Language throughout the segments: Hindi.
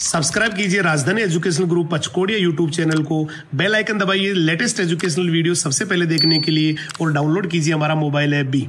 सब्सक्राइब कीजिए Rajdhani educational group Pachkodia YouTube channel को बेल आइकन दबाइए लेटेस्ट एजुकेशनल वीडियो सबसे पहले देखने के लिए और डाउनलोड कीजिए हमारा मोबाइल ऐप भी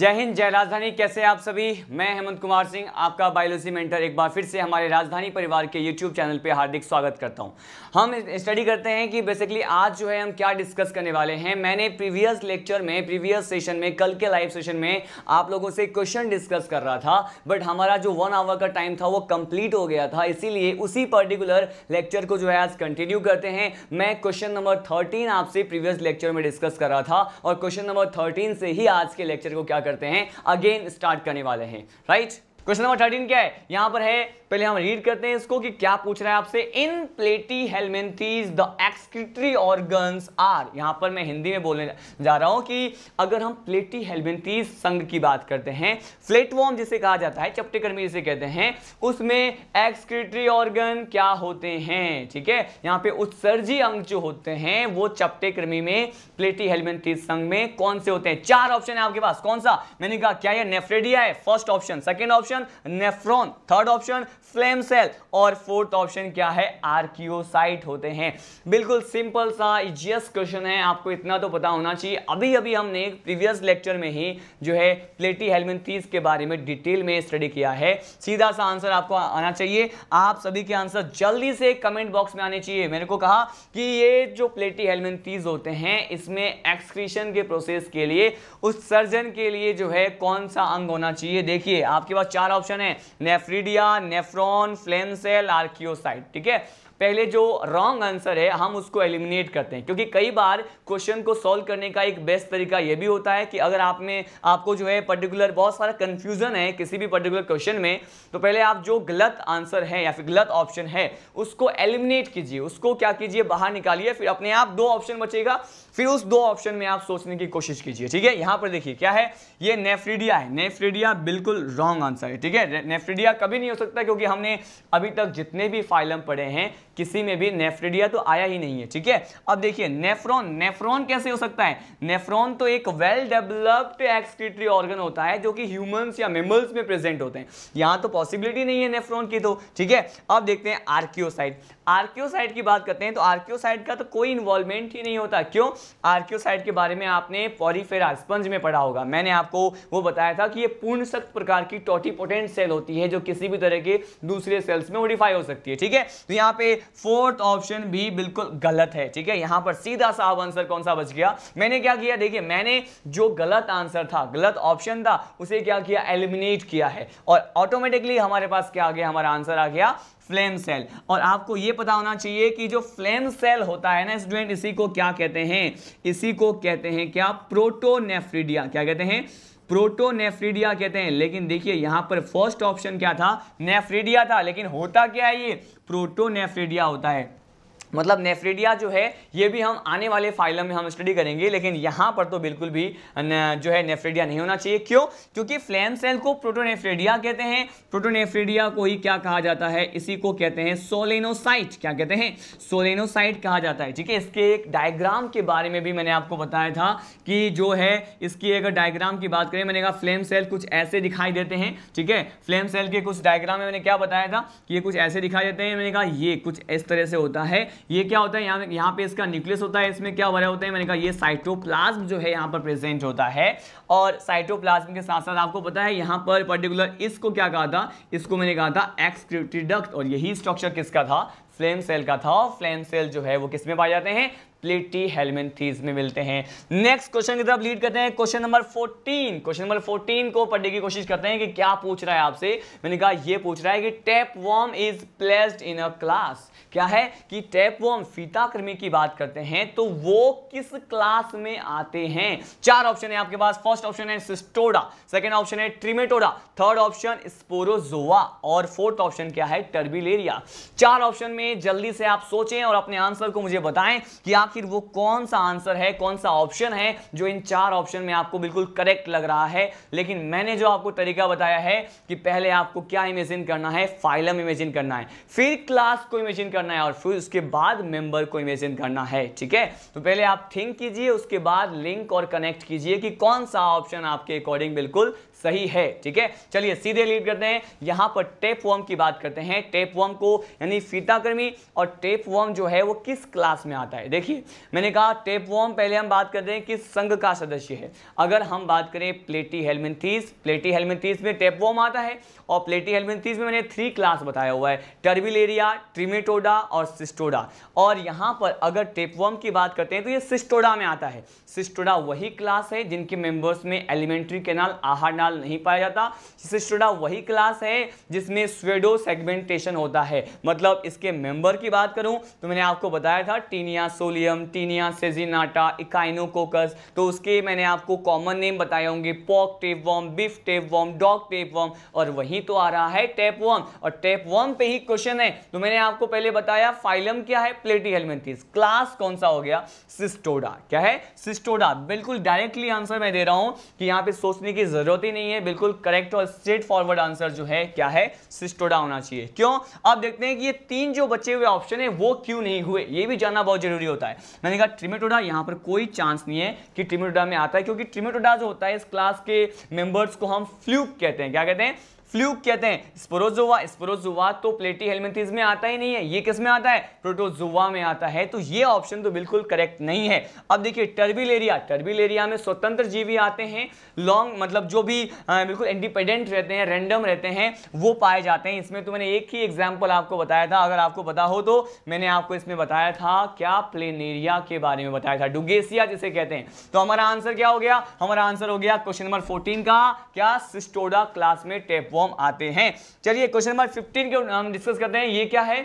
जय हिंद जय राजधानी कैसे आप सभी मैं हेमंत कुमार सिंह आपका बायोलॉजी मेंटर एक बार फिर से हमारे राजधानी परिवार के यूट्यूब चैनल पे हार्दिक स्वागत करता हूं हम स्टडी करते हैं कि बेसिकली आज जो है हम क्या डिस्कस करने वाले हैं मैंने प्रीवियस लेक्चर में प्रीवियस सेशन में कल के लाइव सेशन में आप लोगों से क्वेश्चन डिस्कस कर रहा था बट हमारा जो वन आवर का टाइम था वो कंप्लीट हो गया था इसीलिए उसी पर्टिकुलर लेक्चर को जो है आज कंटिन्यू करते हैं मैं क्वेश्चन नंबर थर्टीन आपसे प्रीवियस लेक्चर में डिस्कस कर रहा था और क्वेश्चन नंबर थर्टीन से ही आज के लेक्चर को क्या करते हैं अगेन स्टार्ट करने वाले हैं राइट क्वेश्चन नंबर थर्टीन क्या है यहां पर है पहले हम रीड करते हैं इसको कि क्या पूछ रहा है आपसे in Platyhelminthes the excretory organs are यहाँ पर मैं हिंदी में बोलने जा रहा हूँ कि अगर हम प्लेटी हेलमेंथीज संघ की बात करते हैं फ्लेटवॉर्म जिसे कहा जाता है कर्मी जिसे कहते हैं उसमें एक्सक्रिटरी ऑर्गन क्या होते हैं ठीक है यहाँ पे उत्सर्जी अंग जो होते हैं वो चपटे कर्मी में प्लेटी हेलमेंथीज संघ में कौन से होते हैं चार ऑप्शन है आपके पास कौन सा मैंने कहा क्या यह नेफ्रेडिया है first option second option nephron third option flame cell और फोर्थ ऑप्शन क्या है आर्कियोसाइट होते हैं बिल्कुल सिंपल सा इजियस क्वेश्चन है आपको इतना तो पता होना चाहिए अभी अभी हमने प्रीवियस लेक्चर में ही जो है प्लेटी हेलमेंथीज के बारे में डिटेल में स्टडी किया है सीधा सा आंसर आपको आना चाहिए आप सभी के आंसर जल्दी से कमेंट बॉक्स में आने चाहिए मेरे को कहा कि ये जो प्लेटी हेलमेंथीज होते हैं इसमें एक्सक्रीशन के प्रोसेस के लिए उस सर्जन के लिए जो है कौन सा अंग होना चाहिए देखिए आपके पास चार ऑप्शन है nephridia neph nephron flame cell archaeocyte ठीक है पहले जो रॉन्ग आंसर है हम उसको एलिमिनेट करते हैं क्योंकि कई बार क्वेश्चन को सॉल्व करने का एक बेस्ट तरीका यह भी होता है कि अगर आप में आपको जो है पर्टिकुलर बहुत सारा कंफ्यूजन है किसी भी पर्टिकुलर क्वेश्चन में तो पहले आप जो गलत आंसर है या फिर गलत ऑप्शन है उसको एलिमिनेट कीजिए उसको क्या कीजिए बाहर निकालिए फिर अपने आप दो ऑप्शन बचेगा फिर उस दो ऑप्शन में आप सोचने की कोशिश कीजिए ठीक है यहाँ पर देखिए क्या है ये नेफ्रीडिया है नेफ्रीडिया बिल्कुल रॉन्ग आंसर है ठीक है नेफ्रीडिया कभी नहीं हो सकता क्योंकि हमने अभी तक जितने भी फाइलम पढ़े हैं किसी में भी नेफ्रीडिया तो आया ही नहीं है ठीक है अब देखिए नेफ्रॉन नेफ्रॉन कैसे हो सकता है नेफ्रॉन तो एक वेल डेवलप्ड एक्सक्रीटरी ऑर्गन होता है जो कि ह्यूमंस या मेमल्स में प्रेजेंट होते हैं यहाँ तो पॉसिबिलिटी नहीं है नेफ्रॉन की तो ठीक है अब देखते हैं आर्क्योसाइट आर्क्योसाइट की बात करते हैं तो आर्क्योसाइट का तो कोई इन्वॉल्वमेंट ही नहीं होता क्यों आर्क्योसाइट के बारे में आपने पॉलीफेरा स्पंज में पढ़ा होगा मैंने आपको वो बताया था कि ये पूर्ण सख्त प्रकार की टोटीपोटेंट सेल होती है जो किसी भी तरह के दूसरे सेल्स में मोडिफाई हो सकती है ठीक है तो यहाँ पे फोर्थ ऑप्शन भी बिल्कुल गलत है ठीक है यहाँ पर सीधा सा आंसर कौन सा बच गया मैंने क्या किया देखिए मैंने जो गलत आंसर था गलत ऑप्शन था उसे क्या किया एलिमिनेट किया है और ऑटोमेटिकली हमारे पास क्या आ गया हमारा आंसर आ गया फ्लेम सेल और आपको यह पता होना चाहिए कि जो फ्लेम सेल होता है ना स्टूडेंट इसी को क्या कहते हैं इसी को कहते हैं क्या प्रोटोनेफ्रीडिया क्या कहते हैं प्रोटोनेफ्रीडिया कहते हैं लेकिन देखिए यहां पर फर्स्ट ऑप्शन क्या था नेफ्रीडिया था लेकिन होता क्या है ये प्रोटोनेफ्रीडिया होता है मतलब नेफ्रीडिया जो है ये भी हम आने वाले फाइलम में हम स्टडी करेंगे लेकिन यहाँ पर तो बिल्कुल भी जो है नेफ्रीडिया नहीं होना चाहिए क्यों क्योंकि फ्लेम सेल को प्रोटोनेफ्रीडिया कहते हैं प्रोटोनेफ्रीडिया को ही क्या कहा जाता है इसी को कहते हैं सोलेनोसाइट क्या कहते हैं सोलेनोसाइट कहा जाता है ठीक है इसके एक डायग्राम के बारे में भी मैंने आपको बताया था कि जो है इसकी अगर डायग्राम की बात करें मैंने कहा फ्लेम सेल कुछ ऐसे दिखाई देते हैं ठीक है फ्लेम सेल के कुछ डायग्राम में मैंने क्या बताया था कि ये कुछ ऐसे दिखाई देते हैं मैंने कहा ये कुछ इस तरह से होता है ये क्या होता है यहाँ यहाँ पे इसका न्यूक्लियस होता है इसमें क्या भरे होता है मैंने कहा ये साइटोप्लाज्म जो है यहाँ पर प्रेजेंट होता है और साइटोप्लाज्म के साथ साथ आपको पता है यहाँ पर पर्टिकुलर इसको क्या कहा था इसको मैंने कहा था एक्सक्रिटिडक्ट और यही स्ट्रक्चर किसका था फ्लेम सेल का था और फ्लेम सेल जो है वो किस में पाए जाते हैं प्लेटी हेलमेंथीज में मिलते हैं नेक्स्ट क्वेश्चन की तरफ लीड करते हैं क्वेश्चन नंबर 14 क्वेश्चन नंबर 14 को पढ़ने की कोशिश करते हैं कि क्या पूछ रहा है आपसे मैंने कहा यह पूछ रहा है कि tapeworm is placed in a class क्या है कि टैप वॉर्म फीताकृमि की बात करते हैं तो वो किस क्लास में आते हैं चार ऑप्शन है आपके पास फर्स्ट ऑप्शन है सिस्टोडा सेकेंड ऑप्शन है ट्रीमेटोडा थर्ड ऑप्शन स्पोरोजोआ और फोर्थ ऑप्शन क्या है टर्बिलेरिया चार ऑप्शन में जल्दी से आप सोचें और अपने आंसर को मुझे बताएं कि आप आखिर वो कौन सा आंसर है कौन सा ऑप्शन है जो इन चार ऑप्शन में आपको बिल्कुल करेक्ट लग रहा है लेकिन मैंने जो आपको तरीका बताया है कि पहले आपको क्या इमेजिन करना है फाइलम इमेजिन करना है फिर क्लास को इमेजिन करना है और फिर उसके बाद मेंबर को इमेजिन करना है ठीक है तो पहले आप थिंक कीजिए उसके बाद लिंक और कनेक्ट कीजिए कि कौन सा ऑप्शन आपके अकॉर्डिंग बिल्कुल सही है ठीक है चलिए सीधे लीड करते हैं यहां पर टेप वर्म की बात करते हैं टेप वर्म को यानी फीताकर्मी और टेप वर्म जो है वो किस क्लास में आता है देखिए मैंने कहा टेप वर्म पहले हम बात करते हैं किस संघ का सदस्य है अगर हम बात करें प्लेटी हेलमेंथीस प्लेटी हेलमेंथीस में टेप वर्म आता है और प्लेटी हेलमेंथीस में मैंने थ्री क्लास बताया हुआ है टर्बिलेरिया ट्रिमेटोडा और सिस्टोडा और यहां पर अगर वर्म की बात करते हैं तो ये सिस्टोडा में आता है सिस्टोडा वही क्लास है जिनके मेंबर्स में एलिमेंट्री कैनाल आहार फिलहाल नहीं पाया जाता सिस्टोडा वही क्लास है जिसमें स्वेडो सेगमेंटेशन होता है मतलब इसके मेंबर की बात करूं तो मैंने आपको बताया था Taenia solium Taenia saginata Echinococcus तो उसके मैंने आपको कॉमन नेम बताए होंगे pork tapeworm beef tapeworm dog tapeworm और वहीं तो आ रहा है टेप वॉम और टेप वॉम पे ही क्वेश्चन है तो मैंने आपको पहले बताया फाइलम क्या है प्लेटी हेलमेंटिस क्लास कौन सा हो गया सिस्टोडा क्या है सिस्टोडा बिल्कुल डायरेक्टली आंसर मैं दे रहा हूं कि यहां पे सोचने की जरूरत ही नहीं नहीं है बिल्कुल करेक्ट और स्ट्रेट फॉरवर्ड आंसर जो है क्या है सिस्टोडा होना चाहिए क्यों आप देखते हैं कि ये तीन जो बचे हुए ऑप्शन है वो क्यों नहीं हुए ये भी जानना बहुत जरूरी होता है मैंने कहा ट्रिमेटोडा यहाँ पर कोई चांस नहीं है कि ट्रिमेटोडा में आता है क्योंकि ट्रिमेटोडा जो होता है इस क्लास के मेंबर्स को हम फ्लूक कहते हैं क्या कहते हैं फ्लूक कहते हैं स्पोरोजोवा स्पोरोजोवा तो प्लेटी हेलमेंटीज में आता ही नहीं है ये किस में आता है प्रोटोजोवा में आता है तो ये ऑप्शन तो बिल्कुल करेक्ट नहीं है अब देखिए टर्बिल एरिया टर्बिल एरिया में स्वतंत्र जीवी आते हैं लॉन्ग मतलब जो भी आ, बिल्कुल इंडिपेंडेंट रहते हैं रेंडम रहते हैं वो पाए जाते हैं इसमें तो मैंने एक ही एग्जाम्पल आपको बताया था अगर आपको पता हो तो मैंने आपको इसमें बताया था क्या एरिया के बारे में बताया था डुगेसिया जिसे कहते हैं तो हमारा आंसर क्या हो गया हमारा आंसर हो गया क्वेश्चन नंबर फोर्टीन का क्या सिस्टोडा क्लास में टेपवा फॉर्म आते हैं चलिए क्वेश्चन नंबर फिफ्टीन के हम डिस्कस करते हैं ये क्या है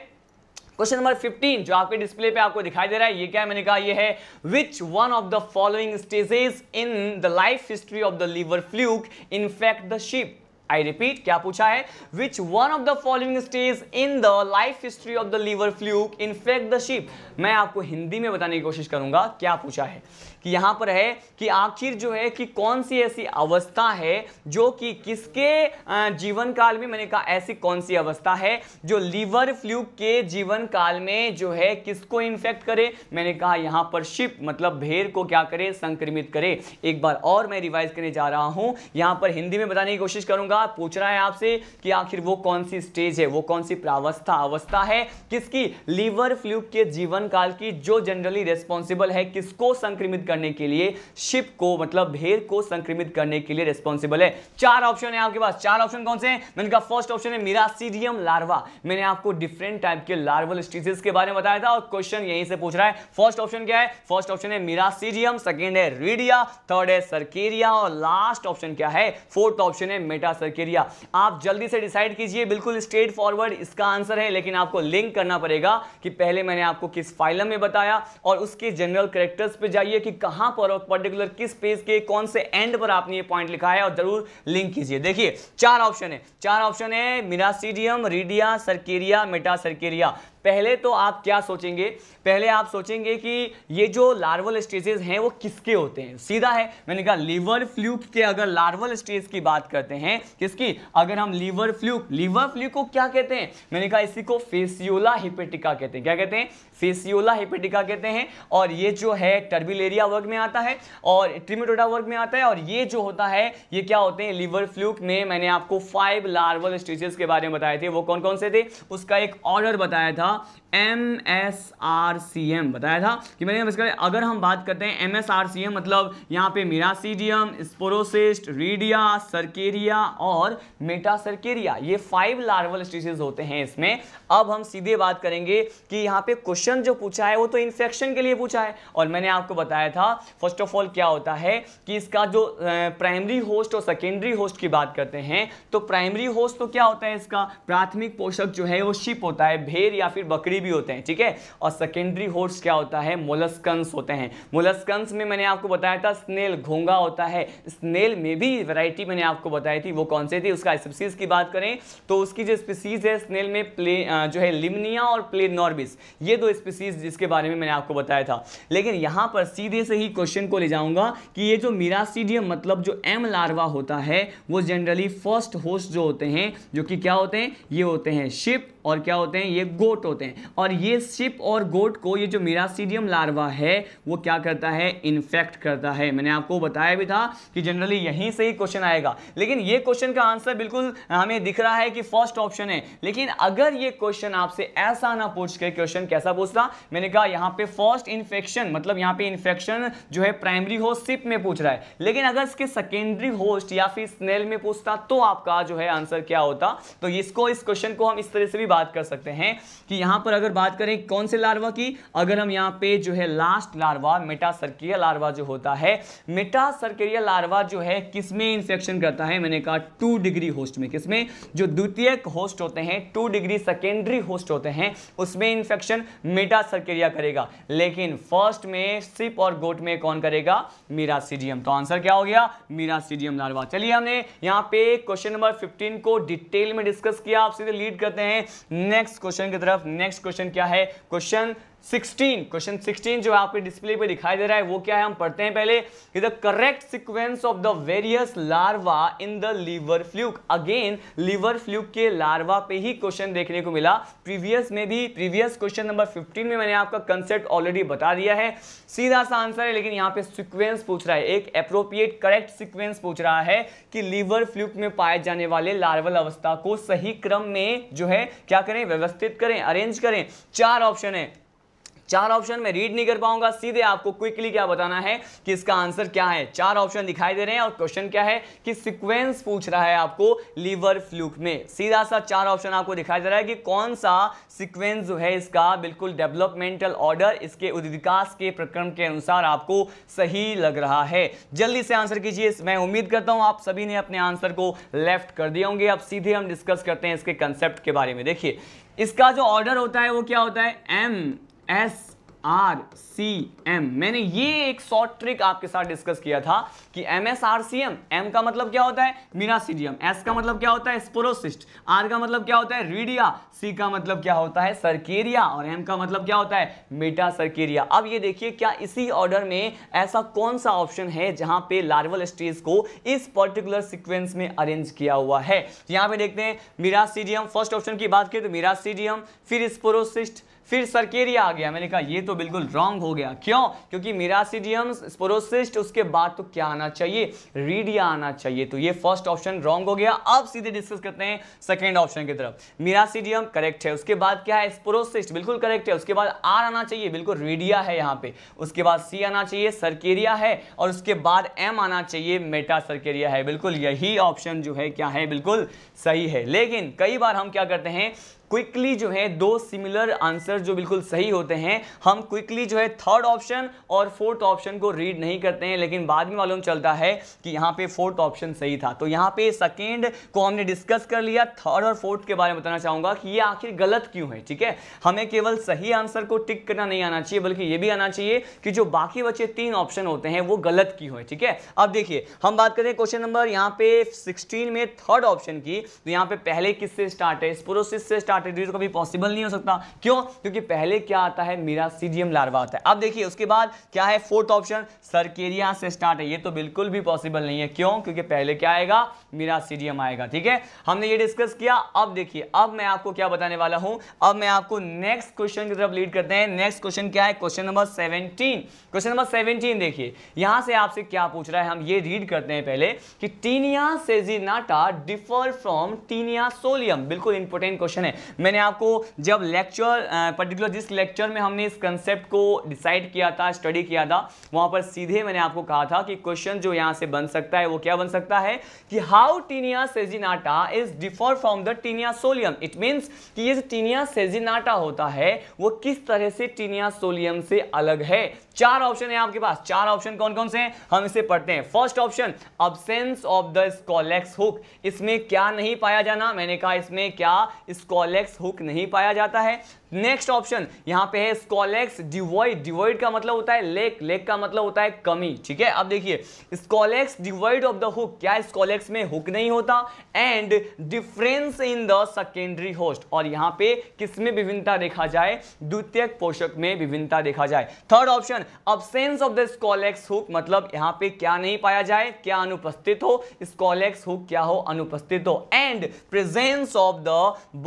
क्वेश्चन नंबर 15 जो आपके डिस्प्ले पे आपको दिखाई दे रहा है ये क्या है मैंने कहा ये है which one of the following stages in the life history of the liver fluke infect the sheep I repeat क्या पूछा है which one of the following stage in the life history of the liver fluke infect the sheep मैं आपको हिंदी में बताने की कोशिश करूंगा क्या पूछा है कि यहां पर है कि आखिर जो है कि कौन सी ऐसी अवस्था है जो कि किसके जीवन काल में मैंने कहा ऐसी कौन सी अवस्था है जो लीवर फ्लू के जीवन काल में जो है किसको इन्फेक्ट करे मैंने कहा यहां पर शिप मतलब भेड़ को क्या करे संक्रमित करे एक बार और मैं रिवाइज करने जा रहा हूं यहां पर हिंदी में बताने की कोशिश करूंगा पूछ रहा है आपसे कि आखिर वो कौन सी स्टेज है वो कौन सी प्रावस्था अवस्था है किसकी लीवर फ्लू के जीवन काल की जो जनरली रेस्पॉन्सिबल है किसको संक्रमित कर करने के लिए शिप को मतलब भेड़ को संक्रमित करने के लिए रेस्पॉन्सिबल है चार ऑप्शन है आपके पास चार ऑप्शन कौन से हैं मैंने कहा फर्स्ट ऑप्शन है मिरासीडियम लार्वा मैंने आपको डिफरेंट टाइप के लार्वल स्टीजेस के बारे में बताया था और क्वेश्चन यहीं से पूछ रहा है फर्स्ट ऑप्शन क्या है फर्स्ट ऑप्शन है मिरासीडियम सेकेंड है रीडिया थर्ड है सर्केरिया और लास्ट ऑप्शन क्या है फोर्थ ऑप्शन है मेटा सर्केरिया आप जल्दी से डिसाइड कीजिए बिल्कुल स्ट्रेट फॉरवर्ड इसका आंसर है लेकिन आपको लिंक करना पड़ेगा कि पहले मैंने आपको किस फाइलम में बताया और उसके जनरल करेक्टर्स पे जाइए कि कहां पर और पर्टिकुलर किस पेज के कौन से एंड पर आपने ये पॉइंट लिखा है और जरूर लिंक कीजिए देखिए चार ऑप्शन है चार ऑप्शन है miracidium redia cercaria metacercaria पहले तो आप क्या सोचेंगे पहले आप सोचेंगे कि ये जो लार्वल स्टेजेस हैं वो किसके होते हैं सीधा है मैंने कहा लीवर फ्लूक के अगर लार्वल स्टेज की बात करते हैं किसकी अगर हम लीवर फ्लूक लीवर फ्लू को क्या कहते हैं मैंने कहा इसी को फेसियोला हिपेटिका कहते हैं क्या कहते हैं फेसियोला हिपेटिका कहते हैं और ये जो है टर्बिलेरिया वर्ग में आता है और ट्रिमेटोडा वर्ग में आता है और ये जो होता है ये क्या होते हैं लीवर फ्लूक में मैंने आपको फाइव लार्वल स्टेजेस के बारे में बताए थे वो कौन कौन से थे उसका एक ऑर्डर बताया था था M S R C M बताया था कि मैंने अगर हम बात करते हैं M S R C M मतलब यहाँ पे मिरासीडियम स्पोरोसिस्ट रीडिया सरकेरिया और मेटासर्केरिया ये फाइव लार्वल स्टीसीज होते हैं इसमें अब हम सीधे बात करेंगे कि यहाँ पे क्वेश्चन जो पूछा है वो तो इन्फेक्शन के लिए पूछा है और मैंने आपको बताया था फर्स्ट ऑफ ऑल क्या होता है कि इसका जो प्राइमरी होस्ट और सेकेंडरी होस्ट की बात करते हैं तो प्राइमरी होस्ट तो क्या होता है इसका प्राथमिक पोषक जो है वो शिप होता है भेड़ या फिर बकरी भी होते हैं ठीक है और सेकेंडरी होर्स क्या होता है मोलस्कंस होते हैं मोलस्कंस में मैंने आपको बताया था स्नेल घोंगा होता है स्नेल में भी वैरायटी मैंने आपको बताई थी वो कौन से थी उसका स्पीसीज की बात करें तो उसकी जो स्पीसीज है स्नेल में प्ले जो है लिमनिया और प्ले नॉर्बिस ये दो स्पीसीज जिसके बारे में मैंने आपको बताया था लेकिन यहाँ पर सीधे से ही क्वेश्चन को ले जाऊँगा कि ये जो मीरासीडियम मतलब जो एम लार्वा होता है वो जनरली फर्स्ट होस्ट जो होते हैं जो कि क्या होते हैं ये होते हैं शिप और क्या होते हैं ये गोट होते हैं और ये सिप और गोट को ये जो मीरासीडियम लार्वा है वो क्या करता है इन्फेक्ट करता है मैंने आपको बताया भी था कि जनरली यहीं से ही क्वेश्चन आएगा लेकिन ये क्वेश्चन का आंसर बिल्कुल हमें दिख रहा है कि फर्स्ट ऑप्शन है लेकिन अगर ये क्वेश्चन आपसे ऐसा ना पूछ के क्वेश्चन कैसा पूछता मैंने कहा यहाँ पे फर्स्ट इन्फेक्शन मतलब यहाँ पे इन्फेक्शन जो है प्राइमरी होस्ट सिप में पूछ रहा है लेकिन अगर इसके सेकेंडरी होस्ट या फिर स्नेल में पूछता तो आपका जो है आंसर क्या होता तो इसको इस क्वेश्चन को हम इस तरह से भी बात कर सकते हैं कि यहां पर अगर बात करें कौन से लार्वा की अगर हम यहां पे जो है लास्ट लार्वा मेटासर्किया लार्वा जो होता है मेटासर्केरिया लार्वा जो है किसमें इंफेक्शन करता है मैंने कहा टू डिग्री होस्ट में किसमें जो द्वितीय होस्ट होते हैं टू डिग्री सेकेंडरी होस्ट होते हैं उसमें इंफेक्शन मेटासर्केरिया करेगा लेकिन फर्स्ट में सिप और गोट में कौन करेगा मीरासीडियम तो आंसर क्या हो गया मीरासीडियम लार्वा चलिए हमने यहां पे क्वेश्चन नंबर 15 को डिटेल में डिस्कस किया आप सीधे लीड करते हैं नेक्स्ट क्वेश्चन की तरफ नेक्स्ट क्वेश्चन क्या है क्वेश्चन सिक्सटीन क्वेश्चन सिक्सटीन जो आपके डिस्प्ले पे दिखाई दे रहा है वो क्या है हम पढ़ते हैं पहले the correct sequence of the various larva in the liver fluke again liver fluke के लार्वा पे ही क्वेश्चन देखने को मिला प्रीवियस में भी प्रीवियस क्वेश्चन नंबर 15 में मैंने आपका कंसेप्ट ऑलरेडी बता दिया है सीधा सा आंसर है लेकिन यहाँ पे सिक्वेंस पूछ रहा है एक अप्रोप्रिएट करेक्ट सिक्वेंस पूछ रहा है कि लीवर फ्लूक में पाए जाने वाले लार्वल अवस्था को सही क्रम में जो है क्या करें व्यवस्थित करें अरेंज करें चार ऑप्शन है चार ऑप्शन में रीड नहीं कर पाऊंगा सीधे आपको क्विकली क्या बताना है कि इसका आंसर क्या है चार ऑप्शन दिखाई दे रहे हैं और क्वेश्चन क्या है कि सिक्वेंस पूछ रहा है आपको लीवर फ्लूक में सीधा सा चार ऑप्शन आपको दिखाई दे रहा है कि कौन सा सिक्वेंस जो है इसका बिल्कुल डेवलपमेंटल ऑर्डर इसके उद्विकास के प्रक्रम के अनुसार आपको सही लग रहा है जल्दी से आंसर कीजिए मैं उम्मीद करता हूं आप सभी ने अपने आंसर को लेफ्ट कर दिए होंगे अब सीधे हम डिस्कस करते हैं इसके कंसेप्ट के बारे में देखिए इसका जो ऑर्डर होता है वो क्या होता है M S R C M मैंने ये एक शॉर्ट ट्रिक आपके साथ डिस्कस किया था कि M S R C M M का मतलब क्या होता है मीनासीडियम एस का मतलब क्या होता है स्पोरोसिस्ट आर का मतलब क्या होता है रीडिया सी का मतलब क्या होता है सरकेरिया और एम का मतलब क्या होता है मेटा सरकेरिया अब ये देखिए क्या इसी ऑर्डर में ऐसा कौन सा ऑप्शन है जहां पे लार्वल स्टेज को इस पर्टिकुलर सिक्वेंस में अरेंज किया हुआ है तो यहाँ पे देखते हैं मीरासीडियम फर्स्ट ऑप्शन की बात करें तो मीरासीडियम फिर स्पोरोसिस्ट फिर सरकेरिया आ गया मैंने कहा ये तो बिल्कुल रॉन्ग हो गया क्यों क्योंकि मिरासिडियम स्पोरोसिस्ट उसके बाद तो क्या आना चाहिए रीडिया आना चाहिए तो ये फर्स्ट ऑप्शन रॉन्ग हो गया अब सीधे डिस्कस करते हैं सेकेंड ऑप्शन की तरफ मिरासीडियम करेक्ट है उसके बाद क्या है स्पोरोसिस्ट बिल्कुल करेक्ट है उसके बाद आर आना चाहिए बिल्कुल रीडिया है यहाँ पे उसके बाद सी आना चाहिए सरकेरिया है और उसके बाद एम आना चाहिए मेटा सरकेरिया है बिल्कुल यही ऑप्शन जो है क्या है बिल्कुल सही है लेकिन कई बार हम क्या करते हैं क्विकली जो है दो सिमिलर आंसर जो बिल्कुल सही होते हैं हम क्विकली जो है थर्ड ऑप्शन और फोर्थ ऑप्शन को रीड नहीं करते हैं लेकिन बाद में मालूम चलता है कि यहाँ पे फोर्थ ऑप्शन सही था तो यहाँ पे सेकेंड को हमने डिस्कस कर लिया थर्ड और फोर्थ के बारे में बताना चाहूँगा कि ये आखिर गलत क्यों है ठीक है हमें केवल सही आंसर को टिक करना नहीं आना चाहिए बल्कि ये भी आना चाहिए कि जो बाकी बचे तीन ऑप्शन होते हैं वो गलत क्यों है ठीक है अब देखिए हम बात करें क्वेश्चन नंबर यहाँ पे सिक्सटीन में थर्ड ऑप्शन की तो यहाँ पे पहले किससे स्टार्ट है स्पोरोसिस से स्टार्ट चार्टेड कभी पॉसिबल नहीं हो सकता क्यों क्योंकि पहले क्या आता है मेरा सीडियम लार्वा आता है अब देखिए उसके बाद क्या है फोर्थ ऑप्शन सरकेरिया से स्टार्ट है ये तो बिल्कुल भी पॉसिबल नहीं है क्यों क्योंकि पहले क्या आएगा मेरा सीडियम आएगा ठीक है हमने ये डिस्कस किया अब देखिए अब मैं आपको क्या बताने वाला हूं अब मैं आपको नेक्स्ट क्वेश्चन की तरफ लीड करते हैं नेक्स्ट क्वेश्चन क्या है question number seventeen question number seventeen देखिए यहां से आपसे क्या पूछ रहा है हम ये रीड करते हैं पहले कि Taenia saginata differ from Taenia solium बिल्कुल इंपॉर्टेंट क्वेश्चन है मैंने आपको जब लेक्चर पर्टिकुलर जिस लेक्चर में हमने इस कंसेप्ट को डिसाइड किया था स्टडी किया था वहां पर सीधे मैंने आपको कहा था कि क्वेश्चन जो यहां से बन सकता है वो क्या बन सकता है कि how Taenia saginata is differ from the Taenia solium it means कि ये टीनिया सेजिनाटा होता है वो किस तरह से टीनिया सोलियम से अलग है चार ऑप्शन है आपके पास चार ऑप्शन कौन कौन से हैं हम इसे पढ़ते हैं first option absence of the scolex hook इसमें क्या नहीं पाया जाना मैंने कहा इसमें क्या स्कॉलेक्स हुक नहीं पाया जाता है नेक्स्ट ऑप्शन यहां पे है स्कॉलेक्स डिवॉइड डिवॉइड का मतलब होता है लेक लेक का मतलब होता है कमी ठीक है अब देखिए scolex devoid of the hook क्या स्कॉलेक्स में हुक नहीं होता and difference in the secondary host और यहां पे किसमें विभिन्नता देखा जाए द्वितीय पोषक में विभिन्नता देखा जाए third option absence of the scolex hook मतलब यहां पे क्या नहीं पाया जाए क्या अनुपस्थित हो स्कॉलेक्स हुक क्या हो अनुपस्थित हो and presence of the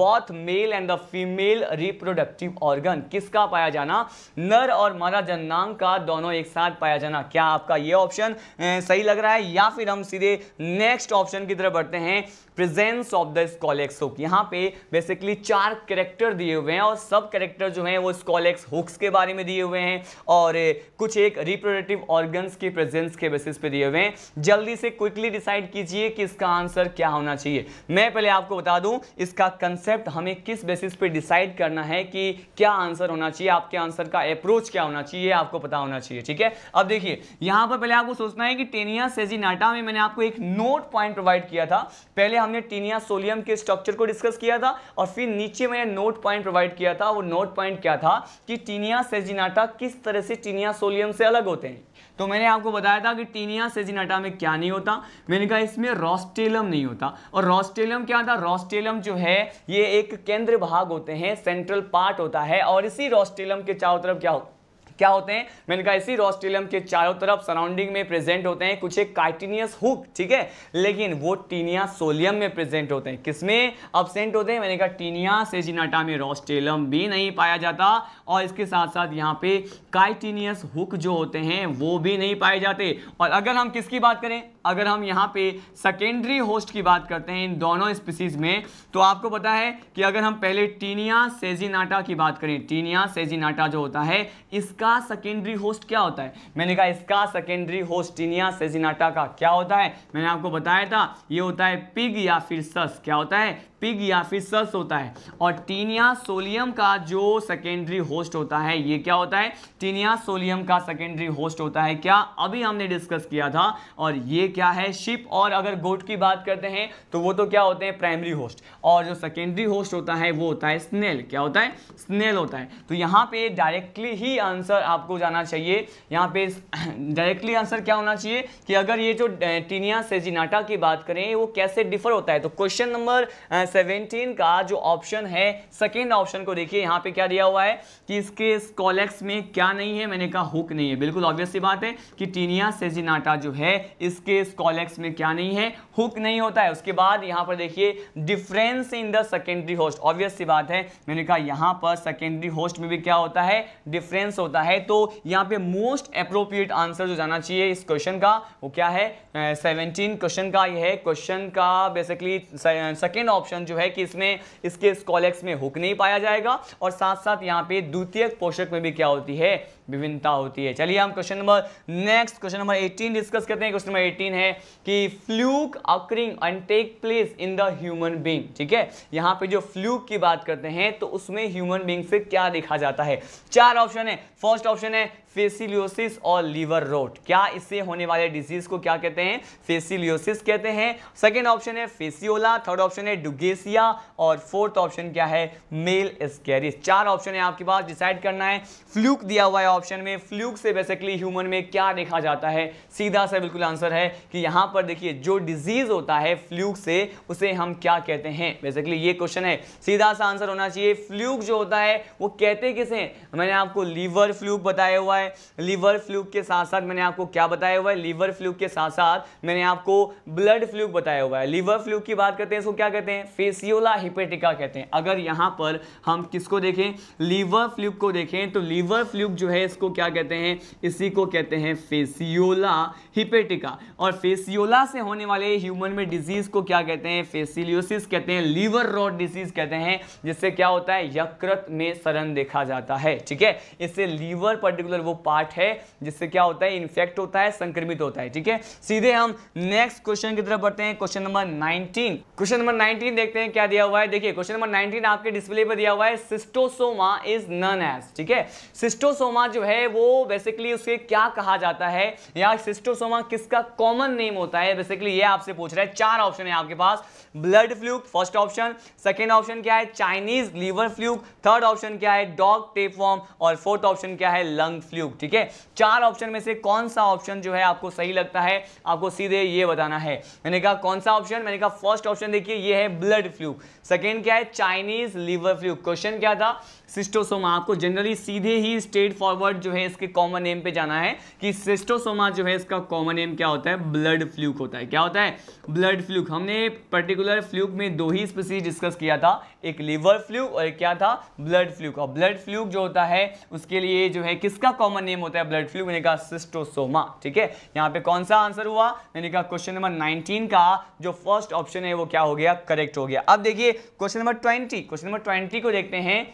both male and the female reprod reproductive organ किसका पाया जाना नर और मादा जननांग का दोनों एक साथ पाया जाना क्या आपका ये ऑप्शन सही लग रहा है या फिर हम सीधे नेक्स्ट ऑप्शन की तरफ बढ़ते हैं presence of the scolex hook यहाँ पे बेसिकली चार करेक्टर दिए हुए हैं और सब करेक्टर जो हैं वो स्कॉलेक्स हुक्स के बारे में दिए हुए हैं और कुछ एक रिप्रोडक्टिव ऑर्गन्स के प्रेजेंस के बेसिस पे दिए हुए हैं जल्दी से क्विकली डिसाइड कीजिए कि इसका आंसर क्या होना चाहिए मैं पहले आपको बता दूँ इसका कंसेप्ट हमें किस बेसिस पर डिसाइड करना है कि क्या आंसर होना चाहिए आपके आंसर का अप्रोच क्या होना चाहिए आपको पता होना चाहिए ठीक है अब देखिए यहाँ पर पहले आपको सोचना है कि टेनिया सेजी में मैंने आपको एक नोट पॉइंट प्रोवाइड किया था पहले हमने टीनिया सोलियम के स्ट्रक्चर को डिस्कस किया था और फिर नीचे मैंने नोट पॉइंट प्रोवाइड किया था वो नोट पॉइंट क्या था कि टीनिया सेजिनाटा किस तरह से टीनिया सोलियम से अलग होते हैं तो मैंने आपको बताया था कि टीनिया सेजिनाटा में क्या नहीं होता मैंने कहा इसमें रॉस्टेलम नहीं होता और रॉस्टेलम क्या था रॉस्टेलम जो है ये एक केंद्र भाग होते हैं सेंट्रल पार्ट होता है और इसी रॉस्टेलम के चारों तरफ क्या होता क्या होते हैं मैंने कहा इसी रोस्टिलियम के चारों तरफ सराउंडिंग में प्रेजेंट होते हैं कुछ एक काइटिनियस हुक ठीक है लेकिन वो टीनिया सोलियम में प्रेजेंट होते हैं किसमें अबसेंट होते हैं मैंने कहा टीनिया सेजिनाटा में रोस्टेलम भी नहीं पाया जाता और इसके साथ साथ यहाँ पे काइटिनियस हुक जो होते हैं वो भी नहीं पाए जाते और अगर हम किसकी बात करें अगर हम यहाँ पे सेकेंडरी होस्ट की बात करते हैं इन दोनों स्पीसीज में तो आपको पता है कि अगर हम पहले टीनिया सेजिनाटा की बात करें टीनिया सेजिनाटा जो होता है इसका इसका सेकेंडरी होस्ट क्या होता है मैंने कहा इसका सेकेंडरी होस्टिनिया सेजिनाटा का क्या होता है मैंने आपको बताया था ये होता है पिग या फिर सस क्या होता है पिग या फिर सस होता है और टीनिया सोलियम का जो सेकेंडरी होस्ट होता है ये क्या होता है टीनिया सोलियम का सेकेंडरी होस्ट होता है क्या अभी हमने डिस्कस किया था और ये क्या है शिप और अगर गोट की बात करते हैं तो वो तो क्या होते हैं प्राइमरी होस्ट और जो सेकेंडरी होस्ट होता है वो होता है स्नेल क्या होता है स्नेल होता है तो यहाँ पे डायरेक्टली ही आंसर आपको जाना चाहिए यहाँ पे डायरेक्टली आंसर क्या होना चाहिए कि अगर ये जो टीनिया सेजिनाटा की बात करें वो कैसे डिफर होता है तो क्वेश्चन नंबर सेवनटीन का जो ऑप्शन है सेकेंड ऑप्शन को देखिए यहाँ पे क्या दिया हुआ है कि इसके स्कॉलेक्स में क्या नहीं है मैंने कहा हुक नहीं है बिल्कुल ऑब्वियस सी बात है कि टीनिया सेजिनाटा जो है इसके स्कॉलेक्स में क्या नहीं है हुक नहीं होता है उसके बाद यहाँ पर देखिए difference in the secondary host obvious सी बात है मैंने कहा यहाँ पर सेकेंडरी होस्ट में भी क्या होता है डिफरेंस होता है तो यहाँ पे मोस्ट अप्रोप्रिएट आंसर जो जाना चाहिए इस क्वेश्चन का वो क्या है सेवनटीन uh, क्वेश्चन का यह है क्वेश्चन का बेसिकली सेकेंड ऑप्शन क्वेश्चन जो है कि इसमें इसके स्कॉलेक्स में हुक नहीं पाया जाएगा और साथ साथ यहाँ पे द्वितीय पोषक में भी क्या होती है विभिन्नता होती है चलिए हम question number next question number 18 discuss करते हैं क्वेश्चन नंबर 18 है कि fluke occurring and take place in the human being ठीक है यहाँ पे जो फ्लूक की बात करते हैं तो उसमें ह्यूमन बींग से क्या देखा जाता है चार ऑप्शन है फर्स्ट ऑप्शन है फेसिलियोसिस और लीवर रोट क्या इससे होने वाले डिजीज को क्या कहते हैं फेसिलियोसिस कहते हैं सेकेंड ऑप्शन है फेसियोला थर्ड ऑप्शन है डुगेसिया और फोर्थ ऑप्शन क्या है मेल स्कैरिस चार ऑप्शन है आपके पास डिसाइड करना है फ्लूक दिया हुआ है ऑप्शन में फ्लूक से बेसिकली ह्यूमन में क्या देखा जाता है सीधा सा बिल्कुल आंसर है कि यहां पर देखिए जो डिजीज होता है फ्लूक से उसे हम क्या कहते हैं बेसिकली ये क्वेश्चन है सीधा सा आंसर होना चाहिए फ्लूक जो होता है वो कहते किसे मैंने आपको लीवर फ्लूक बताया हुआ है है लीवर फ्लू के साथ साथ मैंने आपको क्या बताया हुआ है लीवर फ्लू के साथ साथ मैंने आपको ब्लड फ्लू बताया हुआ है लीवर फ्लू की बात करते हैं इसको क्या कहते हैं फेसियोला हिपेटिका कहते हैं अगर यहाँ पर हम किसको देखें लीवर फ्लू को देखें तो लीवर फ्लू जो है इसको क्या कहते हैं इसी को कहते हैं फेसियोला हिपेटिका और फेसियोला से होने वाले ह्यूमन में डिजीज को क्या कहते हैं फेसिलियोसिस कहते हैं लीवर रॉड डिजीज कहते हैं जिससे क्या होता है यकृत में सरन देखा जाता है ठीक है इससे लीवर पर्टिकुलर वो पार्ट है जिससे क्या होता है इन्फेक्ट होता है संक्रमित होता है ठीक है सीधे हम नेक्स्ट क्वेश्चन की तरफ बढ़ते हैं question number nineteen question number nineteen देखते हैं क्या दिया हुआ है देखिए क्वेश्चन नंबर नाइनटीन आपके डिस्प्ले पर दिया हुआ है सिस्टोसोमा इज नन एज ठीक है सिस्टोसोमा जो है वो बेसिकली उसके क्या कहा जाता है या सिस्टोसोमा किसका कॉमन नेम होता है बेसिकली ये आपसे पूछ रहा है चार ऑप्शन है आपके पास blood fluke first option second option क्या है Chinese liver fluke third option क्या है डॉग टेपवॉर्म और फोर्थ ऑप्शन क्या है लंग फ्लू क्यूब ठीक है चार ऑप्शन में से कौन सा ऑप्शन जो है आपको सही लगता है आपको सीधे ये बताना है मैंने कहा कौन सा ऑप्शन मैंने कहा फर्स्ट ऑप्शन देखिए ये है ब्लड फ्लू सेकेंड क्या है चाइनीज लीवर फ्लू क्वेश्चन क्या था सिस्टोसोमा आपको जनरली सीधे ही स्ट्रेट फॉरवर्ड जो है इसके कॉमन नेम पे जाना है कि सिस्टोसोमा जो है इसका कॉमन नेम क्या होता है ब्लड फ्लूक होता है क्या होता है ब्लड फ्लूक हमने पर्टिकुलर फ्लूक में दो ही स्पीसीज डिस्कस किया था एक लिवर फ्लूक और एक क्या था ब्लड फ्लूक और ब्लड फ्लूक जो होता है उसके लिए जो है किसका कॉमन नेम होता है ब्लड फ्लूक मैंने कहा सिस्टोसोमा ठीक है यहाँ पे कौन सा आंसर हुआ मैंने कहा क्वेश्चन नंबर नाइनटीन का जो फर्स्ट ऑप्शन है वो क्या हो गया करेक्ट हो गया अब देखिए question number twenty question number twenty को देखते हैं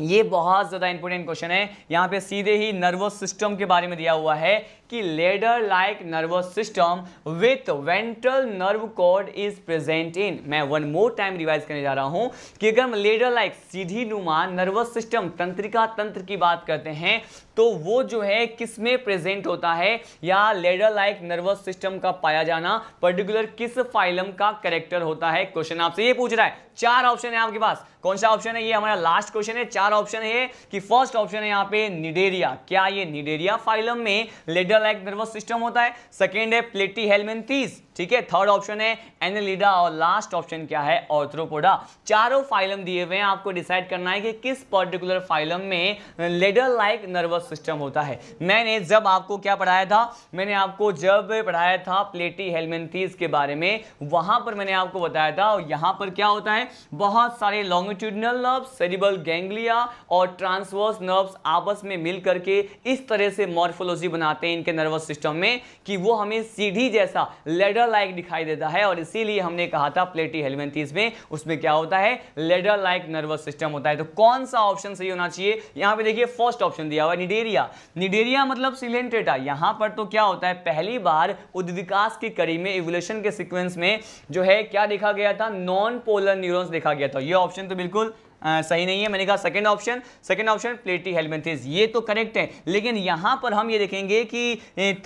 ये बहुत ज़्यादा इंपॉर्टेंट क्वेश्चन है यहाँ पे सीधे ही नर्वस सिस्टम के बारे में दिया हुआ है कि ladder like nervous system with ventral nerve cord is present in मैं वन मोर टाइम रिवाइज करने जा रहा हूं कि अगर हम लेडर लाइक सीधी नुमा नर्वस सिस्टम तंत्रिका तंत्र की बात करते हैं तो वो जो है किस में प्रेजेंट होता है या लेडर लाइक नर्वस सिस्टम का पाया जाना पर्टिकुलर किस फाइलम का करेक्टर होता है क्वेश्चन आपसे ये पूछ रहा है चार ऑप्शन है आपके पास कौन सा ऑप्शन है ये हमारा लास्ट क्वेश्चन है चार ऑप्शन है कि फर्स्ट ऑप्शन है यहाँ पे निडेरिया क्या ये निडेरिया फाइलम में ladder Annelida like nervous system होता है सेकेंड है प्लेटी हेलमेंथीस ठीक है थर्ड ऑप्शन है एनालिडा और लास्ट ऑप्शन क्या है ऑर्थ्रोपोडा चारों फाइलम दिए हुए हैं आपको डिसाइड करना है कि किस पर्टिकुलर फाइलम में लेडर लाइक नर्वस सिस्टम होता है मैंने जब आपको क्या पढ़ाया था मैंने आपको जब पढ़ाया था प्लेटी हेलमेंथीस के बारे में वहां पर मैंने आपको बताया था और यहां पर क्या होता है बहुत सारे लॉन्गिट्यूडनल नर्व सेरिबल गैंग्लिया और ट्रांसवर्स नर्व्स आपस में मिल करके इस तरह से मॉर्फोलॉजी बनाते हैं के नर्वस सिस्टम में कि वो हमें सीढ़ी जैसा लेडर लाइक दिखाई देता है और इसीलिए हमने कहा था प्लेटी हेलमेंथीज में उसमें क्या होता है लेडर लाइक नर्वस सिस्टम होता है तो कौन सा ऑप्शन सही होना चाहिए यहाँ पे देखिए फर्स्ट ऑप्शन दिया हुआ है निडेरिया निडेरिया मतलब सिलेंटेटा यहाँ पर तो क्या होता है पहली बार उद्विकास की कड़ी में इवोल्यूशन के सिक्वेंस में जो है क्या देखा गया था नॉन पोलर न्यूरॉन्स देखा गया था ये ऑप्शन तो बिल्कुल सही नहीं है मैंने कहा second option second option Platyhelminthes ये तो करेक्ट है लेकिन यहाँ पर हम ये देखेंगे कि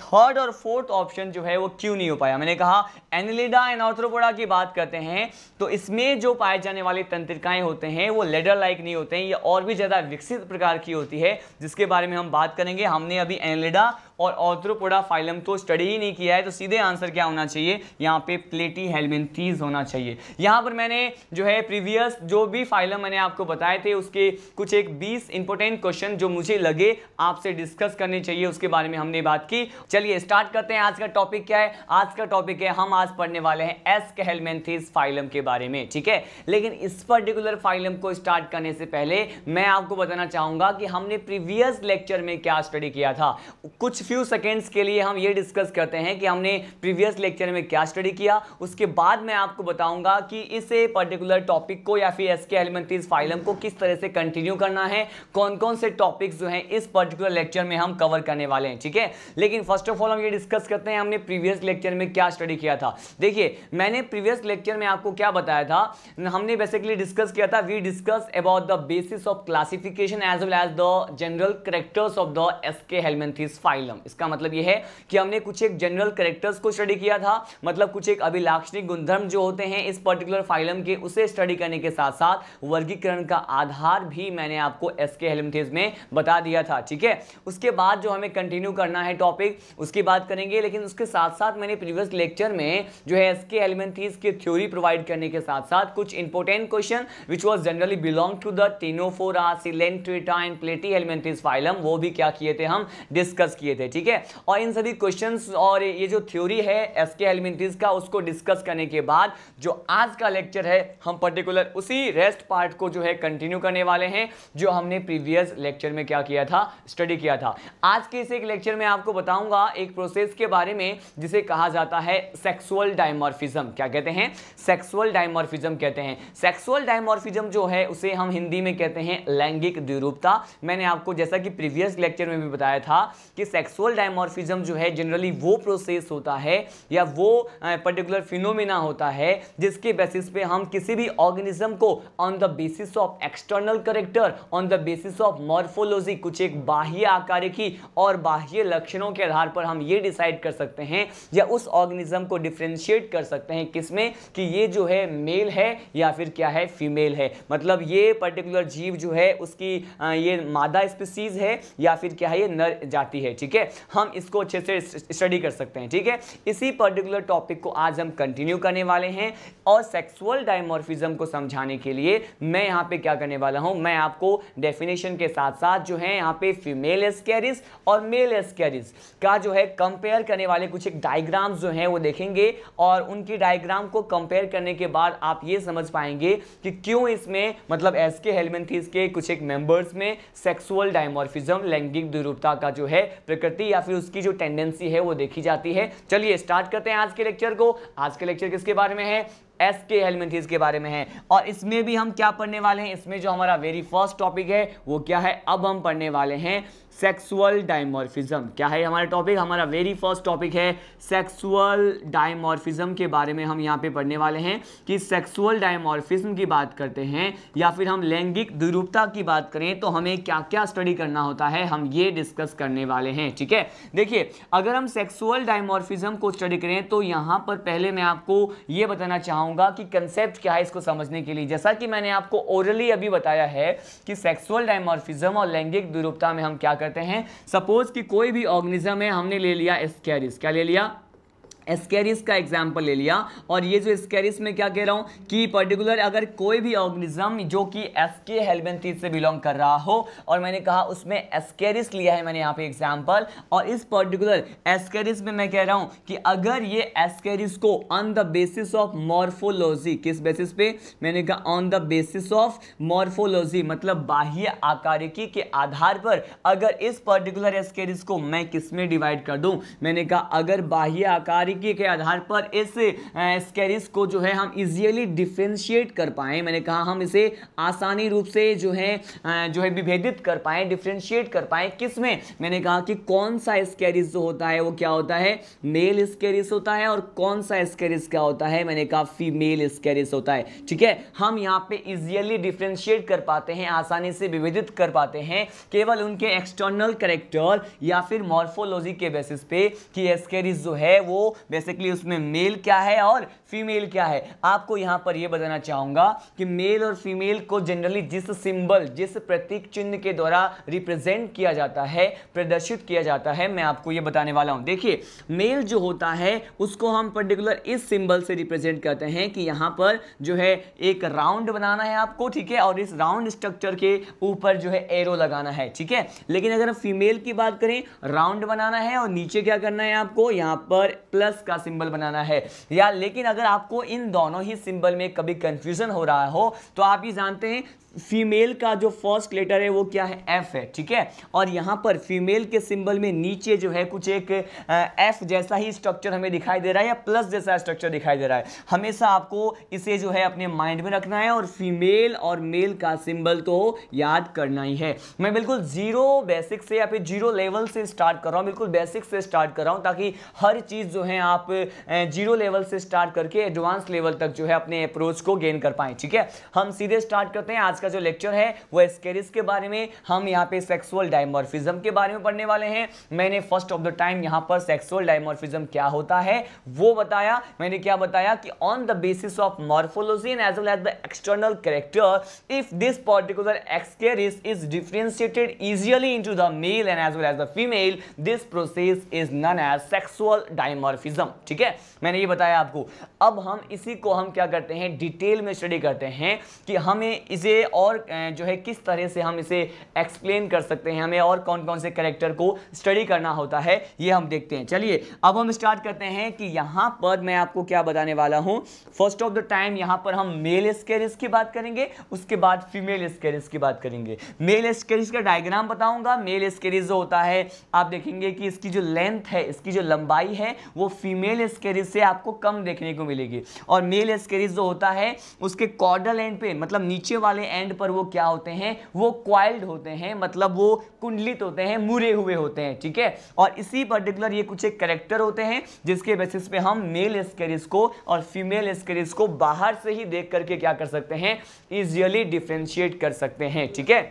थर्ड और फोर्थ ऑप्शन जो है वो क्यों नहीं हो पाया मैंने कहा एनलिडा एंड ऑर्थ्रोपोडा की बात करते हैं तो इसमें जो पाए जाने वाले तंत्रिकाएं होते हैं वो लेडर लाइक नहीं होते हैं ये और भी ज़्यादा विकसित प्रकार की होती है जिसके बारे में हम बात करेंगे हमने अभी एनलिडा और ऑर्थ्रोपोडा फाइलम तो स्टडी ही नहीं किया है तो सीधे आंसर क्या होना चाहिए यहाँ पे प्लेटी हेलमेंथीज होना चाहिए यहाँ पर मैंने जो है प्रीवियस जो भी फाइलम मैंने आपको बताए थे उसके कुछ एक बीस इंपॉर्टेंट क्वेश्चन जो मुझे लगे आपसे डिस्कस करने चाहिए उसके बारे में हमने बात की चलिए स्टार्ट करते हैं आज का टॉपिक क्या है आज का टॉपिक है हम आज पढ़ने वाले हैं एस हेलमेंथीज फाइलम के बारे में ठीक है लेकिन इस पर्टिकुलर फाइलम को स्टार्ट करने से पहले मैं आपको बताना चाहूंगा कि हमने प्रीवियस लेक्चर में क्या स्टडी किया था कुछ फ्यू सेकेंड्स के लिए हम ये डिस्कस करते हैं कि हमने प्रीवियस लेक्चर में क्या स्टडी किया उसके बाद मैं आपको बताऊंगा कि इस पर्टिकुलर टॉपिक को या फिर एस के एलिमेंट्रीज फाइलम को किस तरह से कंटिन्यू करना है कौन कौन से टॉपिक्स जो हैं इस पर्टिकुलर लेक्चर में हम कवर करने वाले हैं ठीक है लेकिन फर्स्ट ऑफ ऑल हम ये डिस्कस करते हैं हमने प्रीवियस लेक्चर में क्या स्टडी किया था देखिए मैंने प्रीवियस लेक्चर में आपको क्या बताया था हमने बेसिकली डिस्कस किया था we discuss about the basis of classification as well as the general characters of the S के हेलमेंथीज फाइलम कॉलम इसका मतलब यह है कि हमने कुछ एक जनरल करेक्टर्स को स्टडी किया था मतलब कुछ एक अभिलाक्षणिक गुणधर्म जो होते हैं इस पर्टिकुलर फाइलम के उसे स्टडी करने के साथ साथ वर्गीकरण का आधार भी मैंने आपको एस के हेलमथेज में बता दिया था ठीक है उसके बाद जो हमें कंटिन्यू करना है टॉपिक उसकी बात करेंगे लेकिन उसके साथ साथ मैंने प्रीवियस लेक्चर में जो है एस के हेलमेंथीज की थ्योरी प्रोवाइड करने के साथ साथ कुछ important question which was generally belong to the Ctenophora Coelenterata and Platyhelminthes phylum वो भी क्या किए थे हम डिस्कस किए थे थे ठीक है और इन सभी क्वेश्चन और ये जो थ्योरी है एस के एलिमेंट्रीज का उसको डिस्कस करने के बाद जो आज का लेक्चर है हम पर्टिकुलर उसी रेस्ट पार्ट को जो है कंटिन्यू करने वाले हैं जो हमने प्रीवियस लेक्चर में क्या किया था स्टडी किया था आज के इस एक लेक्चर में आपको बताऊंगा एक प्रोसेस के बारे में जिसे कहा जाता है सेक्सुअल डायमोर्फिज्म क्या कहते हैं सेक्सुअल डायमोर्फिज्म कहते हैं सेक्सुअल डायमोर्फिज्म जो है उसे हम हिंदी में कहते हैं लैंगिक द्विरूपता मैंने आपको जैसा कि प्रीवियस लेक्चर में भी बताया था कि सेक्स सेक्सुअल डायमॉर्फिज्म जो है जनरली वो प्रोसेस होता है या वो पर्टिकुलर फिनोमिना होता है जिसके बेसिस पे हम किसी भी ऑर्गेनिज्म को on the basis of external character on the basis of morphology कुछ एक बाह्य आकार की और बाह्य लक्षणों के आधार पर हम ये डिसाइड कर सकते हैं या उस ऑर्गेनिज्म को डिफ्रेंशिएट कर सकते हैं किसमें कि ये जो है मेल है या फिर क्या है फीमेल है मतलब ये पर्टिकुलर जीव जो है उसकी ये मादा स्पीसीज है या फिर क्या है ये नर जाति है ठीक है है हम इसको अच्छे से स्टडी कर सकते हैं ठीक है इसी पर्टिकुलर टॉपिक को आज हम कंटिन्यू करने वाले हैं और सेक्सुअल डायमोर्फिज्म को समझाने के लिए मैं यहाँ पे क्या करने वाला हूँ मैं आपको डेफिनेशन के साथ साथ जो है यहाँ पे फीमेल एस्कैरिज और मेल एस्कैरिज का जो है कंपेयर करने वाले कुछ एक डायग्राम्स जो हैं वो देखेंगे और उनकी डायग्राम को कंपेयर करने के बाद आप ये समझ पाएंगे कि क्यों इसमें मतलब एस के हेलमेंथीज के कुछ एक मेंबर्स में सेक्सुअल डायमोर्फिज्म लैंगिक दुरूपता का जो है प्रकृति गति या फिर उसकी जो टेंडेंसी है वो देखी जाती है चलिए स्टार्ट करते हैं आज के लेक्चर को आज के लेक्चर किसके बारे में है एस के हेलमेंटीज के बारे में है और इसमें भी हम क्या पढ़ने वाले हैं इसमें जो हमारा वेरी फर्स्ट टॉपिक है वो क्या है अब हम पढ़ने वाले हैं सेक्सुअल डाइमॉर्फिज्म क्या है हमारा टॉपिक हमारा वेरी फर्स्ट टॉपिक है सेक्सुअल डाइमॉर्फिज्म के बारे में हम यहाँ पे पढ़ने वाले हैं कि सेक्सुअल डाइमॉर्फिज्म की बात करते हैं या फिर हम लैंगिक द्विरूपता की बात करें तो हमें क्या क्या स्टडी करना होता है हम ये डिस्कस करने वाले हैं ठीक है देखिए अगर हम सेक्सुअल डाइमॉर्फिज्म को स्टडी करें तो यहाँ पर पहले मैं आपको ये बताना चाहूँगा कि कंसेप्ट क्या है इसको समझने के लिए जैसा कि मैंने आपको ओरली अभी बताया है कि सेक्सुअल डाइमॉर्फिज्म और लैंगिक द्विरूपता में हम क्या करते हैं सपोज कि कोई भी ऑर्गेनिज्म है हमने ले लिया स्कैरिस क्या ले लिया स्केरिस का एग्जाम्पल ले लिया और ये जो स्केरिस में क्या कह रहा हूँ कि पर्टिकुलर अगर कोई भी ऑर्गेनिज्म जो कि एसके हेलमेंथीज से बिलोंग कर रहा हो और मैंने कहा उसमें एस्केरिस लिया है मैंने यहाँ पे एग्जाम्पल और इस पर्टिकुलर एस्केरिस में मैं कह रहा हूँ कि अगर ये एस्केरिस को on the basis of morphology किस बेसिस पे मैंने कहा on the basis of morphology मतलब बाह्य आकारिकी के आधार पर अगर इस पर्टिकुलर एस्केरिस को मैं किस में डिवाइड कर दूँ मैंने कहा अगर बाह्य आकार बारीकी के आधार पर इस स्केरिस को जो है हम इजीली डिफ्रेंशिएट कर पाए मैंने कहा हम इसे आसानी रूप से जो है जो है विभेदित कर पाए डिफ्रेंशिएट कर पाए किस में मैंने कहा कि कौन सा स्केरिस जो होता है वो क्या होता है मेल स्केरिस होता है और कौन सा स्केरिस क्या होता है मैंने कहा फीमेल स्केरिस होता है ठीक है हम यहाँ पे इजियली डिफ्रेंशिएट कर पाते हैं आसानी से विभेदित कर पाते हैं केवल उनके एक्सटर्नल करेक्टर या फिर मॉर्फोलॉजी के बेसिस पे कि एस्केरिस जो है वो बेसिकली उसमें मेल क्या है और फीमेल क्या है आपको यहाँ पर यह बताना चाहूँगा कि मेल और फीमेल को जनरली जिस सिंबल जिस प्रतीक चिन्ह के द्वारा रिप्रेजेंट किया जाता है प्रदर्शित किया जाता है मैं आपको ये बताने वाला हूँ देखिए मेल जो होता है उसको हम पर्टिकुलर इस सिंबल से रिप्रेजेंट करते हैं कि यहाँ पर जो है एक राउंड बनाना है आपको ठीक है और इस राउंड स्ट्रक्चर के ऊपर जो है एरो लगाना है ठीक है लेकिन अगर फीमेल की बात करें राउंड बनाना है और नीचे क्या करना है आपको यहाँ पर प्लस प्लस का सिंबल बनाना है या लेकिन अगर आपको इन दोनों ही सिंबल में कभी कंफ्यूजन हो रहा हो तो आप ये जानते हैं फीमेल का जो फर्स्ट लेटर है वो क्या है एफ है ठीक है और यहाँ पर फीमेल के सिंबल में नीचे जो है कुछ एक एफ जैसा ही स्ट्रक्चर हमें दिखाई दे रहा है या प्लस जैसा स्ट्रक्चर दिखाई दे रहा है हमेशा आपको इसे जो है अपने माइंड में रखना है और फीमेल और मेल का सिंबल तो याद करना ही है मैं बिल्कुल जीरो बेसिक से या फिर जीरो लेवल से स्टार्ट कर रहा हूँ बिल्कुल बेसिक से स्टार्ट कर रहा हूँ ताकि हर चीज़ जो है आप जीरो लेवल से स्टार्ट करके एडवांस लेवल तक जो है अपने अप्रोच को गेन कर पाएँ ठीक है हम सीधे स्टार्ट करते हैं आज का जो लेक्चर है वो एस्केरिस के बारे में हम यहाँ पे सेक्सुअल डायमोर्फिज्म के बारे में पढ़ने वाले हैं मैंने फर्स्ट ऑफ द टाइम यहाँ पर सेक्सुअल डायमोर्फिज्म क्या होता है वो बताया मैंने क्या बताया कि on the basis of morphology and as well as the external character if this particular Ascaris is differentiated easily into the male and as well as the female this process is known as sexual dimorphism ठीक है मैंने ये बताया आपको अब हम इसी को हम क्या करते हैं डिटेल में स्टडी करते हैं कि हमें इसे और जो है किस तरह से हम इसे एक्सप्लेन कर सकते हैं हमें और कौन कौन से करेक्टर को स्टडी करना होता है ये हम देखते हैं चलिए अब हम स्टार्ट करते हैं कि यहाँ पर मैं आपको क्या बताने वाला हूँ फर्स्ट ऑफ द टाइम यहाँ पर हम मेल स्केरिस की बात करेंगे उसके बाद फीमेल स्केरिस की बात करेंगे मेल स्केरिस का डायग्राम बताऊँगा मेल स्केरिस जो होता है आप देखेंगे कि इसकी जो लेंथ है इसकी जो लंबाई है वो फीमेल स्केरिस से आपको कम देखने को मिलेगी और मेल स्केरिस जो होता है उसके कॉर्डल एंड पे मतलब नीचे वाले एंड एंड पर वो क्या होते हैं वो क्वाइल्ड होते हैं मतलब वो कुंडलित होते हैं मुरे हुए होते हैं ठीक है और इसी पर्टिकुलर ये कुछ एक करेक्टर होते हैं जिसके बेसिस पे हम मेल एस्केरिस को और फीमेल एस्केरिस को बाहर से ही देख करके क्या कर सकते हैं इजियली डिफ्रेंशिएट कर सकते हैं ठीक है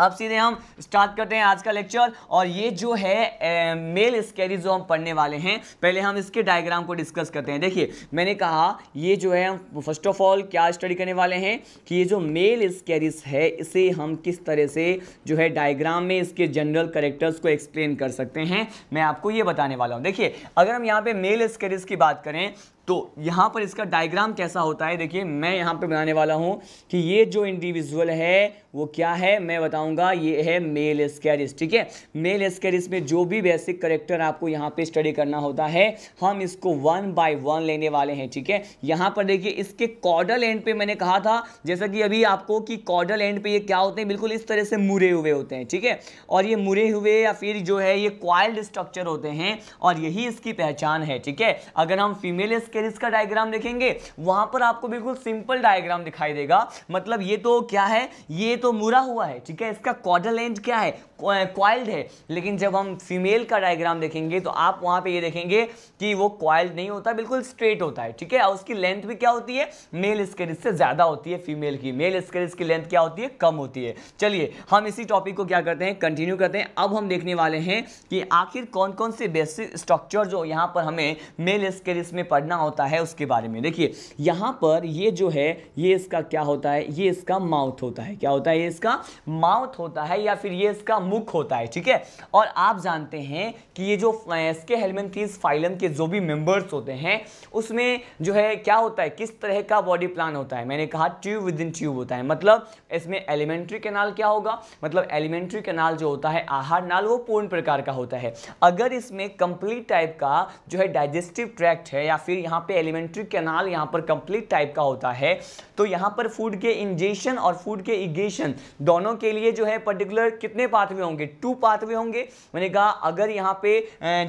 अब सीधे हम स्टार्ट करते हैं आज का लेक्चर और ये जो है ए, मेल स्कैरी जो हम पढ़ने वाले हैं पहले हम इसके डायग्राम को डिस्कस करते हैं देखिए मैंने कहा ये जो है हम फर्स्ट ऑफ ऑल क्या स्टडी करने वाले हैं कि ये जो मेल स्कैरिस है इसे हम किस तरह से जो है डायग्राम में इसके जनरल करेक्टर्स को एक्सप्लेन कर सकते हैं मैं आपको ये बताने वाला हूँ देखिए अगर हम यहाँ पर मेल स्कैरिस की बात करें तो यहाँ पर इसका डायग्राम कैसा होता है देखिए मैं यहाँ पे बनाने वाला हूँ कि ये जो इंडिविजुअल है वो क्या है मैं बताऊँगा ये है मेल स्केरिस ठीक है मेल स्केरिस में जो भी बेसिक करेक्टर आपको यहाँ पे स्टडी करना होता है हम इसको वन बाय वन लेने वाले हैं ठीक है यहाँ पर देखिए इसके कॉडल एंड पे मैंने कहा था जैसा कि अभी आपको कि कॉडल एंड पे ये क्या होते हैं बिल्कुल इस तरह से मुरे हुए होते हैं ठीक है और ये मुरे हुए या फिर जो है ये क्वाइल्ड स्ट्रक्चर होते हैं और यही इसकी पहचान है ठीक है अगर हम फीमेल कैरिज का डायग्राम देखेंगे वहां पर आपको बिल्कुल सिंपल डायग्राम दिखाई देगा मतलब ये तो क्या है ये तो मुरा हुआ है ठीक है इसका कॉडल एंड क्या है क्वाइल्ड है लेकिन जब हम फीमेल का डायग्राम देखेंगे तो आप वहां पे ये देखेंगे कि वो क्वाइल्ड नहीं होता बिल्कुल स्ट्रेट होता है ठीक है और उसकी लेंथ भी क्या होती है मेल स्केरिस से ज़्यादा होती है फीमेल की मेल स्केरिस की लेंथ क्या होती है कम होती है चलिए हम इसी टॉपिक को क्या करते हैं कंटिन्यू करते हैं अब हम देखने वाले हैं कि आखिर कौन कौन से बेसिक स्ट्रक्चर जो यहाँ पर हमें मेल स्केरिस में पढ़ना होता है उसके बारे में देखिए यहां पर ये जो है ये इसका क्या होता है ये इसका माउथ होता है क्या होता है ये इसका माउथ होता है या फिर ये इसका मुख होता है ठीक है और आप जानते हैं कि ये जो इसके हेलमेंथीज फाइलम के जो भी मेंबर्स होते हैं उसमें जो है क्या होता है किस तरह का बॉडी प्लान होता है मैंने कहा ट्यूब विद इन ट्यूब होता है मतलब इसमें एलिमेंट्री कैनाल क्या होगा मतलब एलिमेंट्री कैनाल जो होता है आहार नाल वो पूर्ण प्रकार का होता है अगर इसमें कंप्लीट टाइप का जो है डाइजेस्टिव ट्रैक्ट है या फिर यहाँ यहाँ पे एलिमेंट्री कैनाल यहाँ पर कंप्लीट टाइप का होता है तो यहाँ पर फूड के इंजेशन और फूड के इगेशन दोनों के लिए जो है पर्टिकुलर कितने पाथवे होंगे टू पाथवे होंगे मैंने कहा अगर यहाँ पे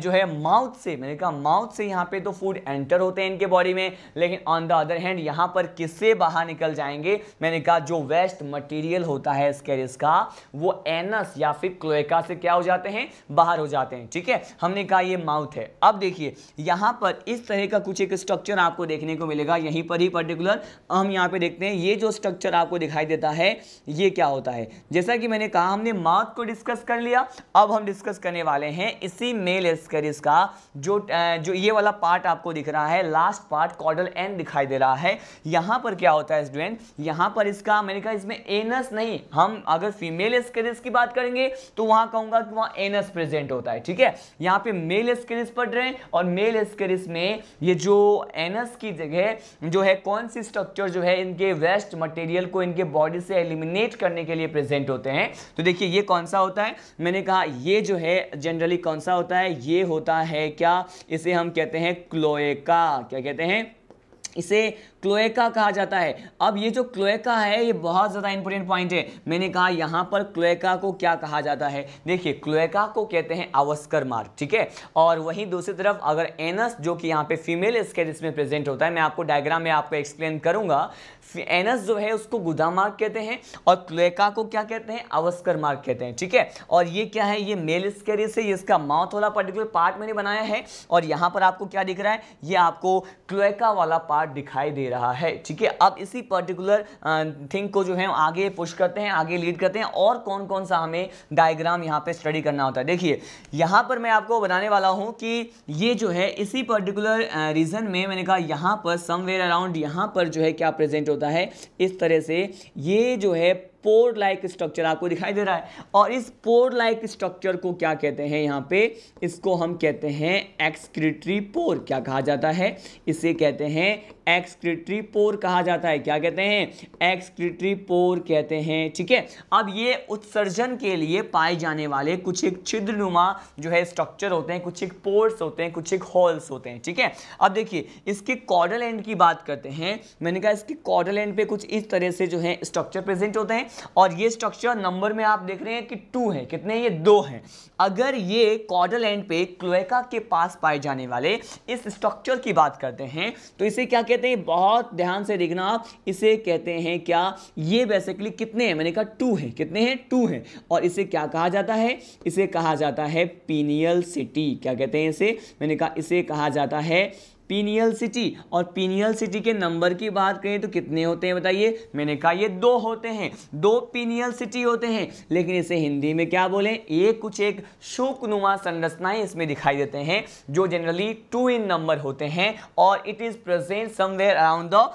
जो है माउथ से मैंने कहा माउथ से यहाँ पे तो फूड एंटर होते हैं इनके बॉडी में लेकिन ऑन द अदर हैंड यहाँ पर किससे बाहर निकल जाएंगे मैंने कहा जो वेस्ट मटीरियल होता है स्केरिस का वो एनस या फिर क्लोएका से क्या हो जाते हैं बाहर हो जाते हैं ठीक है हमने कहा ये माउथ है अब देखिए यहाँ पर इस तरह का कुछ एक स्ट्रक्चर आपको देखने को मिलेगा यहीं पर ही पर्टिकुलर हम यहाँ पे देखते हैं ये जो स्ट्रक्चर आपको दिखाई देता है ये क्या होता है जैसा कि मैंने कहा हमने माउथ को डिस्कस कर लिया अब हम डिस्कस करने वाले हैं इसी मेल एस्करिस का जो जो ये वाला पार्ट आपको दिख रहा है लास्ट पार्ट कॉडल एंड दिखाई दे रहा है यहाँ पर क्या होता है स्टूडेंट यहाँ पर इसका मैंने कहा इसमें एनस नहीं हम अगर फीमेल एस्करिस की बात करेंगे तो वहाँ कहूँगा कि वहाँ एनस प्रेजेंट होता है ठीक है यहाँ पे मेल एस्करिस पढ़ रहे हैं और मेल एस्करिस में ये जो एनस की जगह जो है कौन सी स्ट्रक्चर जो है इनके वेस्ट मटेरियल को इनके बॉडी से एलिमिनेट करने के लिए प्रेजेंट होते हैं तो देखिए ये कौन सा होता है मैंने कहा ये जो है जनरली कौन सा होता है ये होता है क्या इसे हम कहते हैं क्लोएका क्या कहते हैं इसे क्लोएका कहा जाता है अब ये जो क्लोएका है ये बहुत ज़्यादा इंपॉर्टेंट पॉइंट है मैंने कहा यहाँ पर क्लोएका को क्या कहा जाता है देखिए क्लोएका को कहते हैं आवस्कर मार्ग ठीक है और वहीं दूसरी तरफ अगर एनस जो कि यहाँ पे फीमेल स्केल इसमें प्रेजेंट होता है मैं आपको डायग्राम में आपको एक्सप्लेन करूँगा एनस जो है उसको गुदा मार्ग कहते हैं और क्लेका को क्या कहते हैं अवस्कर मार्ग कहते हैं ठीक है और ये क्या है ये मेल स्केरिस से इसका माउथ वाला पर्टिकुलर पार्ट मैंने बनाया है और यहाँ पर आपको क्या दिख रहा है ये आपको क्लोका वाला पार्ट दिखाई दे रहा है ठीक है अब इसी पर्टिकुलर थिंग को जो है आगे पुश करते हैं आगे लीड करते हैं और कौन कौन सा हमें डायग्राम यहाँ पर स्टडी करना होता है देखिए यहाँ पर मैं आपको बताने वाला हूँ कि ये जो है इसी पर्टिकुलर रीजन में मैंने कहा यहाँ पर समवेयर अराउंड यहाँ पर जो है क्या प्रेजेंट होता है होता है इस तरह से ये जो है पोर लाइक स्ट्रक्चर आपको दिखाई दे रहा है और इस पोर लाइक स्ट्रक्चर को क्या कहते हैं यहाँ पे इसको हम कहते हैं एक्सक्रिटरी पोर क्या कहा जाता है इसे कहते हैं एक्सक्रिटरी पोर कहा जाता है क्या कहते हैं एक्सक्रिटरी पोर कहते हैं ठीक है अब ये उत्सर्जन के लिए पाए जाने वाले कुछ एक छिद्रनुमा जो है स्ट्रक्चर होते हैं कुछ एक पोर्स होते हैं कुछ एक हॉल्स होते हैं ठीक है अब देखिए इसके कॉडल एंड की बात करते हैं मैंने कहा इसके कॉडल एंड पे कुछ इस तरह से जो है स्ट्रक्चर प्रेजेंट होते हैं और ये स्ट्रक्चर नंबर में आप देख रहे हैं कि टू है कितने ये दो हैं अगर ये कॉडल एंड पे क्लोएका के पास पाए जाने वाले इस स्ट्रक्चर की बात करते हैं तो इसे क्या कहते हैं बहुत ध्यान से देखना इसे कहते हैं क्या ये बेसिकली कितने हैं मैंने कहा टू है कितने हैं टू हैं और इसे क्या कहा जाता है इसे कहा जाता है पीनियल सिटी क्या कहते हैं इसे मैंने कहा इसे कहा जाता है पीनियल सिटी और पीनियल सिटी के नंबर की बात करें तो कितने होते हैं बताइए मैंने कहा ये दो होते हैं दो पीनियल सिटी होते हैं लेकिन इसे हिंदी में क्या बोलें ये कुछ एक शोकनुमा संरचनाएं इसमें दिखाई देते हैं जो जनरली टू इन नंबर होते हैं और it is present somewhere around the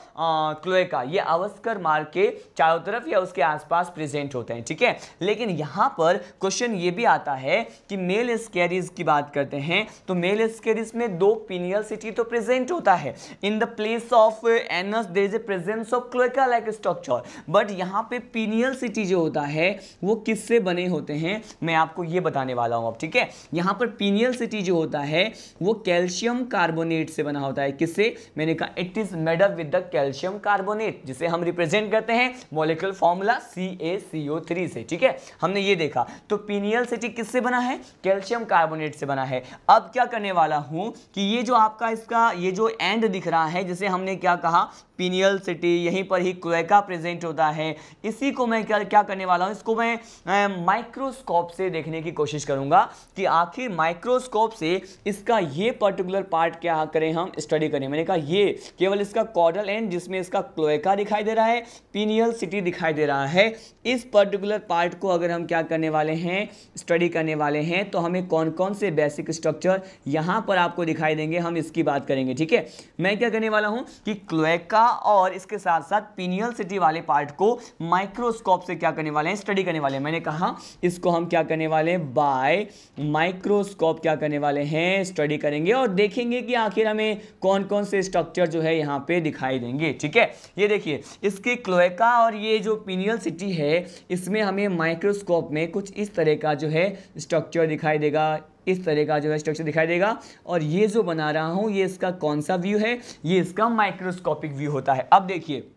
cloaca ये अवस्कर मार्ग के चारों तरफ या उसके आसपास प्रेजेंट होते हैं ठीक है लेकिन यहाँ पर क्वेश्चन ये भी आता है कि मेल स्केरिज की बात करते हैं तो मेल स्केरिज में दो पीनियल सिटी तो प्रेस प्रेजेंट होता है in the place of anus there is a presence of cloaca like structure but यहाँ पे पीनियल सिटी जो होता है वो किससे बने होते हैं मैं आपको ये बताने वाला हूँ अब ठीक है यहाँ पर पीनियल सिटी जो होता है वो कैल्शियम कार्बोनेट से बना होता है किससे मैंने कहा it is made up with the calcium carbonate जिसे हम रिप्रेजेंट करते हैं मोलिकल फॉर्मूला सी ए सी ओ थ्री से ठीक है हमने ये देखा तो पीनियल सिटी किससे बना है कैल्शियम कार्बोनेट से बना है अब क्या करने वाला हूँ कि ये जो आपका इसका ये जो एंड दिख रहा है जिसे हमने क्या कहा पीनियल सिटी यहीं पर ही क्वेका प्रेजेंट होता है इसी को मैं क्या क्या करने वाला हूँ इसको मैं माइक्रोस्कोप से देखने की कोशिश करूँगा कि आखिर माइक्रोस्कोप से इसका ये पर्टिकुलर पार्ट क्या करें हम स्टडी करें मैंने कहा ये केवल इसका कॉडल एंड जिसमें इसका क्लोएका दिखाई दे रहा है पीनियल सिटी दिखाई दे रहा है इस पर्टिकुलर पार्ट को अगर हम क्या करने वाले हैं स्टडी करने वाले हैं तो हमें कौन कौन से बेसिक स्ट्रक्चर यहाँ पर आपको दिखाई देंगे हम इसकी बात करेंगे ठीक है मैं क्या करने वाला हूँ कि क्लोएका और इसके साथ साथ पीनियल सिटी वाले पार्ट को माइक्रोस्कोप से क्या करने वाले हैं स्टडी करने वाले हैं मैंने कहा इसको हम क्या करने वाले हैं बाय माइक्रोस्कोप क्या करने वाले हैं स्टडी करेंगे और देखेंगे कि आखिर हमें कौन कौन से स्ट्रक्चर जो है यहाँ पे दिखाई देंगे ठीक है ये देखिए इसके क्लोएका और ये जो पीनियल सिटी है इसमें हमें माइक्रोस्कोप में कुछ इस तरह का जो है स्ट्रक्चर दिखाई देगा इस तरह का जो है स्ट्रक्चर दिखाई देगा और ये जो बना रहा हूं ये इसका कौन सा व्यू है ये इसका माइक्रोस्कोपिक व्यू होता है अब देखिए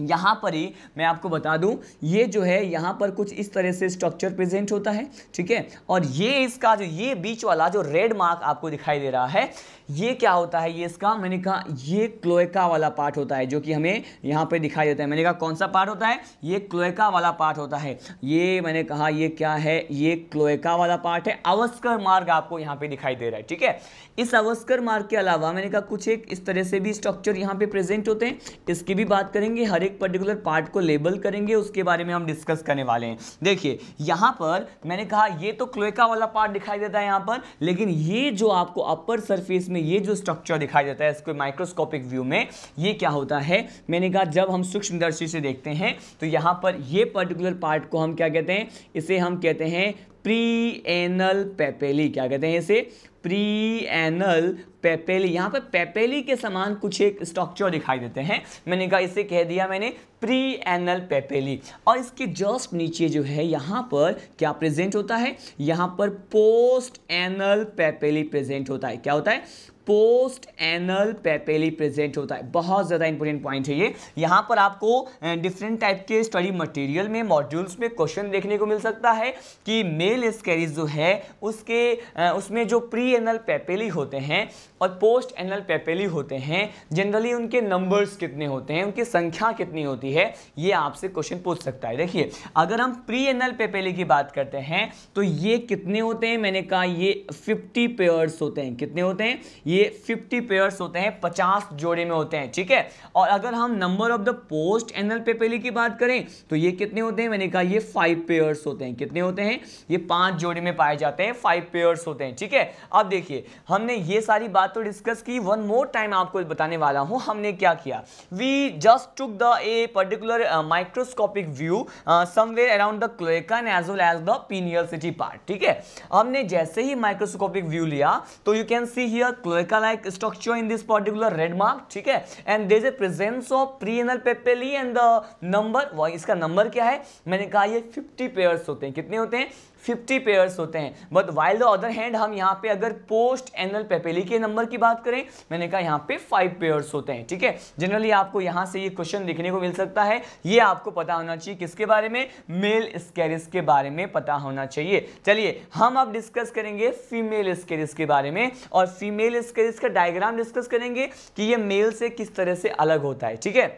यहाँ पर ही मैं आपको बता दूं ये जो है यहाँ पर कुछ इस तरह से स्ट्रक्चर प्रेजेंट होता है ठीक है और ये इसका जो ये बीच वाला जो रेड मार्क आपको दिखाई दे रहा है ये क्या होता है ये इसका मैंने कहा ये क्लोएका वाला पार्ट होता है जो कि हमें यहाँ पर दिखाई देता है मैंने कहा कौन सा पार्ट होता है ये क्लोएका वाला पार्ट होता है ये मैंने कहा ये क्या है ये क्लोएका वाला पार्ट है अवस्कर मार्ग आपको यहाँ पर दिखाई दे रहा है ठीक है इस अवस्कर मार्ग के अलावा मैंने कहा कुछ एक इस तरह से भी स्ट्रक्चर यहाँ पर प्रेजेंट होते हैं इसकी भी बात करेंगे हर एक पर्टिकुलर पार्ट को लेबल करेंगे उसके बारे में हम डिस्कस करने वाले हैं देखिए यहां पर मैंने कहा ये तो क्लोएका वाला पार्ट दिखाई देता है यहां पर लेकिन ये जो आपको अपर सरफेस में ये जो स्ट्रक्चर दिखाई देता है इसको माइक्रोस्कोपिक व्यू में ये क्या होता है मैंने कहा जब हम सूक्ष्म सूक्ष्मदर्शी से देखते हैं तो यहां पर ये पर्टिकुलर पार्ट को हम क्या कहते हैं इसे हम कहते हैं प्री एनल पेपेली क्या कहते हैं इसे प्री एनल पेपेली यहाँ पर पेपेली के समान कुछ एक स्ट्रक्चर दिखाई देते हैं मैंने कहा इसे कह दिया मैंने प्री एनल पेपेली और इसके जस्ट नीचे जो है यहाँ पर क्या प्रेजेंट होता है यहाँ पर पोस्ट एनल पेपेली प्रेजेंट होता है क्या होता है पोस्ट एनल पेपेली प्रेजेंट होता है बहुत ज़्यादा इंपॉर्टेंट पॉइंट है ये यहाँ पर आपको डिफरेंट टाइप के स्टडी मटेरियल में मॉड्यूल्स में क्वेश्चन देखने को मिल सकता है कि मेल स्कैरीज जो है उसके उसमें जो प्री एनल पेपेली होते हैं और पोस्ट एनल पेपेली होते हैं जनरली उनके नंबर्स कितने होते हैं उनकी संख्या कितनी होती है ये आपसे क्वेश्चन पूछ सकता है देखिए अगर हम प्री एनल पेपेली की बात करते हैं तो ये कितने होते हैं मैंने कहा ये फिफ्टी पेयर्स होते हैं कितने होते हैं ये फिफ्टी पेयर्स होते हैं पचास जोड़े में होते हैं ठीक है और अगर हम number of the post anal papillae की बात करें तो ये कितने होते हैं मैंने कहा ये फाइव पेयर्स होते हैं कितने होते हैं ये पांच जोड़े में पाए जाते हैं फाइव पेयर्स होते हैं ठीक है अब देखिए हमने ये सारी बात तो डिस्कस की वन मोर टाइम आपको बताने वाला हूँ हमने क्या किया we just took the a particular microscopic view somewhere around the cloaca as well as the penial setae part ठीक है हमने जैसे ही माइक्रोस्कोपिक व्यू लिया तो you can see here cloaca like structure in this particular red mark ठीक है and there is a presence of pre anal papillae and the number इसका नंबर क्या है मैंने कहा ये फिफ्टी पेयर्स होते हैं कितने होते हैं फिफ्टी पेयर्स होते हैं but while the other hand हम यहाँ पे अगर पोस्ट एनल पेपेली के नंबर की बात करें मैंने कहा यहाँ पे फाइव पेयर्स होते हैं ठीक है जनरली आपको यहाँ से ये क्वेश्चन देखने को मिल सकता है ये आपको पता होना चाहिए किसके बारे में मेल स्कैरिस के बारे में पता होना चाहिए चलिए हम अब डिस्कस करेंगे फीमेल स्कैरिस के बारे में और फीमेल स्कैरिस का डायग्राम डिस्कस करेंगे कि ये मेल से किस तरह से अलग होता है ठीक है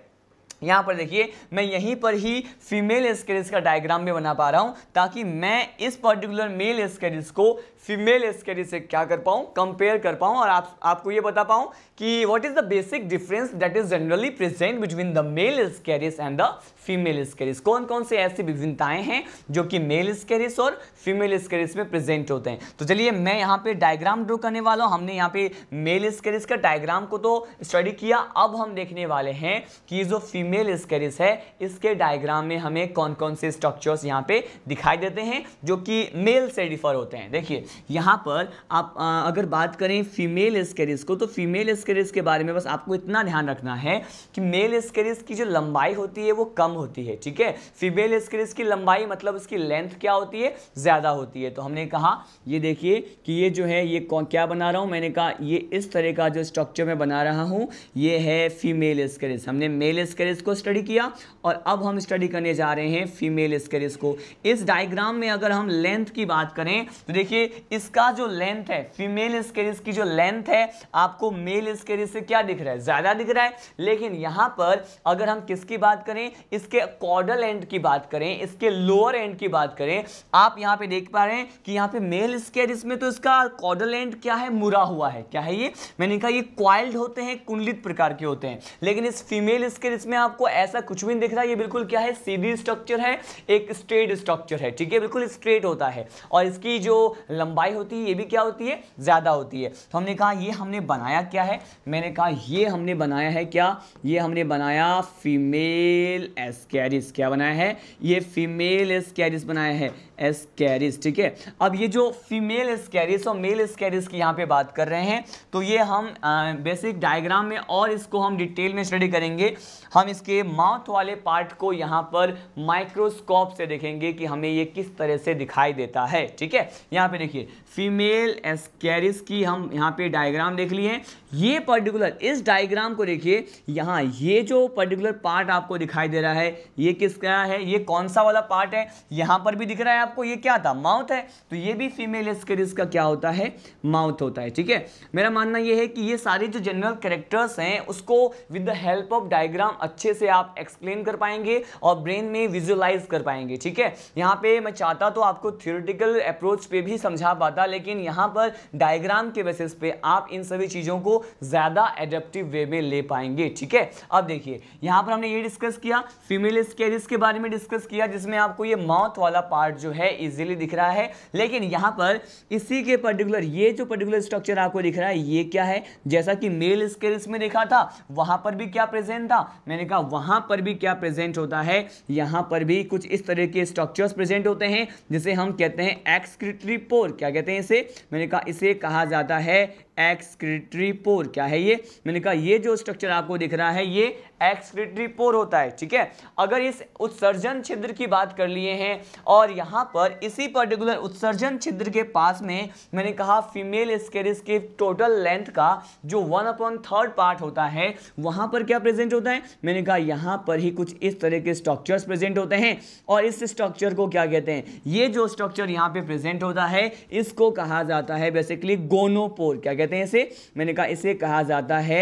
यहाँ पर देखिए मैं यहीं पर ही फीमेल स्केरिस का डायग्राम भी बना पा रहा हूँ ताकि मैं इस पर्टिकुलर मेल स्केरिस को फीमेल स्केरिस से क्या कर पाऊँ कंपेयर कर पाऊँ और आप आपको ये बता पाऊँ कि what is the basic difference that is generally present between the male Ascaris and the female Ascaris कौन कौन से ऐसी विभिन्नताएं हैं जो कि मेल स्केरिस और फीमेल स्केरिस में प्रेजेंट होते हैं तो चलिए मैं यहाँ पे डायग्राम ड्रो करने वाला हूँ हमने यहाँ पे मेल स्केरिस का डायग्राम को तो स्टडी किया अब हम देखने वाले हैं कि जो फीमेल फीमेल स्केरिस है इसके डायग्राम में हमें कौन कौन से स्ट्रक्चर्स यहाँ पे दिखाई देते हैं जो कि मेल से डिफर होते हैं देखिए यहाँ पर आप आ, अगर बात करें फीमेल स्केरिस को तो फीमेल स्केरिस के बारे में बस आपको इतना ध्यान रखना है कि मेल स्केरिस की जो लंबाई होती है वो कम होती है ठीक है फीमेल स्केरिस की लंबाई मतलब उसकी लेंथ क्या होती है ज़्यादा होती है तो हमने कहा ये देखिए कि ये जो है ये क्या बना रहा हूँ मैंने कहा ये इस तरह का जो स्ट्रक्चर मैं बना रहा हूँ ये है फीमेल स्केरिस हमने मेल स्केरिस स्केरिस को स्टडी किया और अब हम स्टडी करने जा रहे हैं फीमेल स्केरिस को इस डायग्राम में अगर हम लेंथ की बात करें तो देखिए इसका जो लेंथ है फीमेल स्केरिस की जो लेंथ है आपको मेल स्केरिस से क्या दिख रहा है ज़्यादा दिख रहा है लेकिन यहाँ पर अगर हम किसकी बात करें इसके कॉडल एंड की बात करें इसके लोअर एंड की बात करें आप यहाँ पे देख पा रहे हैं कि यहाँ पे मेल स्केरिस में तो इसका कॉडल एंड क्या है मुरा हुआ है क्या है ये मैंने कहा ये क्वाइल्ड होते हैं कुंडलित प्रकार के होते हैं लेकिन इस फीमेल स्केरिस में आपको ऐसा कुछ भी नहीं दिख रहा ये बिल्कुल क्या है सीधी स्ट्रक्चर है एक स्ट्रेट स्ट्रक्चर है ठीक है बिल्कुल स्ट्रेट होता है और इसकी जो लंबाई होती है ये भी क्या होती है ज़्यादा होती है तो हमने कहा ये हमने बनाया क्या है मैंने कहा ये हमने बनाया है क्या ये हमने बनाया फीमेल एस्कैरिस क्या बनाया है ये फीमेल एस्कैरिस बनाया है एस्कैरिस ठीक है अब ये जो फीमेल एस्कैरिस और मेल स्कैरिस की यहाँ पे बात कर रहे हैं तो ये हम आ, बेसिक डायग्राम में और इसको हम डिटेल में स्टडी करेंगे हम इसके माउथ वाले पार्ट को यहाँ पर माइक्रोस्कोप से देखेंगे कि हमें ये किस तरह से दिखाई देता है ठीक है यहाँ पे देखिए फीमेल एस्कैरिस की हम यहाँ पे डायग्राम देख लिए ये पर्टिकुलर इस डायग्राम को देखिए यहाँ ये जो पर्टिकुलर पार्ट आपको दिखाई दे रहा है ये किसका है ये कौन सा वाला पार्ट है यहाँ पर भी दिख रहा है आपको ये क्या था माउथ है तो ये भी फीमेल एस्कैरिस का क्या होता है माउथ होता है ठीक है मेरा मानना ये है कि ये सारे जो जनरल करेक्टर्स हैं उसको with the help of diagram अच्छे से आप एक्सप्लेन कर पाएंगे और ब्रेन में विजुअलाइज कर पाएंगे ठीक है यहाँ पे मैं चाहता तो आपको थियोरिटिकल अप्रोच पे भी समझा पाता था लेकिन यहाँ पर डायग्राम के बेसिस पे आप इन सभी चीज़ों को ज़्यादा एडेप्टिव वे में ले पाएंगे ठीक है अब देखिए यहाँ पर हमने ये डिस्कस किया फीमेल स्केरिस के बारे में डिस्कस किया जिसमें आपको ये माउथ वाला पार्ट जो है ईजिली दिख रहा है लेकिन यहाँ पर इसी के पर्टिकुलर ये जो पर्टिकुलर स्ट्रक्चर आपको दिख रहा है ये क्या है जैसा कि मेल स्केरिस में देखा था वहाँ पर भी क्या प्रेजेंट था मैंने कहा वहाँ पर भी क्या प्रेजेंट होता है यहाँ पर भी कुछ इस तरह के स्ट्रक्चर्स प्रेजेंट होते हैं जिसे हम कहते हैं एक्सक्रिटरी पोर क्या कहते हैं से मैंने कहा इसे कहा जाता है एक्सक्रिटरी पोर क्या है ये मैंने कहा ये जो स्ट्रक्चर आपको दिख रहा है ये एक्सक्रिटरी पोर होता है ठीक है अगर इस उत्सर्जन छिद्र की बात कर लिए हैं और यहाँ पर इसी पर्टिकुलर उत्सर्जन छिद्र के पास में मैंने कहा फीमेल स्केरिस के टोटल लेंथ का जो वन अपॉन थर्ड पार्ट होता है वहाँ पर क्या प्रेजेंट होता है मैंने कहा यहाँ पर ही कुछ इस तरह के स्ट्रक्चर्स प्रेजेंट होते हैं और इस स्ट्रक्चर को क्या कहते हैं ये जो स्ट्रक्चर यहाँ पे प्रेजेंट होता है इसको कहा जाता है बेसिकली गोनोपोर क्या कहते कहते हैं इसे मैंने कहा इसे कहा जाता है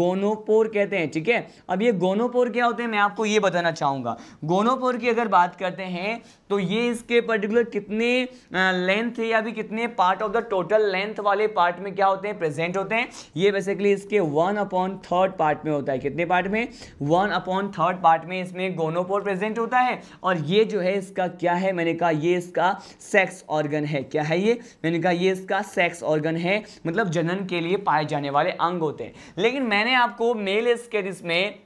गोनोपोर कहते हैं ठीक है अब ये गोनोपोर क्या होते हैं मैं आपको ये बताना चाहूँगा गोनोपोर की अगर बात करते हैं तो ये इसके पर्टिकुलर कितने लेंथ या भी कितने part of the total length वाले पार्ट में क्या होते हैं प्रेजेंट होते हैं ये बेसिकली इसके वन अपॉन थर्ड पार्ट में होता है कितने पार्ट में वन अपॉन थर्ड पार्ट में इसमें गोनोपोर प्रेजेंट होता है और ये जो है इसका क्या है मैंने कहा ये इसका सेक्स ऑर्गन है क्या है ये मैंने कहा ये इसका सेक्स ऑर्गन है मतलब जनन के लिए पाए जाने वाले अंग होते हैं लेकिन मैंने आपको मेल स्केरिस में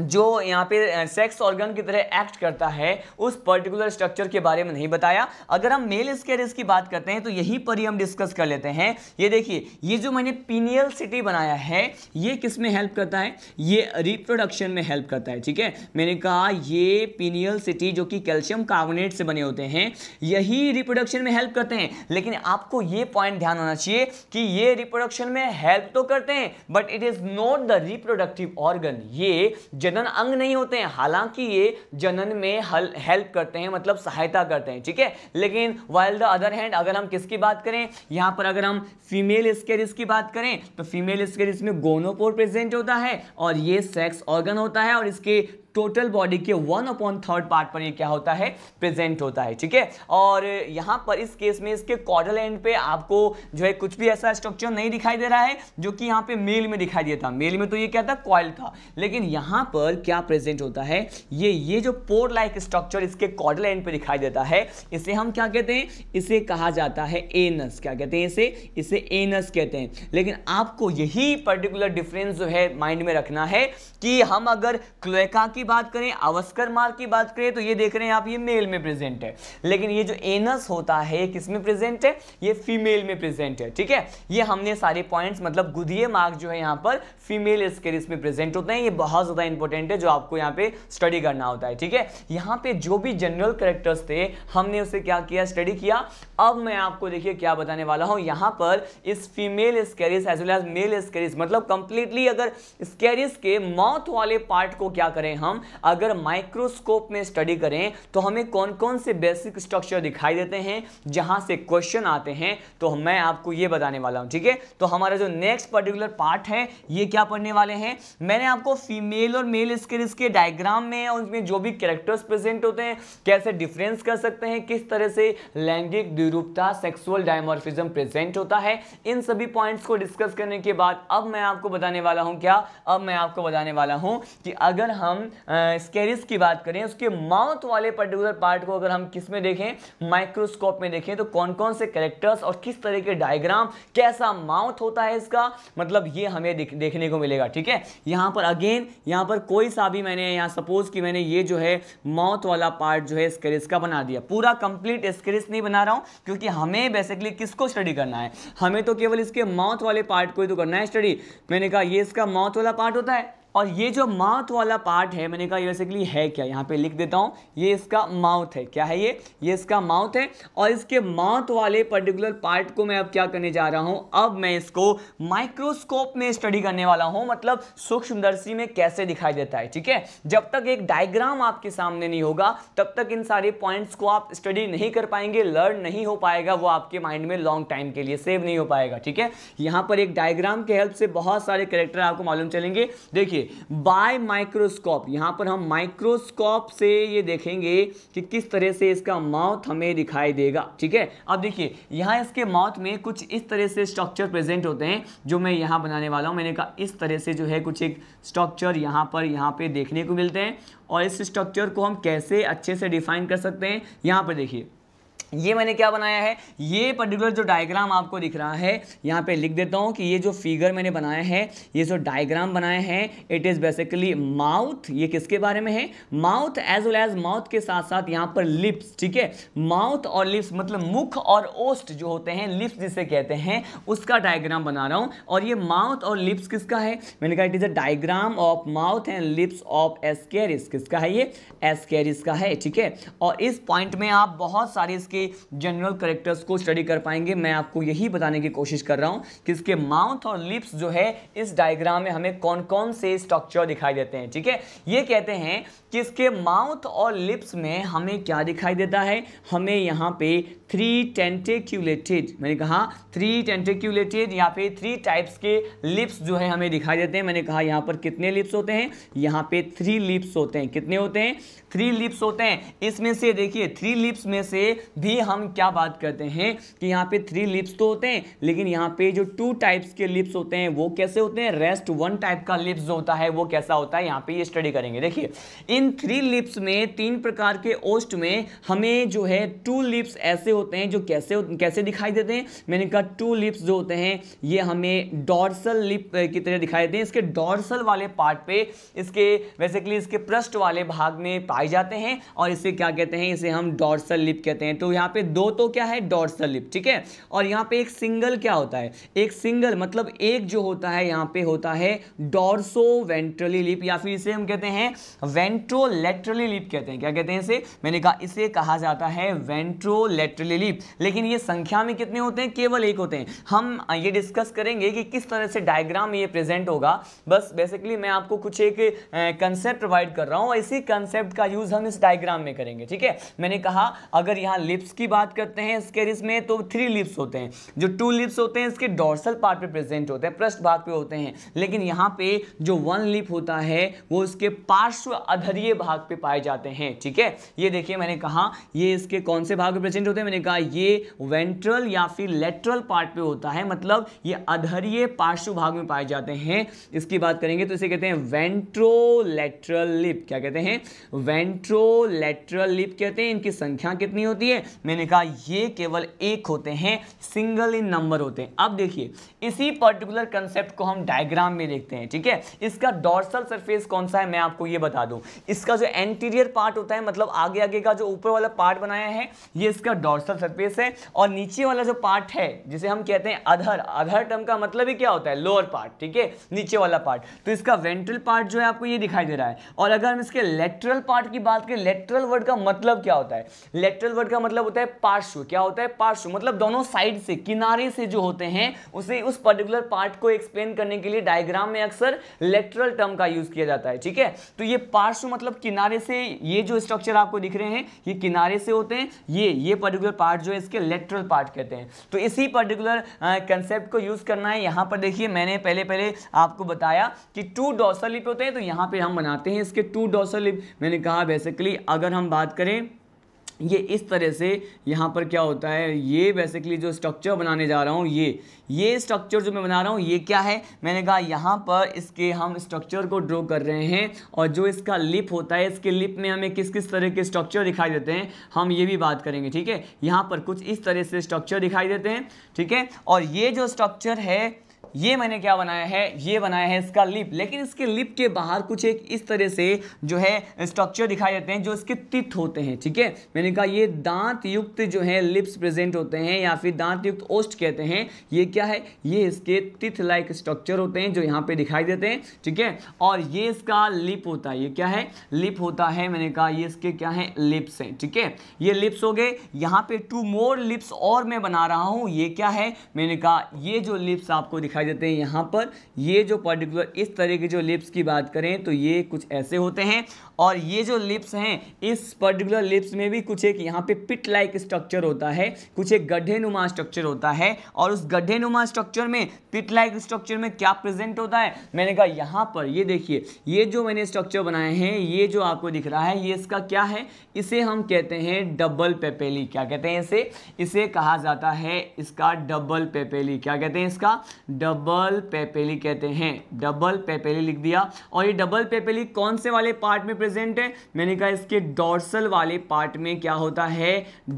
जो यहाँ पे सेक्स ऑर्गन की तरह एक्ट करता है उस पर्टिकुलर स्ट्रक्चर के बारे में नहीं बताया अगर हम मेल स्केरिस की बात करते हैं तो यहीं पर ही हम डिस्कस कर लेते हैं ये देखिए ये जो मैंने पीनियल सिटी बनाया है ये किस में हेल्प करता है ये रिप्रोडक्शन में हेल्प करता है ठीक है मैंने कहा ये पीनियल सिटी जो कि कैल्शियम कार्बोनेट से बने होते हैं यही रिप्रोडक्शन में हेल्प करते हैं लेकिन आपको ये पॉइंट ध्यान होना चाहिए कि ये रिप्रोडक्शन में हेल्प तो करते हैं but it is not the reproductive organ ये जनन अंग नहीं होते हैं हालांकि ये जनन में हल हेल्प करते हैं मतलब सहायता करते हैं ठीक है लेकिन वाइल द अदर हैंड अगर हम किसकी बात करें यहाँ पर अगर हम फीमेल स्केरिस की बात करें तो फीमेल स्केरिस में गोनोपोर प्रेजेंट होता है और ये सेक्स ऑर्गन होता है और इसके टोटल बॉडी के वन अपॉन थर्ड पार्ट पर ये क्या होता है प्रेजेंट होता है ठीक है और यहाँ पर इस केस में इसके कॉडल एंड पे आपको जो है कुछ भी ऐसा स्ट्रक्चर नहीं दिखाई दे रहा है जो कि यहाँ पे मेल में दिखाई देता मेल में तो ये क्या था कॉयल था लेकिन यहाँ पर क्या प्रेजेंट होता है ये ये जो पोर लाइक स्ट्रक्चर इसके कॉडल एंड पे दिखाई देता है इसे हम क्या कहते हैं इसे कहा जाता है एनस क्या कहते हैं इसे इसे एनस कहते हैं लेकिन आपको यही पर्टिकुलर डिफरेंस जो है माइंड में रखना है कि हम अगर क्लोएका की की बात करें अवस्कर मार्ग की बात करें तो ये देख रहे हैं आप ये मेल में प्रेजेंट है लेकिन ये जो एनस होता है ये किस में प्रेजेंट है ये फीमेल में प्रेजेंट है ठीक है ये हमने सारे पॉइंट्स मतलब गुदिये मार्ग जो है यहाँ पर फीमेल स्केरिस में प्रेजेंट होते हैं ये बहुत ज़्यादा इंपॉर्टेंट है जो आपको यहाँ पे स्टडी करना होता है ठीक है यहाँ पे जो भी जनरल करेक्टर्स थे हमने उसे क्या किया स्टडी किया अब मैं आपको देखिए क्या बताने वाला हूँ यहाँ पर इस female Ascaris as well as male Ascaris मतलब कंप्लीटली अगर स्केरिस के मौत वाले पार्ट को क्या करें हम हम अगर माइक्रोस्कोप में स्टडी करें तो हमें कौन कौन से बेसिक स्ट्रक्चर दिखाई देते हैं जहां से क्वेश्चन आते हैं तो मैं आपको ये बताने वाला हूं ठीक है तो हमारा जो नेक्स्ट पर्टिकुलर पार्ट है ये क्या पढ़ने वाले हैं मैंने आपको फीमेल और मेल स्केल्स के डायग्राम में और उसमें जो भी कैरेक्टर्स प्रेजेंट होते हैं कैसे डिफरेंस कर सकते हैं किस तरह से लैंगिक द्विरूपता सेक्सुअल डायमोर्फिज्म प्रेजेंट होता है इन सभी पॉइंट्स को डिस्कस करने के बाद अब मैं आपको बताने वाला हूँ क्या अब मैं आपको बताने वाला हूँ कि अगर हम स्केरिस की बात करें उसके माउथ वाले पर्टिकुलर पार्ट को अगर हम किस में देखें माइक्रोस्कोप में देखें तो कौन कौन से कैरेक्टर्स और किस तरह के डायग्राम कैसा माउथ होता है इसका मतलब ये हमें देखने को मिलेगा ठीक है यहाँ पर अगेन यहाँ पर कोई सा भी मैंने यहाँ सपोज कि मैंने ये जो है माउथ वाला पार्ट जो है स्केरिस का बना दिया पूरा कंप्लीट स्केरिस नहीं बना रहा हूँ क्योंकि हमें बेसिकली किसको स्टडी करना है हमें तो केवल इसके माउथ वाले पार्ट को ही तो करना है स्टडी मैंने कहा ये इसका माउथ वाला पार्ट होता है और ये जो माउथ वाला पार्ट है मैंने कहा ये बेसिकली है क्या यहाँ पे लिख देता हूँ ये इसका माउथ है क्या है ये ये इसका माउथ है और इसके माउथ वाले पर्टिकुलर पार्ट को मैं अब क्या करने जा रहा हूँ अब मैं इसको माइक्रोस्कोप में स्टडी करने वाला हूँ मतलब सूक्ष्मदर्शी में कैसे दिखाई देता है ठीक है जब तक एक डायग्राम आपके सामने नहीं होगा तब तक इन सारे पॉइंट्स को आप स्टडी नहीं कर पाएंगे लर्न नहीं हो पाएगा वो आपके माइंड में लॉन्ग टाइम के लिए सेव नहीं हो पाएगा ठीक है यहाँ पर एक डायग्राम के हेल्प से बहुत सारे करेक्टर आपको मालूम चलेंगे देखिए बाय माइक्रोस्कोप यहाँ पर हम माइक्रोस्कोप से ये देखेंगे कि किस तरह से इसका माउथ हमें दिखाई देगा ठीक है अब देखिए यहाँ इसके माउथ में कुछ इस तरह से स्ट्रक्चर प्रेजेंट होते हैं जो मैं यहाँ बनाने वाला हूँ मैंने कहा इस तरह से जो है कुछ एक स्ट्रक्चर यहाँ पर यहाँ पर देखने को मिलते हैं और इस स्ट्रक्चर को हम कैसे अच्छे से डिफाइन कर सकते हैं यहाँ पर देखिए ये मैंने क्या बनाया है ये पर्टिकुलर जो डायग्राम आपको दिख रहा है यहाँ पे लिख देता हूँ कि ये जो फिगर मैंने बनाया है ये जो डायग्राम बनाया है इट इज़ बेसिकली माउथ ये किसके बारे में है mouth as well as mouth के साथ साथ यहाँ पर लिप्स ठीक है माउथ और लिप्स मतलब मुख और ओस्ट जो होते हैं लिप्स जिसे कहते हैं उसका डायग्राम बना रहा हूँ और ये माउथ और लिप्स किसका है मैंने कहा it is a diagram of mouth and lips of Ascaris किसका है ये एस्केरिस का है ठीक है और इस पॉइंट में आप बहुत सारी के जनरल करेक्टर्स को स्टडी कर पाएंगे मैं आपको यही बताने की कोशिश कर रहा हूँ कि इसके माउथ और लिप्स जो है इस डायग्राम में हमें कौन कौन से स्ट्रक्चर दिखाई देते हैं ठीक है ये कहते हैं कि इसके माउथ और लिप्स में हमें क्या दिखाई देता है हमें यहाँ पे थ्री टेंटेक्यूलेटेड मैंने कहा थ्री टेंटेक्यूलेटेड यहाँ पे थ्री टाइप्स के लिप्स जो है हमें दिखाई देते हैं मैंने कहा यहाँ पर कितने लिप्स होते हैं यहाँ पे थ्री लिप्स होते हैं कितने होते हैं थ्री लिप्स होते हैं इसमें से देखिए थ्री लिप्स में से भी हम क्या बात करते हैं कि यहाँ पे थ्री लिप्स तो होते हैं लेकिन यहाँ पे जो टू टाइप्स के लिप्स होते हैं वो कैसे होते हैं रेस्ट वन टाइप का लिप्स जो होता है वो कैसा होता है यहाँ पे ये स्टडी करेंगे देखिए इन थ्री लिप्स में तीन प्रकार के ओस्ट में हमें जो है टू लिप्स ऐसे होते होते हैं जो कैसे कैसे दिखाई देते हैं मैंने कहा टू लिप्स जो होते हैं ये हमें डॉर्सल लिप की तरह दिखाई देते हैं इसके डॉर्सल वाले पार्ट पे इसके बेसिकली इसके पृष्ठ वाले भाग में पाए जाते हैं और इसे क्या कहते हैं इसे हम डॉर्सल लिप कहते हैं तो यहाँ पे दो तो क्या है डॉर्सल लिप ठीक है और यहाँ पे एक सिंगल क्या होता है एक सिंगल मतलब एक जो होता है यहाँ पे होता है डॉर्सो वेंट्रली लिप या फिर इसे हम कहते हैं वेंट्रोलेट्रली लिप कहते हैं क्या कहते हैं इसे मैंने कहा इसे कहा जाता है वेंट्रोलेट्रली ले ली लेकिन ये संख्या में कितने होते हैं केवल एक होते हैं हम ये डिस्कस करेंगे कि किस तरह से डायग्राम ये प्रेजेंट होगा बस बेसिकली मैं आपको कुछ एक कंसेप्ट प्रोवाइड कर रहा हूँ इसी कंसेप्ट का यूज़ हम इस डायग्राम में करेंगे ठीक है मैंने कहा अगर यहाँ लिप्स की बात करते हैं स्केरिस में तो थ्री लिप्स होते हैं जो टू लिप्स होते हैं इसके डॉर्सल पार्ट पे प्रेजेंट होते हैं पृष्ठ भाग पे होते हैं लेकिन यहाँ पे जो वन लिप होता है वो इसके पार्श्व अधरीय भाग पे पाए जाते हैं ठीक है ये देखिए मैंने कहा ये इसके कौन से भाग पे प्रेजेंट होते हैं मैंने कहा ये वेंट्रल या फिर लेटरल पार्ट पे होता है मतलब ये अधरीय पार्श्व भाग में पाए जाते हैं इसकी बात करेंगे तो इसे कहते हैं वेंट्रोलेट्रल लिप क्या कहते हैं वेंट्रोलेट्रल लिप कहते हैं इनकी संख्या कितनी होती है मैंने कहा ये केवल एक होते हैं सिंगल इन नंबर होते हैं अब देखिए इसी पर्टिकुलर कंसेप्ट को हम डायग्राम में देखते हैं ठीक है इसका डॉर्सल सरफेस कौन सा है मैं आपको ये बता दूं इसका जो एंटीरियर पार्ट होता है मतलब आगे आगे का जो ऊपर वाला पार्ट बनाया है ये इसका डॉर्सल डॉर्सल सरफेस है और नीचे वाला जो पार्ट है जिसे हम कहते हैं अधर अधर टर्म का मतलब ही क्या होता है लोअर पार्ट ठीक है नीचे वाला पार्ट तो इसका वेंट्रल पार्ट जो है आपको ये दिखाई दे रहा है और अगर हम इसके लेटरल पार्ट की बात करें लेटरल वर्ड का मतलब क्या होता है लेटरल वर्ड का मतलब होता है पार्श्व क्या होता है पार्श्व मतलब दोनों साइड से किनारे से जो होते हैं उसे उस पर्टिकुलर पार्ट को एक्सप्लेन करने के लिए डायग्राम में अक्सर लेटरल टर्म का यूज किया जाता है ठीक है तो ये पार्श्व मतलब किनारे से ये जो स्ट्रक्चर आपको दिख रहे हैं ये किनारे से होते हैं ये ये पर्टिकुलर पार्ट जो है इसके लेटरल पार्ट कहते हैं तो इसी पर्टिकुलर कंसेप्ट को यूज़ करना है यहां पर देखिए मैंने पहले पहले आपको बताया कि टू डॉसर लिप होते हैं तो यहां पर हम बनाते हैं इसके टू डॉसर लिप मैंने कहा बेसिकली अगर हम बात करें ये इस तरह से यहाँ पर क्या होता है ये बेसिकली जो स्ट्रक्चर बनाने जा रहा हूँ ये ये स्ट्रक्चर जो मैं बना रहा हूँ ये क्या है मैंने कहा यहाँ पर इसके हम स्ट्रक्चर को ड्रॉ कर रहे हैं और जो इसका लिप होता है इसके लिप में हमें किस किस तरह के स्ट्रक्चर दिखाई देते हैं हम ये भी बात करेंगे ठीक है यहाँ पर कुछ इस तरह से स्ट्रक्चर दिखाई देते हैं ठीक है और ये जो स्ट्रक्चर है ये मैंने क्या बनाया है ये बनाया है इसका लिप लेकिन इसके लिप के बाहर कुछ एक इस तरह से जो है स्ट्रक्चर दिखाई देते हैं जो इसके तित होते हैं ठीक है मैंने कहा ये दांत युक्त जो है लिप्स प्रेजेंट होते हैं या फिर दांत युक्त ओस्ट कहते हैं ये क्या है ये इसके तिथ लाइक स्ट्रक्चर होते हैं जो यहाँ पे दिखाई देते हैं ठीक है और ये इसका लिप होता है ये क्या है लिप होता है मैंने कहा ये इसके क्या है लिप्स हैं ठीक है ये लिप्स हो गए यहाँ पे टू मोर लिप्स और मैं बना रहा हूँ ये क्या है मैंने कहा ये जो लिप्स आपको दिखाई दिखाई देते हैं यहाँ पर ये जो पर्टिकुलर इस तरह के जो लिप्स की बात करें तो ये कुछ ऐसे होते हैं और ये जो लिप्स हैं इस पर्टिकुलर लिप्स में भी कुछ एक यहाँ पे पिट लाइक स्ट्रक्चर होता है कुछ एक गड्ढे नुमा स्ट्रक्चर होता है और उस गड्ढे नुमा स्ट्रक्चर में पिट लाइक स्ट्रक्चर में क्या प्रेजेंट होता है मैंने कहा यहाँ पर ये देखिए ये जो मैंने स्ट्रक्चर बनाए हैं ये जो आपको दिख रहा है ये इसका क्या है इसे हम कहते हैं डबल पेपेली क्या कहते हैं इसे इसे कहा जाता है इसका डबल पेपेली क्या कहते हैं इसका डबल पेपेली कहते हैं डबल पेपेली लिख दिया और ये डबल पेपेली कौन से वाले पार्ट में प्रेजेंट है मैंने कहा इसके डॉर्सल वाले पार्ट में क्या होता है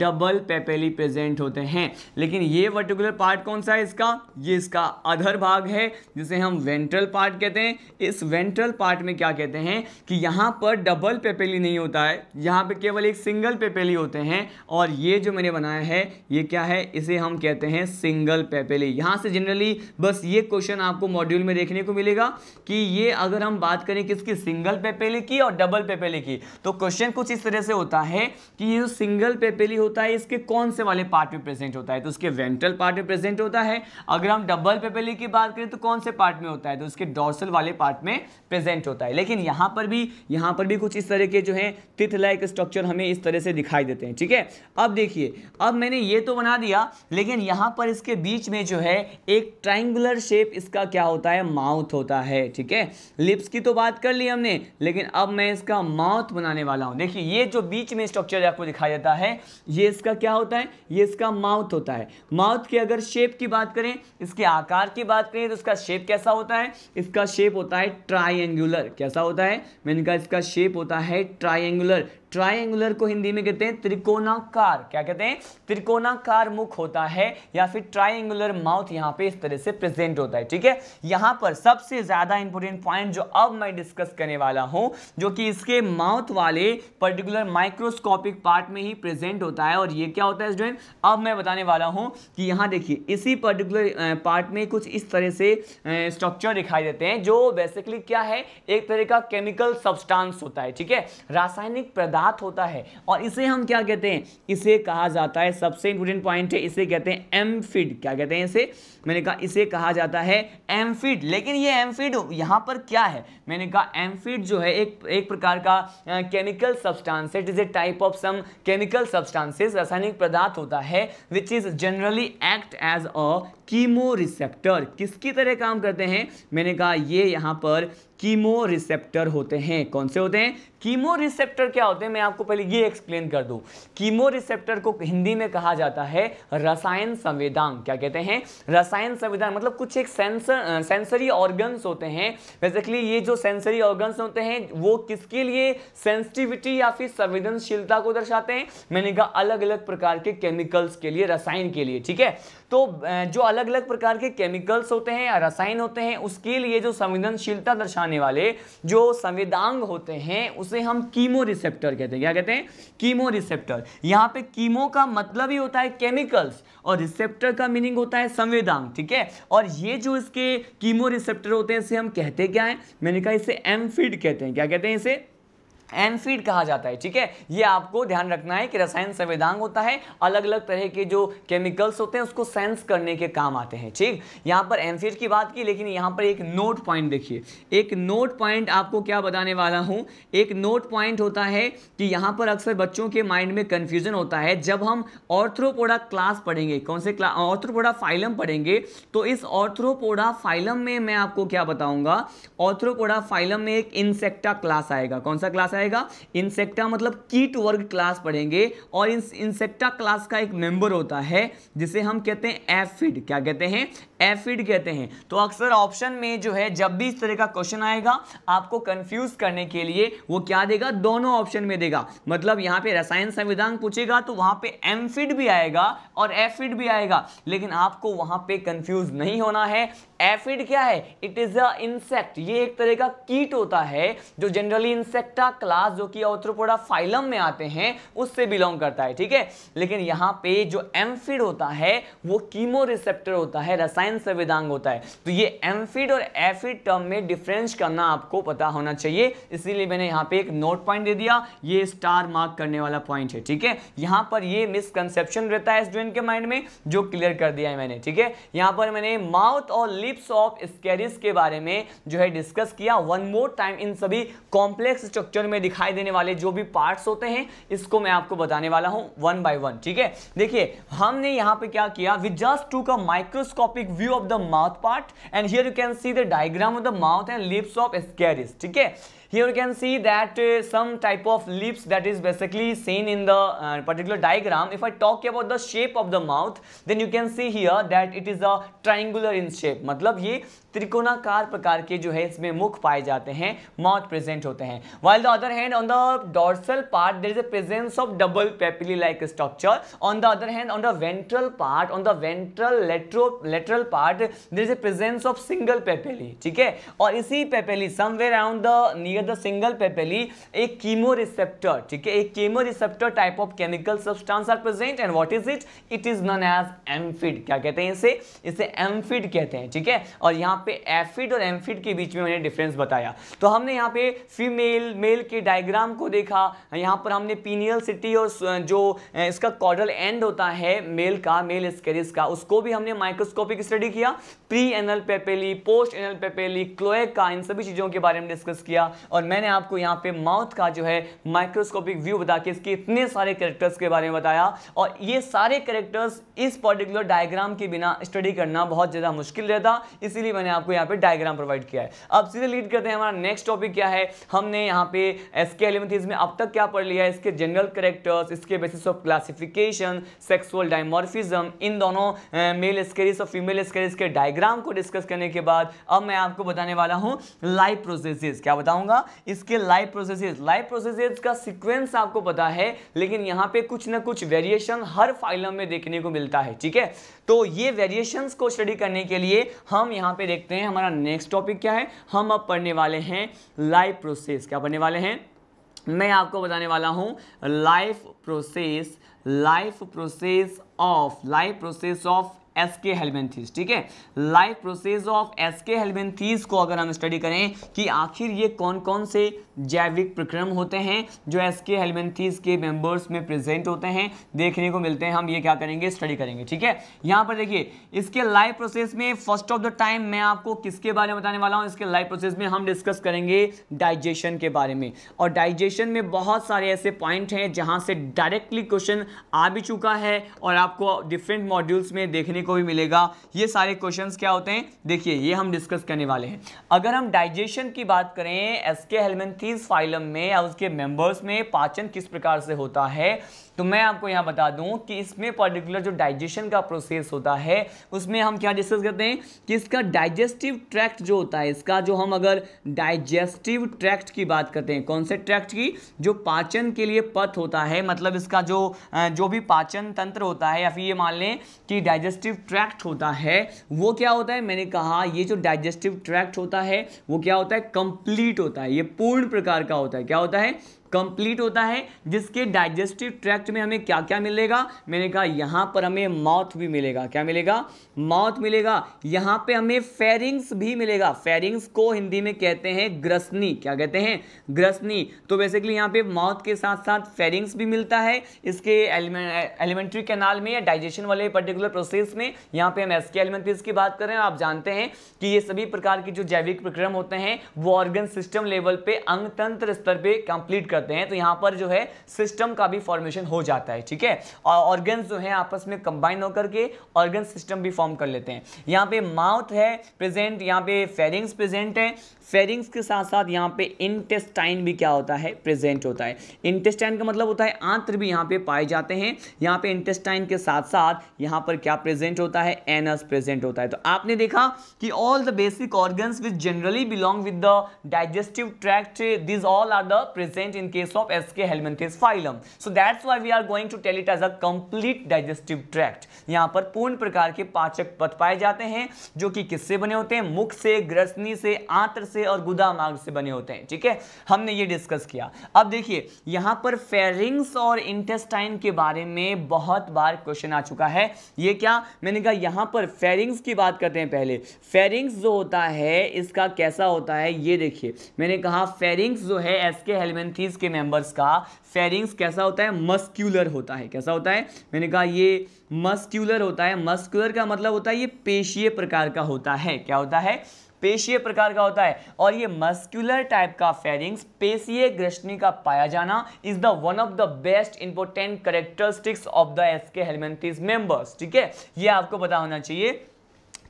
डबल पेपेली प्रेजेंट होते हैं लेकिन ये वर्टिकुलर पार्ट कौन सा है इसका ये इसका अधर भाग है जिसे हम वेंट्रल पार्ट कहते हैं इस वेंट्रल पार्ट में क्या कहते हैं कि यहाँ पर डबल पेपेली नहीं होता है यहाँ पर केवल एक सिंगल पेपेली होते हैं और ये जो मैंने बनाया है ये क्या है इसे हम कहते हैं सिंगल पेपेली यहाँ से जनरली बस ये क्वेश्चन आपको मॉड्यूल में देखने को मिलेगा कि ये अगर हम बात करें किसकी सिंगल पेपेली की और डबल डबल पेपेली की तो क्वेश्चन कुछ इस तरह से होता है कि ये जो सिंगल पेपेली होता है इसके कौन से वाले पार्ट में प्रेजेंट होता है तो उसके वेंट्रल पार्ट में प्रेजेंट होता है अगर हम डबल पेपेली की बात करें तो कौन से पार्ट में होता है तो उसके डॉर्सल वाले पार्ट में प्रेजेंट होता है लेकिन यहां पर भी यहां पर भी कुछ इस तरह के जो है तिथ लाइक स्ट्रक्चर हमें इस तरह से दिखाई देते हैं ठीक है अब देखिए अब मैंने ये तो बना दिया लेकिन यहां पर इसके बीच में जो है एक ट्राइंगुलर शेप इसका क्या होता है माउथ होता है ठीक है लिप्स की तो बात कर ली हमने लेकिन अब मैं इसका माउथ बनाने वाला हूँ देखिए ये जो बीच में स्ट्रक्चर आपको दिखाया जाता है ये इसका क्या होता है ये इसका माउथ होता है माउथ के अगर शेप की बात करें इसके आकार की बात करें तो इसका शेप कैसा होता है इसका शेप होता है ट्राइंगुलर कैसा होता है मैंने कहा इसका शेप होता है ट्राइंगुलर ट्राइंगुलर को हिंदी में कहते हैं त्रिकोणाकार क्या कहते हैं त्रिकोणाकार मुख होता है या फिर ट्राइंगुलर माउथ यहां पे इस तरह से प्रेजेंट होता है ठीक है यहां पर सबसे ज्यादा इंपॉर्टेंट पॉइंट जो अब मैं डिस्कस करने वाला हूं जो कि इसके माउथ वाले पर्टिकुलर माइक्रोस्कोपिक पार्ट में ही प्रेजेंट होता है और ये क्या होता है स्टूडेंट अब मैं बताने वाला हूं कि यहां देखिए इसी पर्टिकुलर पार्ट में कुछ इस तरह से स्ट्रक्चर दिखाई देते हैं जो बेसिकली क्या है एक तरह का केमिकल सब्सटांस होता है ठीक है रासायनिक पदार्थ पदार्थ होता है और इसे हम क्या कहते हैं इसे कहा जाता है सबसे इंपोर्टेंट पॉइंट है इसे कहते हैं एम्फिड क्या कहते हैं इसे मैंने कहा इसे कहा जाता है एम्फिड लेकिन ये एम्फिड यहाँ पर क्या है मैंने कहा एम्फिड जो है एक एक प्रकार का chemical substance it is a type of some chemical substances रासायनिक पदार्थ होता है which is generally act as a chemo receptor किसकी तरह काम करते हैं मैंने कहा ये यहाँ पर कीमो रिसेप्टर होते हैं कौन से होते हैं कीमो रिसेप्टर क्या होते हैं मैं आपको पहले ये एक्सप्लेन कर दूं कीमो रिसेप्टर को हिंदी में कहा जाता है रसायन संवेदांग क्या कहते हैं रसायन संवेदांग मतलब कुछ एक सेंसर सेंसरी ऑर्गन्स होते हैं बेसिकली ये जो सेंसरी ऑर्गन्स होते हैं वो किसके लिए सेंसिटिविटी या फिर संवेदनशीलता को दर्शाते हैं मैंने कहा अलग अलग प्रकार के केमिकल्स के लिए रसायन के लिए ठीक है तो जो अलग अलग प्रकार के केमिकल्स होते हैं या रसायन होते हैं उसके लिए जो संवेदनशीलता दर्शा आने वाले जो संवेदांग होते हैं उसे हम कीमो रिसेप्टर कहते हैं क्या कहते हैं कीमो रिसेप्टर यहाँ पे कीमो का मतलब ही होता है केमिकल्स और रिसेप्टर का मीनिंग होता है संवेदांग ठीक है और ये जो इसके कीमो रिसेप्टर होते हैं इसे हम कहते क्या है मैंने कहा इसे एम कहते हैं क्या कहते हैं इसे एनफीड कहा जाता है ठीक है ये आपको ध्यान रखना है कि रसायन संवेदांग होता है अलग अलग तरह के जो केमिकल्स होते हैं उसको सेंस करने के काम आते हैं ठीक यहाँ पर एनफीड की बात की लेकिन यहाँ पर एक नोट पॉइंट देखिए एक नोट पॉइंट आपको क्या बताने वाला हूँ एक नोट पॉइंट होता है कि यहाँ पर अक्सर बच्चों के माइंड में कन्फ्यूजन होता है जब हम ऑर्थ्रोपोडा क्लास पढ़ेंगे कौन से क्लास ऑर्थ्रोपोडा फाइलम पढ़ेंगे तो इस ऑर्थ्रोपोडा फाइलम में मैं आपको क्या बताऊंगा ऑर्थ्रोपोडा फाइलम में एक इंसेक्टा क्लास आएगा कौन सा क्लास आएगा इंसेक्टा मतलब कीट वर्ग क्लास पढ़ेंगे और इंसेक्टा क्लास का एक मेंबर होता है जिसे हम कहते हैं एफिड क्या कहते हैं एफिड कहते हैं तो अक्सर ऑप्शन में जो है जब भी इस तरह का क्वेश्चन आएगा आपको कंफ्यूज करने के लिए वो क्या देगा दोनों ऑप्शन में देगा मतलब यहाँ पे रसायन संविधान पूछेगा तो वहाँ पे एमफिड भी आएगा और एफिड भी आएगा लेकिन आपको वहाँ पे कंफ्यूज नहीं होना है एफिड क्या है इट इज़ अ इंसेक्ट ये एक तरह का कीट होता है जो जनरली इंसेक्टा क्लास जो कि ऑथ्रोपोडा फाइलम में आते हैं उससे बिलोंग करता है ठीक है लेकिन यहाँ पे जो एम्फिड होता है वो कीमो रिसेप्टर होता है रसायन लाइन संविधांग होता है तो ये एमफिड और एफिड टर्म में डिफरेंस करना आपको पता होना चाहिए इसीलिए मैंने यहाँ पे एक नोट पॉइंट दे दिया ये स्टार मार्क करने वाला पॉइंट है ठीक है यहाँ पर ये मिसकनसेप्शन रहता है स्टूडेंट के माइंड में जो क्लियर कर दिया है मैंने ठीक है यहाँ पर मैंने माउथ और लिप्स ऑफ स्केरिस के बारे में जो है डिस्कस किया वन मोर टाइम इन सभी कॉम्प्लेक्स स्ट्रक्चर में दिखाई देने वाले जो भी पार्ट्स होते हैं इसको मैं आपको बताने वाला हूँ वन बाय वन ठीक है देखिए हमने यहाँ पे क्या किया विद जस्ट टू का microscopic view of the mouth part and here you can see the diagram of the mouth and lips of scaris okay here you can see that uh, some type of lips that is basically seen in the uh, particular diagram if i talk about the shape of the mouth then you can see here that it is a triangular in shape matlab ye त्रिकोणाकार प्रकार के जो है इसमें मुख पाए जाते हैं माउथ प्रेजेंट होते हैं while the other hand on the dorsal part there is a presence of double papillae like structure on the other hand on the ventral part on the ventral latero lateral part there is a presence of single papillae ठीक है और इसी papillae somewhere around the near the single papillae एक कीमो रिसेप्टर ठीक है एक chemo receptor type of chemical substance are present and what is it it is known as amphid क्या कहते हैं इसे इसे एम्फिड कहते हैं ठीक है और यहां पे एफिड और एमफिड के बीच में मैंने डिफरेंस बताया तो हमने यहाँ पे फीमेल मेल के डायग्राम को देखा यहाँ पर हमने पीनियल सिटी और जो इसका कॉडल एंड होता है मेल का मेल स्केरिस का उसको भी हमने माइक्रोस्कोपिक स्टडी किया pre anal papillae post anal papillae का इन सभी चीज़ों के बारे में डिस्कस किया और मैंने आपको यहाँ पे माउथ का जो है माइक्रोस्कोपिक व्यू बता के इसके इतने सारे करेक्टर्स के बारे में बताया और ये सारे करेक्टर्स इस पर्टिकुलर डायग्राम के बिना स्टडी करना बहुत ज़्यादा मुश्किल रहता इसीलिए मैंने आपको यहाँ पे डायग्राम प्रोवाइड किया है अब सीधे लीड करते हैं हमारा नेक्स्ट टॉपिक क्या है हमने यहाँ पे एस के में अब तक क्या पढ़ लिया है इसके जनरल करेक्टर्स इसके basis of classification sexual dimorphism इन दोनों मेल स्केरिस और फीमेल स्केरिस के डायग्राम को डिस्कस करने के बाद अब मैं आपको बताने वाला हूँ लाइव प्रोसेसेस क्या बताऊंगा इसके लाइव प्रोसेसेस लाइव प्रोसेसेस का सिक्वेंस आपको पता है लेकिन यहाँ पे कुछ ना कुछ वेरिएशन हर फाइलम में देखने को मिलता है ठीक है तो ये वेरिएशंस को स्टडी करने के लिए हम यहाँ पे देखते हैं हमारा नेक्स्ट टॉपिक क्या है हम अब पढ़ने वाले हैं लाइफ प्रोसेस क्या पढ़ने वाले हैं मैं आपको बताने वाला हूँ life process life process of life process of S के हेलमेंथीज ठीक है लाइफ प्रोसेस ऑफ एस के हेलमेंथीज को अगर हम स्टडी करें कि आखिर ये कौन कौन से जैविक प्रक्रम होते हैं जो एस के हेलमेंथीज के मेंबर्स में प्रेजेंट होते हैं देखने को मिलते हैं हम ये क्या करेंगे स्टडी करेंगे ठीक है यहाँ पर देखिए इसके लाइव प्रोसेस में फर्स्ट ऑफ द टाइम मैं आपको किसके बारे में बताने वाला हूँ इसके लाइव प्रोसेस में हम डिस्कस करेंगे डाइजेशन के बारे में और डाइजेशन में बहुत सारे ऐसे पॉइंट हैं जहाँ से डायरेक्टली क्वेश्चन आ भी चुका है और आपको डिफरेंट मॉड्यूल्स में देखने को भी मिलेगा ये सारे क्वेश्चन क्या होते हैं देखिए ये हम डिस्कस करने वाले हैं अगर हम डाइजेशन की बात करें एस के हेलमेंथी किस फाइलम में या उसके मेंबर्स में पाचन किस प्रकार से होता है तो मैं आपको यहाँ बता दूँ कि इसमें पर्टिकुलर जो डाइजेशन का प्रोसेस होता है उसमें हम क्या डिस्कस करते हैं कि इसका डाइजेस्टिव ट्रैक्ट जो होता है इसका जो हम अगर डाइजेस्टिव ट्रैक्ट की बात करते हैं कौन से ट्रैक्ट की जो पाचन के लिए पथ होता है मतलब इसका जो जो भी पाचन तंत्र होता है या फिर ये मान लें कि डाइजेस्टिव ट्रैक्ट होता है वो क्या होता है मैंने कहा ये जो डाइजेस्टिव ट्रैक्ट होता है वो क्या होता है कंप्लीट होता है ये पूर्ण प्रकार का होता है क्या होता है कंप्लीट होता है जिसके डाइजेस्टिव ट्रैक्ट में हमें क्या क्या मिलेगा मैंने कहा यहाँ पर हमें माउथ भी मिलेगा क्या मिलेगा माउथ मिलेगा यहाँ पे हमें फेरिंग्स भी मिलेगा फेरिंग्स को हिंदी में कहते हैं ग्रसनी क्या कहते हैं ग्रसनी तो बेसिकली यहाँ पे माउथ के साथ साथ फेरिंग्स भी मिलता है इसके एलिमेंट्री कैनाल में या डाइजेशन वाले पर्टिकुलर प्रोसेस में यहाँ पे हम एस के एलिमेंट्रीज की बात कर रहे हैं आप जानते हैं कि ये सभी प्रकार के जो जैविक प्रक्रम होते हैं वो ऑर्गन सिस्टम लेवल पे अंग तंत्र स्तर पर कंप्लीट करते हैं तो यहाँ पर जो है सिस्टम का भी फॉर्मेशन हो जाता है ठीक है और ऑर्गन्स जो है आपस में कंबाइन होकर के ऑर्गन सिस्टम भी फॉर्म कर लेते हैं यहाँ पे माउथ है प्रेजेंट यहाँ पे फेरिंग्स प्रेजेंट है फेरिंग्स के साथ साथ यहाँ पे इंटेस्टाइन भी क्या होता है प्रेजेंट होता है इंटेस्टाइन का मतलब होता है आंत्र भी यहाँ पे पाए जाते हैं यहाँ पे इंटेस्टाइन के साथ साथ यहाँ पर क्या प्रेजेंट होता है एनस प्रेजेंट होता है तो आपने देखा कि all the basic organs which generally belong with the digestive tract these all are the present in in case of SK helminthes phylum. So that's why we are going to tell it as a complete digestive tract. यहाँ पर पूर्ण प्रकार के पाचक पथ पाए जाते हैं जो कि किससे बने होते हैं मुख से ग्रसनी से आंत्र से और गुदामार्ग से बने होते हैं ठीक है हमने ये डिस्कस किया अब देखिए यहाँ पर फेरिंग्स और इंटेस्टाइन के बारे में बहुत बार क्वेश्चन आ चुका है ये क्या मैंने कहा यहाँ पर फेरिंग्स की बात करते हैं पहले फेरिंग्स जो होता है इसका कैसा होता है ये देखिए मैंने कहा फेरिंग्स जो है एस के हेलमेंथीज के मेंबर्स का फेरिंग्स कैसा होता है मस्क्यूलर होता है कैसा होता है मैंने कहा ये मस्क्यूलर होता है मस्क्यूलर का मतलब होता है ये पेशीय प्रकार का होता है क्या होता है पेशीय प्रकार का होता है और ये मस्क्यूलर टाइप का फेरिंग्स पेशीय ग्रष्टि का पाया जाना is the one of the best important characteristics of the Aschelminthes members ठीक है ये आपको पता होना चाहिए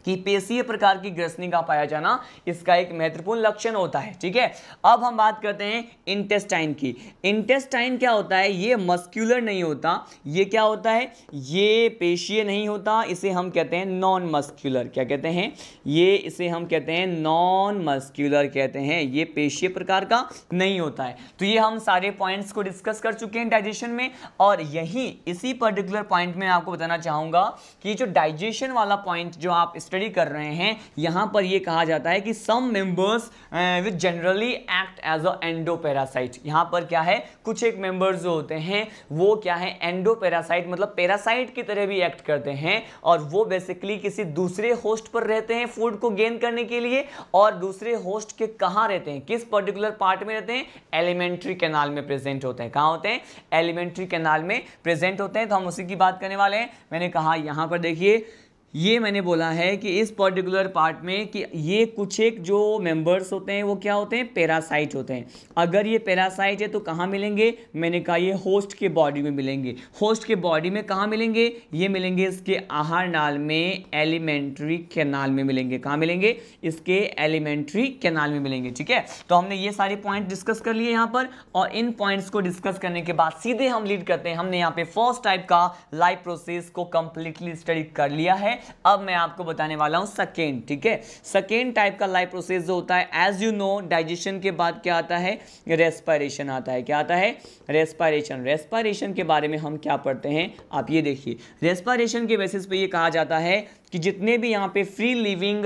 कि पेशीय प्रकार की ग्रसनी का पाया जाना इसका एक महत्वपूर्ण लक्षण होता है ठीक है अब हम बात करते हैं इंटेस्टाइन की इंटेस्टाइन क्या होता है ये मस्क्यूलर नहीं होता ये क्या होता है ये पेशीय नहीं होता इसे हम कहते हैं नॉन मस्क्यूलर क्या कहते हैं ये इसे हम कहते हैं नॉन मस्क्यूलर कहते हैं ये पेशीय प्रकार का नहीं होता है तो ये हम सारे पॉइंट्स को डिस्कस कर चुके हैं डाइजेशन में और यही इसी पर्टिकुलर पॉइंट में आपको बताना चाहूंगा कि जो डाइजेशन वाला पॉइंट जो आप स्टडी स्टडी कर रहे हैं यहां पर यह कहा जाता है कि some members with generally act as a endoparasite यहां पर क्या है कुछ एक मेंबर्स जो होते हैं वो क्या है एंडोपेरासाइट मतलब पेरासाइट की तरह भी एक्ट करते हैं और वो बेसिकली किसी दूसरे होस्ट पर रहते हैं फूड को गेन करने के लिए और दूसरे होस्ट के कहां रहते हैं किस पर्टिकुलर पार्ट में रहते हैं एलिमेंट्री कैनाल में प्रेजेंट होते हैं कहां होते हैं एलिमेंट्री कैनाल में प्रेजेंट होते हैं तो हम उसी की बात करने वाले हैं मैंने कहा यहां पर देखिए ये मैंने बोला है कि इस पर्टिकुलर पार्ट में कि ये कुछ एक जो मेंबर्स होते हैं वो क्या होते हैं पैरासाइट होते हैं अगर ये पैरासाइट है तो कहाँ मिलेंगे मैंने कहा ये होस्ट के बॉडी में मिलेंगे होस्ट के बॉडी में कहाँ मिलेंगे ये मिलेंगे इसके आहार नाल में एलिमेंट्री कैनाल में मिलेंगे कहाँ मिलेंगे इसके एलिमेंट्री कैनाल में मिलेंगे ठीक है तो हमने ये सारे पॉइंट डिस्कस कर लिए यहाँ पर और इन पॉइंट्स को डिस्कस करने के बाद सीधे हम लीड करते हैं हमने यहाँ पे फर्स्ट टाइप का लाइफ प्रोसेस को कंप्लीटली स्टडी कर लिया है अब मैं आपको बताने वाला हूं सकेंड ठीक है सकेंड टाइप का लाइफ प्रोसेस जो होता है एज यू नो डाइजेशन के बाद क्या आता है रेस्पायरेशन आता है क्या आता है रेस्पायरेशन रेस्पायरेशन के बारे में हम क्या पढ़ते हैं आप ये देखिए रेस्पायरेशन के बेसिस पे ये कहा जाता है कि जितने भी यहाँ पे फ्री लिविंग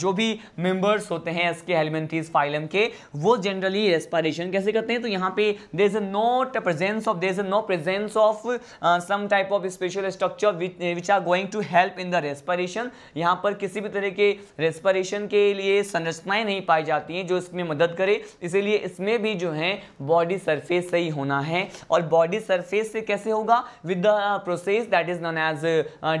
जो भी मेंबर्स होते हैं एसके हेलमेंटीज फाइलम के वो जनरली रेस्पायरेशन कैसे करते हैं तो यहाँ पे there is not presence of there is no presence of some type of special structure which are going to help in the respiration यहाँ पर किसी भी तरह के रेस्पायरेशन के लिए संरचनाएं नहीं पाई जाती हैं जो इसमें मदद करे इसीलिए इसमें भी जो है बॉडी सरफेस सही होना है और बॉडी सरफेस से कैसे होगा with the process that is known as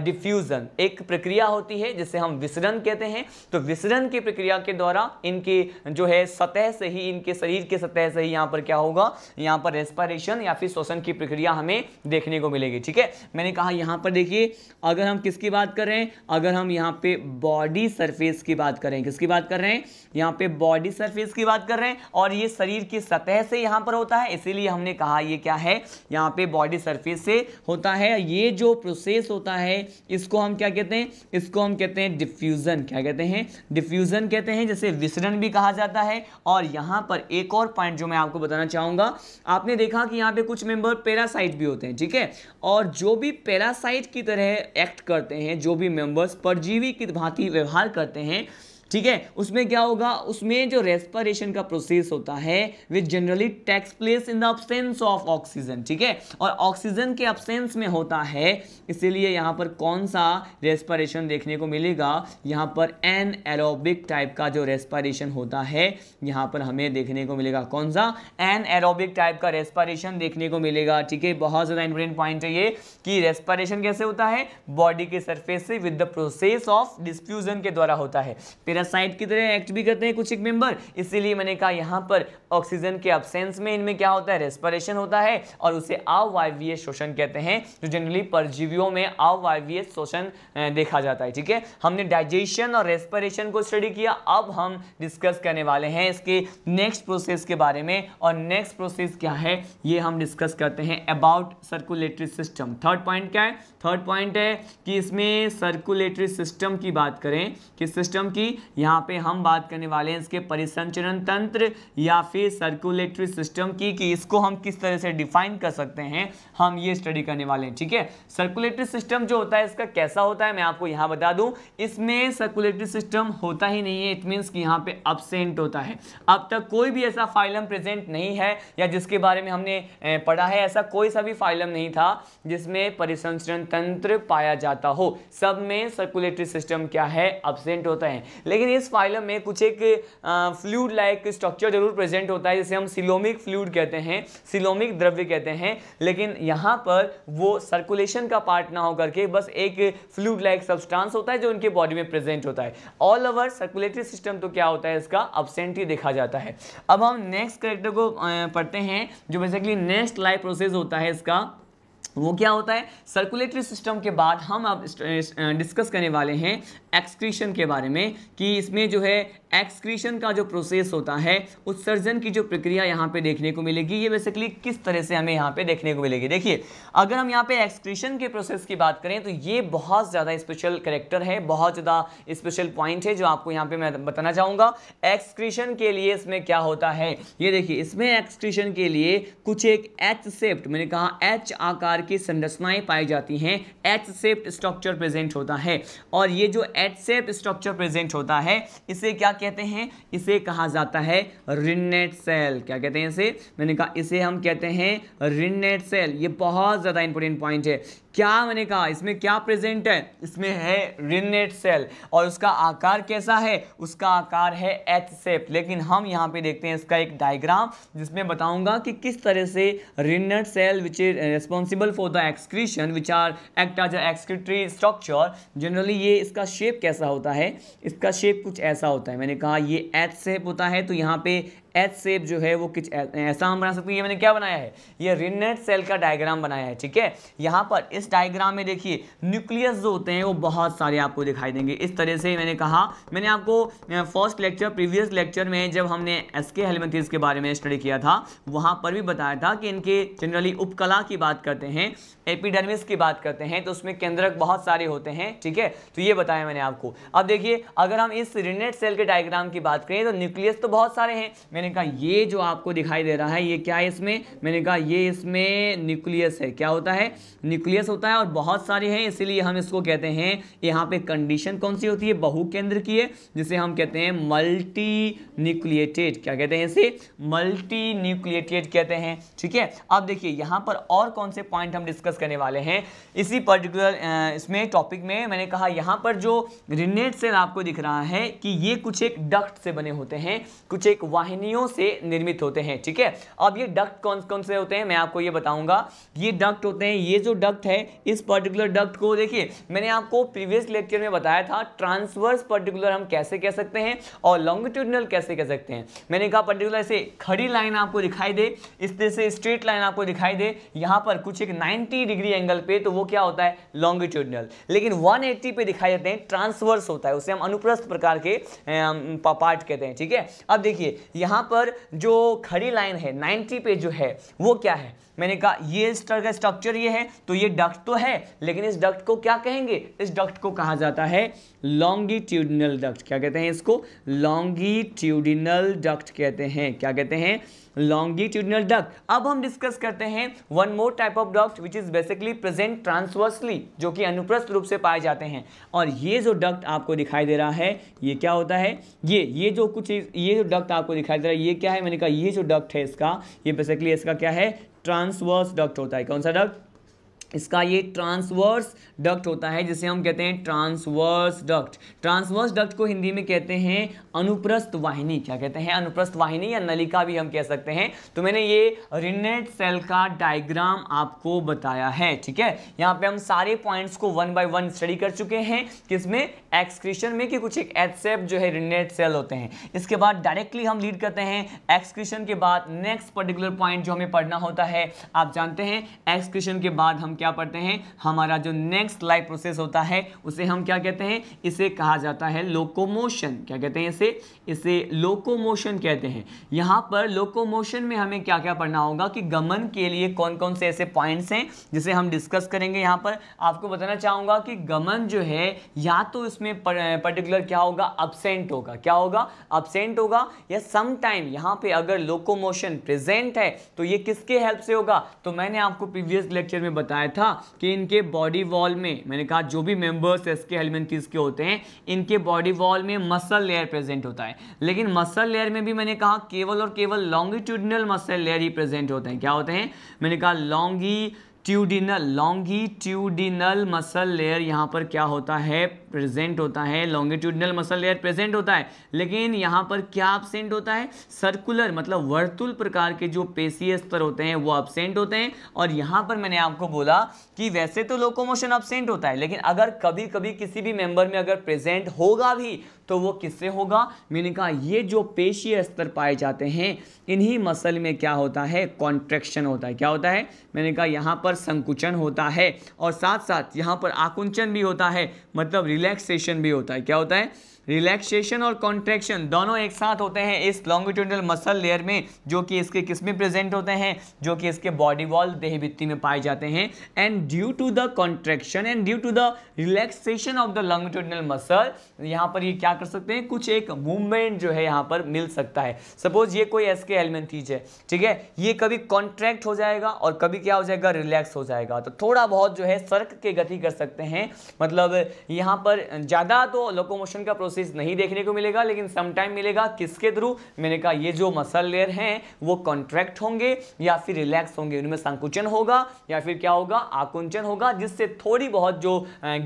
diffusion एक प्रक्रिया प्रक्रिया होती है जिसे हम विसरण कहते हैं तो विसरण की प्रक्रिया के द्वारा इनके जो है सतह से ही इनके शरीर के सतह से ही यहाँ पर क्या होगा यहाँ पर रेस्पायरेशन या फिर श्वसन की प्रक्रिया हमें देखने को मिलेगी ठीक है मैंने कहा यहाँ पर देखिए अगर हम किसकी बात कर रहे हैं अगर हम यहाँ पे बॉडी सरफेस की बात करें किसकी बात कर रहे हैं यहाँ पे बॉडी सरफेस की बात कर रहे हैं और ये शरीर की सतह से यहाँ पर होता है इसीलिए हमने कहा ये क्या है यहाँ पे बॉडी सरफेस से होता है ये जो प्रोसेस होता है इसको हम क्या कहते हैं इसको हम कहते हैं डिफ्यूज़न क्या कहते हैं डिफ्यूज़न कहते हैं जैसे विसरण भी कहा जाता है और यहाँ पर एक और पॉइंट जो मैं आपको बताना चाहूँगा आपने देखा कि यहाँ पे कुछ मेंबर पैरासाइट भी होते हैं ठीक है और जो भी पैरासाइट की तरह एक्ट करते हैं जो भी मेंबर्स परजीवी की भांति व्यवहार करते हैं ठीक है उसमें क्या होगा उसमें जो रेस्पिरेशन का प्रोसेस होता है which generally takes place in the absence of oxygen ठीक है और ऑक्सीजन के अब्सेंस में होता है इसीलिए यहाँ पर कौन सा रेस्पिरेशन देखने को मिलेगा यहाँ पर एन एरोबिक टाइप का जो रेस्पिरेशन होता है यहाँ पर हमें देखने को मिलेगा कौन सा एन एरोबिक टाइप का रेस्पिरेशन देखने को मिलेगा ठीक है बहुत ज़्यादा इंपॉर्टेंट पॉइंट है ये कि रेस्पिरेशन कैसे होता है बॉडी के सरफेस से with the process of diffusion के द्वारा होता है जाएगा साइट की तरह एक्ट भी करते हैं कुछ एक मेंबर इसीलिए मैंने कहा यहाँ पर ऑक्सीजन के अपसेंस में इनमें क्या होता है रेस्परेशन होता है और उसे अवायवीय शोषण कहते हैं जो जनरली परजीवियों में अवायवीय शोषण देखा जाता है ठीक है हमने डाइजेशन और रेस्परेशन को स्टडी किया अब हम डिस्कस करने वाले हैं इसके नेक्स्ट प्रोसेस के बारे में और नेक्स्ट प्रोसेस क्या है ये हम डिस्कस करते हैं about circulatory system third point क्या है थर्ड पॉइंट है कि इसमें सर्कुलेटरी सिस्टम की बात करें किस सिस्टम की यहाँ पे हम बात करने वाले हैं इसके परिसंचरण तंत्र या फिर सर्कुलेटरी सिस्टम की कि इसको हम किस तरह से डिफाइन कर सकते हैं हम ये स्टडी करने वाले हैं ठीक है सर्कुलेटरी सिस्टम जो होता है इसका कैसा होता है मैं आपको यहाँ बता दूँ इसमें सर्कुलेटरी सिस्टम होता ही नहीं है इट मीन्स कि यहाँ पे अपसेंट होता है अब तक कोई भी ऐसा फाइलम प्रेजेंट नहीं है या जिसके बारे में हमने पढ़ा है ऐसा कोई सा भी फाइलम नहीं था जिसमें परिसंचरण तंत्र पाया जाता हो सब में सर्कुलेटरी सिस्टम क्या है अपसेंट होता है लेकिन इस फाइलम में कुछ एक फ्लूड लाइक स्ट्रक्चर जरूर प्रेजेंट होता है जिसे हम सिलोमिक फ्लूड कहते हैं सिलोमिक द्रव्य कहते हैं लेकिन यहाँ पर वो सर्कुलेशन का पार्ट ना होकर के बस एक फ्लूड लाइक सब्सटांस होता है जो उनके बॉडी में प्रेजेंट होता है ऑल ओवर सर्कुलेटरी सिस्टम तो क्या होता है इसका अब्सेंट ही देखा जाता है अब हम नेक्स्ट करेक्टर को पढ़ते हैं जो बेसिकली नेक्स्ट लाइफ प्रोसेस होता है इसका वो क्या होता है सर्कुलेटरी सिस्टम के बाद हम अब डिस्कस करने वाले हैं एक्सक्रीशन के बारे में कि इसमें जो है एक्सक्रीशन का जो प्रोसेस होता है उत्सर्जन की जो प्रक्रिया यहाँ पे देखने को मिलेगी ये बेसिकली किस तरह से हमें यहाँ पे देखने को मिलेगी देखिए अगर हम यहाँ पे एक्सक्रीशन के प्रोसेस की बात करें तो ये बहुत ज़्यादा स्पेशल करेक्टर है बहुत ज़्यादा स्पेशल पॉइंट है जो आपको यहाँ पे मैं बताना चाहूँगा एक्सक्रीशन के लिए इसमें क्या होता है ये देखिए इसमें एक्सक्रीशन के लिए कुछ एक एच सेप्ट मैंने कहा एच आकार की संरचनाएँ पाई जाती हैं एच सेप्ट स्ट्रक्चर प्रेजेंट होता है और ये जो एच सेप स्ट्रक्चर प्रेजेंट होता है इसे क्या कहते हैं इसे कहा जाता है रिनेट सेल क्या कहते हैं इसे मैंने कहा इसे हम कहते हैं रिनेट सेल ये बहुत ज़्यादा इंपॉर्टेंट पॉइंट है क्या मैंने कहा इसमें क्या प्रेजेंट है इसमें है रिनेट सेल और उसका आकार कैसा है उसका आकार है एच सेप लेकिन हम यहाँ पे देखते हैं इसका एक डायग्राम जिसमें बताऊंगा कि किस तरह से renette cell which is responsible for the excretion which are act as excretory structure generally ये इसका शेप कैसा होता है इसका शेप कुछ ऐसा होता है मैंने कहा ये एच सेप होता है तो यहाँ पे एच सेप जो है वो कुछ ऐसा हम बना सकते हैं ये मैंने क्या बनाया है ये रिनेट सेल का डायग्राम बनाया है ठीक है यहाँ पर इस डायग्राम में देखिए न्यूक्लियस जो होते हैं वो बहुत सारे आपको दिखाई देंगे इस तरह से मैंने कहा मैंने आपको फर्स्ट लेक्चर प्रीवियस लेक्चर में जब हमने एस के हेलमेथीज के बारे में स्टडी किया था वहाँ पर भी बताया था कि इनके जनरली उपकला की बात करते हैं एपिडर्मिस की बात करते हैं तो उसमें केंद्रक बहुत सारे होते हैं ठीक है तो ये बताया मैंने आपको अब देखिए अगर हम इस रिनेट सेल के डायग्राम की बात करें तो न्यूक्लियस तो बहुत सारे हैं मैंने कहा ये जो आपको दिखाई दे रहा है ये क्या है इसमें मैंने कहा ये इसमें न्यूक्लियस है क्या होता है न्यूक्लियस होता है और बहुत सारे हैं इसीलिए हम इसको कहते हैं यहाँ पे कंडीशन कौन सी होती है बहु केंद्र की है जिसे हम कहते हैं मल्टी न्यूक्लिएटेड क्या कहते हैं इसे मल्टी न्यूक्लिएटेड कहते हैं ठीक है अब देखिए यहाँ पर और कौन से पॉइंट हम डिस्कस करने वाले हैं इसी पर्टिकुलर इसमें टॉपिक में मैंने कहा यहाँ पर जो रिनेट सेल आपको दिख रहा है कि ये कुछ एक डक्ट से बने होते हैं कुछ एक वाहिनी योनियों से निर्मित होते हैं ठीक है अब ये डक्ट कौन कौन से होते हैं मैं आपको ये बताऊंगा ये डक्ट होते हैं ये जो डक्ट है इस पर्टिकुलर डक्ट को देखिए मैंने आपको प्रीवियस लेक्चर में बताया था ट्रांसवर्स पर्टिकुलर हम कैसे कह सकते हैं और लॉन्गिट्यूडनल कैसे कह सकते हैं मैंने कहा पर्टिकुलर से खड़ी लाइन आपको दिखाई दे इस तरह से स्ट्रेट लाइन आपको दिखाई दे यहाँ पर कुछ एक नाइन्टी डिग्री एंगल पे तो वो क्या होता है लॉन्गिट्यूडनल लेकिन वन पे दिखाई देते हैं ट्रांसवर्स होता है उसे हम अनुप्रस्थ प्रकार के पार्ट कहते हैं ठीक है अब देखिए यहाँ यहाँ पर जो खड़ी लाइन है 90 पे जो है वो क्या है मैंने कहा ये स्टर का स्ट्रक्चर ये है तो ये डक्ट तो है लेकिन इस डक्ट को क्या कहेंगे इस डक्ट को कहा जाता है लॉन्गिट्यूडिनल डक्ट क्या कहते हैं इसको लॉन्गिट्यूडिनल डक्ट कहते हैं क्या कहते हैं लॉन्गिट्यूडिनल डक्ट अब हम डिस्कस करते हैं one more type of duct which is basically present transversely जो कि अनुप्रस्थ रूप से पाए जाते हैं और ये जो डक्ट आपको दिखाई दे रहा है ये क्या होता है ये ये जो कुछ ये जो डक्ट आपको दिखाई दे रहा है ये क्या है मैंने कहा ये जो डक्ट है इसका ये बेसिकली इसका क्या है ट्रांसवर्स डक्ट होता है कौन सा डक्ट इसका ये ट्रांसवर्स डक्ट होता है जिसे हम कहते हैं ट्रांसवर्स डक्ट ट्रांसवर्स डक्ट को हिंदी में कहते हैं अनुप्रस्थ वाहिनी क्या कहते हैं अनुप्रस्थ वाहिनी या नलिका भी हम कह सकते हैं तो मैंने ये रिनेट सेल का डायग्राम आपको बताया है ठीक है यहाँ पे हम सारे पॉइंट्स को वन बाय वन स्टडी कर चुके हैं किसमें एक्सक्रीशन में कि कुछ एक एडसेप जो है रिनेट सेल होते हैं इसके बाद डायरेक्टली हम लीड करते हैं एक्सक्रीशन के बाद नेक्स्ट पर्टिकुलर पॉइंट जो हमें पढ़ना होता है आप जानते हैं एक्सक्रीशन के बाद हम क्या पढ़ते हैं हमारा जो नेक्स्ट लाइफ प्रोसेस होता है उसे हम क्या कहते हैं इसे कहा जाता है लोकोमोशन क्या कहते हैं इसे इसे लोकोमोशन कहते हैं यहाँ पर लोकोमोशन में हमें क्या क्या पढ़ना होगा कि गमन के लिए कौन कौन से ऐसे पॉइंट्स हैं जिसे हम डिस्कस करेंगे यहाँ पर आपको बताना चाहूँगा कि गमन जो है या तो इस उसमें पर्टिकुलर क्या होगा अपसेंट होगा क्या होगा अपसेंट होगा या सम टाइम यहाँ पे अगर लोकोमोशन प्रेजेंट है तो ये किसके हेल्प से होगा तो मैंने आपको प्रीवियस लेक्चर में बताया था कि इनके बॉडी वॉल में मैंने कहा जो भी मेंबर्स एसके हेलमेंथीज के होते हैं इनके बॉडी वॉल में मसल लेयर प्रेजेंट होता है लेकिन मसल लेयर में भी मैंने कहा केवल और केवल लॉन्गिट्यूडनल मसल लेयर ही प्रेजेंट होते हैं क्या होते हैं मैंने कहा longitudinal longitudinal muscle layer यहाँ पर क्या होता है प्रेजेंट होता है लॉन्गिट्यूडनल मसल लेयर प्रेजेंट होता है लेकिन यहाँ पर क्या अपसेंट होता है सर्कुलर मतलब वर्तुल प्रकार के जो पेशी स्तर होते हैं वो अपसेंट होते हैं और यहाँ पर मैंने आपको बोला कि वैसे तो लोकोमोशन अपसेंट होता है लेकिन अगर कभी कभी किसी भी मेम्बर में अगर प्रेजेंट होगा भी तो वो किससे होगा मैंने कहा ये जो पेशी स्तर पाए जाते हैं इन्हीं मसल में क्या होता है कॉन्ट्रेक्शन होता है क्या होता है मैंने कहा यहाँ पर संकुचन होता है और साथ साथ यहाँ पर आकुंचन भी होता है मतलब रिलैक्सेशन भी होता है क्या होता है रिलैक्सेशन और कॉन्ट्रेक्शन दोनों एक साथ होते हैं इस लॉन्गिट्यूडल मसल लेयर में जो कि इसके किस में प्रेजेंट होते हैं जो कि इसके बॉडी वॉल देह भित्ति में पाए जाते हैं and due to the contraction and due to the relaxation of the longitudinal muscle यहाँ पर ये क्या कर सकते हैं कुछ एक मूवमेंट जो है यहाँ पर मिल सकता है सपोज ये कोई एस के एलमेंट चीज है ठीक है ये कभी कॉन्ट्रैक्ट हो जाएगा और कभी क्या हो जाएगा रिलैक्स हो जाएगा तो थोड़ा बहुत जो है सर्क के गति कर सकते हैं मतलब यहाँ पर ज़्यादा तो लोकोमोशन का प्रोसेस कोर्सेज नहीं देखने को मिलेगा लेकिन समटाइम मिलेगा किसके थ्रू मैंने कहा ये जो मसल लेयर हैं वो कॉन्ट्रैक्ट होंगे या फिर रिलैक्स होंगे उनमें संकुचन होगा या फिर क्या होगा आकुंचन होगा जिससे थोड़ी बहुत जो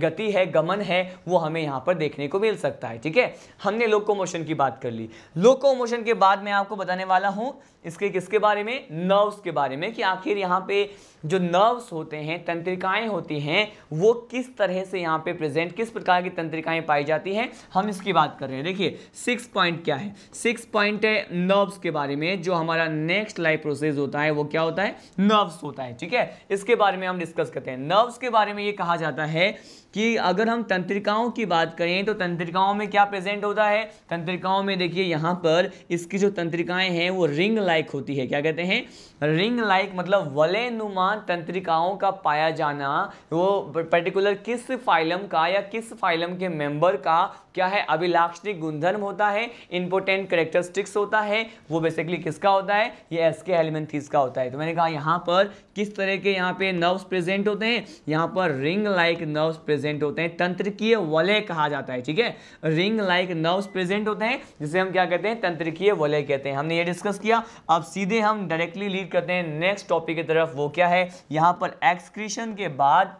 गति है गमन है वो हमें यहाँ पर देखने को मिल सकता है ठीक है हमने लोको मोशन की बात कर ली लोको मोशन के बाद मैं आपको बताने वाला हूँ इसके किसके बारे में नर्व्स के बारे में कि आखिर यहाँ पे जो नर्व्स होते हैं तंत्रिकाएं होती हैं वो किस तरह से यहाँ पे प्रेजेंट किस प्रकार की तंत्रिकाएं पाई जाती हैं हम इसकी बात कर रहे हैं देखिए सिक्स पॉइंट क्या है सिक्स पॉइंट है नर्व्स के बारे में जो हमारा नेक्स्ट लाइफ प्रोसेस होता है वो क्या होता है नर्व्स होता है ठीक है इसके बारे में हम डिस्कस करते हैं नर्व्स के बारे में ये कहा जाता है कि अगर हम तंत्रिकाओं की बात करें तो तंत्रिकाओं में क्या प्रेजेंट होता है तंत्रिकाओं में देखिए यहाँ पर इसकी जो तंत्रिकाएं हैं वो रिंग लाइक होती है क्या कहते हैं रिंग लाइक मतलब वले नुमा तंत्रिकाओं का पाया जाना वो पर्टिकुलर किस फाइलम का या किस फाइलम के मेंबर का क्या है अभिलाक्षणिक गुणधर्म होता है इंपोर्टेंट करेक्टरिस्टिक्स होता है वो बेसिकली किसका होता है ये एस के एलिमेंथीज का होता है तो मैंने कहा यहाँ पर किस तरह के यहाँ पे नर्व्स प्रेजेंट होते हैं यहाँ पर रिंग लाइक नर्व्स प्रेजेंट होते हैं की वलय कहा जाता है ठीक है रिंग लाइक नर्व्स प्रेजेंट होते हैं जिसे हम क्या कहते हैं की वलय कहते हैं हमने ये डिस्कस किया अब सीधे हम डायरेक्टली लीड करते हैं नेक्स्ट टॉपिक की तरफ वो क्या है यहाँ पर एक्सक्रीशन के बाद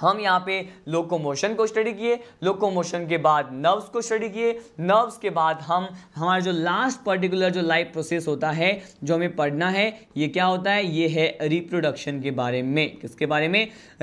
हम यहाँ पे लोकोमोशन को स्टडी किए लोकोमोशन के बाद नर्व्स को स्टडी किए नर्व्स के बाद हम हमारा जो लास्ट पर्टिकुलर जो लाइफ प्रोसेस होता है जो हमें पढ़ना है ये क्या होता है ये है रिप्रोडक्शन के बारे में किसके बारे में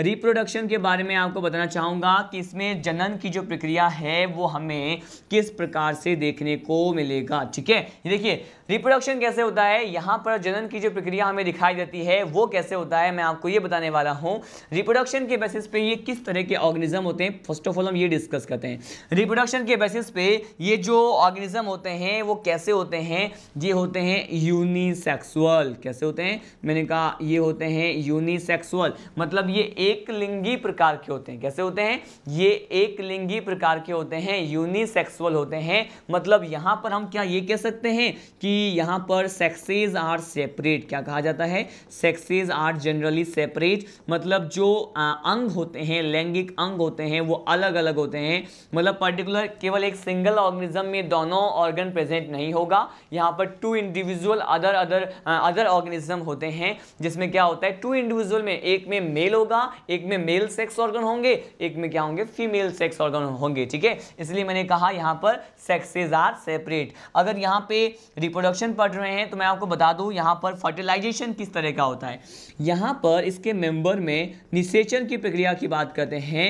रिप्रोडक्शन के बारे में आपको बताना चाहूँगा कि इसमें जनन की जो प्रक्रिया है वो हमें किस प्रकार से देखने को मिलेगा ठीक है देखिए रिप्रोडक्शन कैसे होता है यहाँ पर जनन की जो प्रक्रिया हमें दिखाई देती है वो कैसे होता है मैं आपको ये बताने वाला हूँ रिप्रोडक्शन के बेसिस पे ये किस तरह के ऑर्गेनिज्म होते हैं फर्स्ट ऑफ ऑल हम ये डिस्कस करते हैं रिप्रोडक्शन के बेसिस पे ये जो ऑर्गेनिज्म होते हैं वो कैसे होते हैं ये होते हैं यूनिसेक्सुअल कैसे होते हैं मैंने कहा ये होते हैं यूनिसेक्सुअल मतलब ये एक लिंगी प्रकार के होते हैं कैसे होते हैं ये एक लिंगी प्रकार के होते हैं यूनिसेक्सुअल होते हैं मतलब यहाँ पर हम क्या ये कह सकते हैं कि यहाँ पर सेक्सेज आर सेपरेट क्या कहा जाता है सेक्सेज आर जनरली सेपरेट मतलब जो आ, अंग होते होते हैं लैंगिक अंग होते हैं वो अलग अलग होते हैं मतलब पर्टिकुलर केवल एक सिंगल ऑर्गेनिज्म में दोनों ऑर्गन प्रेजेंट नहीं होगा यहाँ पर two individual other other other organism होते हैं जिसमें क्या होता है टू इंडिविजुअल में एक में मेल होगा एक में मेल सेक्स ऑर्गन होंगे एक में क्या होंगे फीमेल सेक्स ऑर्गन होंगे ठीक है इसलिए मैंने कहा यहाँ पर सेक्सेज आर सेपरेट अगर यहाँ पे रिप्रोडक्शन पढ़ रहे हैं तो मैं आपको बता दूँ यहाँ पर फर्टिलाइजेशन किस तरह का होता है यहाँ पर इसके मेंबर में निषेचन की प्रक्रिया की की बात करते हैं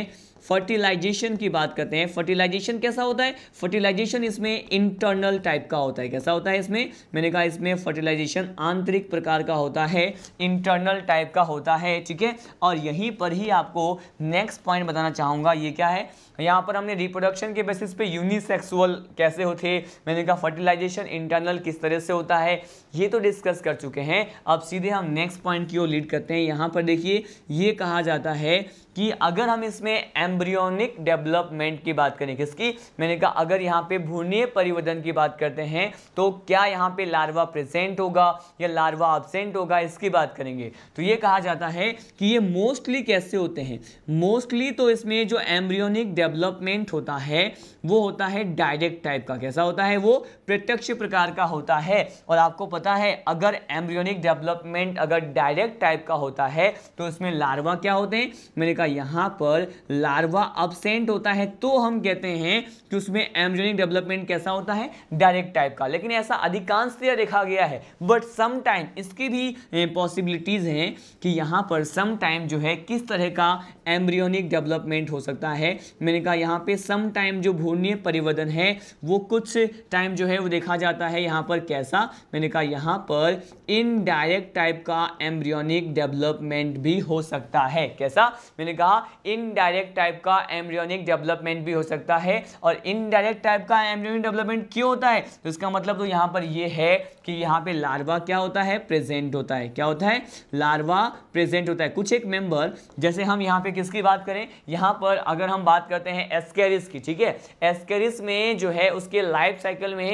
फर्टिलाइजेशन की बात करते हैं फर्टिलाइजेशन कैसा होता है फर्टिलाइजेशन इसमें इंटरनल टाइप का होता है कैसा होता है इसमें मैंने कहा इसमें फर्टिलाइजेशन आंतरिक प्रकार का होता है इंटरनल टाइप का होता है ठीक है और यहीं पर ही आपको नेक्स्ट पॉइंट बताना चाहूँगा ये क्या है यहाँ पर हमने रिप्रोडक्शन के बेसिस पे यूनिसेक्सुअल कैसे होते मैंने कहा फर्टिलाइजेशन इंटरनल किस तरह से होता है ये तो डिस्कस कर चुके हैं अब सीधे हम नेक्स्ट पॉइंट की ओर लीड करते हैं यहाँ पर देखिए ये कहा जाता है कि अगर हम इसमें एम एम्ब्रियोनिक डेवलपमेंट की बात करें किसकी मैंने कहा अगर यहाँ पे भूनीय परिवर्तन की बात करते हैं तो क्या यहाँ पे लार्वा प्रेजेंट होगा या लार्वा एबसेंट होगा इसकी बात करेंगे तो ये कहा जाता है कि ये मोस्टली कैसे होते हैं मोस्टली तो इसमें जो एम्ब्रियोनिक डेवलपमेंट होता है वो होता है डायरेक्ट टाइप का कैसा होता है वो प्रत्यक्ष प्रकार का होता है और आपको पता है अगर एम्ब्रियोनिक डेवलपमेंट अगर डायरेक्ट टाइप का होता है तो इसमें लार्वा क्या होते हैं मैंने कहा यहाँ पर लार्वा और वह अबसेंट होता है तो हम कहते हैं कि उसमें एमजोनिक डेवलपमेंट कैसा होता है डायरेक्ट टाइप का लेकिन ऐसा अधिकांश अधिकांशतः देखा गया है बट समाइम इसकी भी पॉसिबिलिटीज़ हैं कि यहाँ पर सम टाइम जो है किस तरह का एम्ब्रियोनिक डेवलपमेंट हो सकता है मैंने कहा यहाँ पे सम टाइम जो भूर्णीय परिवर्तन है वो कुछ टाइम जो है वो देखा जाता है यहाँ पर कैसा मैंने कहा यहाँ पर इनडायरेक्ट टाइप का एम्ब्रियोनिक डेवलपमेंट भी हो सकता है कैसा मैंने कहा इनडायरेक्ट टाइप टाइप का एम्ब्रियोनिक डेवलपमेंट भी हो सकता है और इनडायरेक्ट टाइप का एम्ब्रियोनिक डेवलपमेंट क्यों होता है तो इसका मतलब तो यहाँ पर ये है कि यहाँ पे लार्वा क्या होता है प्रेजेंट होता है क्या होता है लार्वा प्रेजेंट होता है कुछ एक मेंबर जैसे हम यहाँ पे किसकी बात करें यहाँ पर अगर हम बात करते हैं एस्केरिस की ठीक है एस्केरिस में जो है उसके लाइफ साइकिल में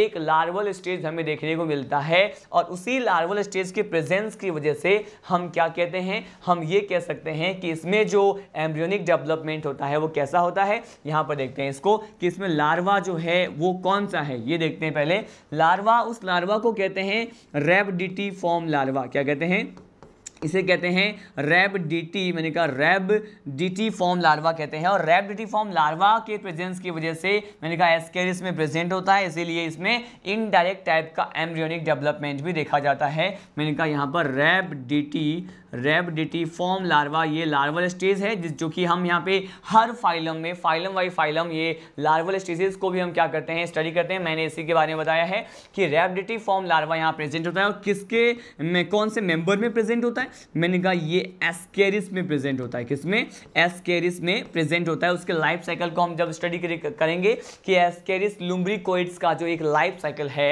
एक लार्वल स्टेज हमें देखने को मिलता है और उसी लार्वल स्टेज के प्रेजेंस की वजह से हम क्या कहते हैं हम ये कह सकते हैं कि इसमें जो एम्ब्रियोनिक डेवलपमेंट होता है वो कैसा होता है यहाँ पर देखते हैं इसको कि इसमें लार्वा जो है वो कौन सा है ये देखते हैं पहले लार्वा उस लार्वा लार्वा को कहते हैं रेबडिटी फॉर्म लार्वा क्या कहते हैं इसे कहते हैं रैब डीटी मैंने कहा रैब डीटी फॉर्म लार्वा कहते हैं और रैब डीटी फॉर्म लार्वा के प्रेजेंस की वजह से मैंने कहा एस्केरिस में प्रेजेंट होता है इसीलिए इसमें इनडायरेक्ट टाइप का एम्ब्रियोनिक डेवलपमेंट भी देखा जाता है मैंने कहा यहाँ पर rhabditi rhabditiform larva ये लार्वल स्टेज है जिस जो कि हम यहाँ पे हर फाइलम में फाइलम वाई फाइलम ये लार्वल स्टेजेस को भी हम क्या करते हैं स्टडी करते हैं मैंने इसी के बारे में बताया है कि रेबडिटी फॉर्म लार्वा यहाँ प्रेजेंट होता है और किसके में कौन से मेंबर में प्रेजेंट होता है मैंने कहा ये एस्केरिस में प्रेजेंट होता है किसमें एस्केरिस में प्रेजेंट होता है उसके लाइफ साइकिल को हम जब स्टडी करेंगे कि एस्केरिस लुम्ब्रिकोइड्स का जो एक लाइफ साइकिल है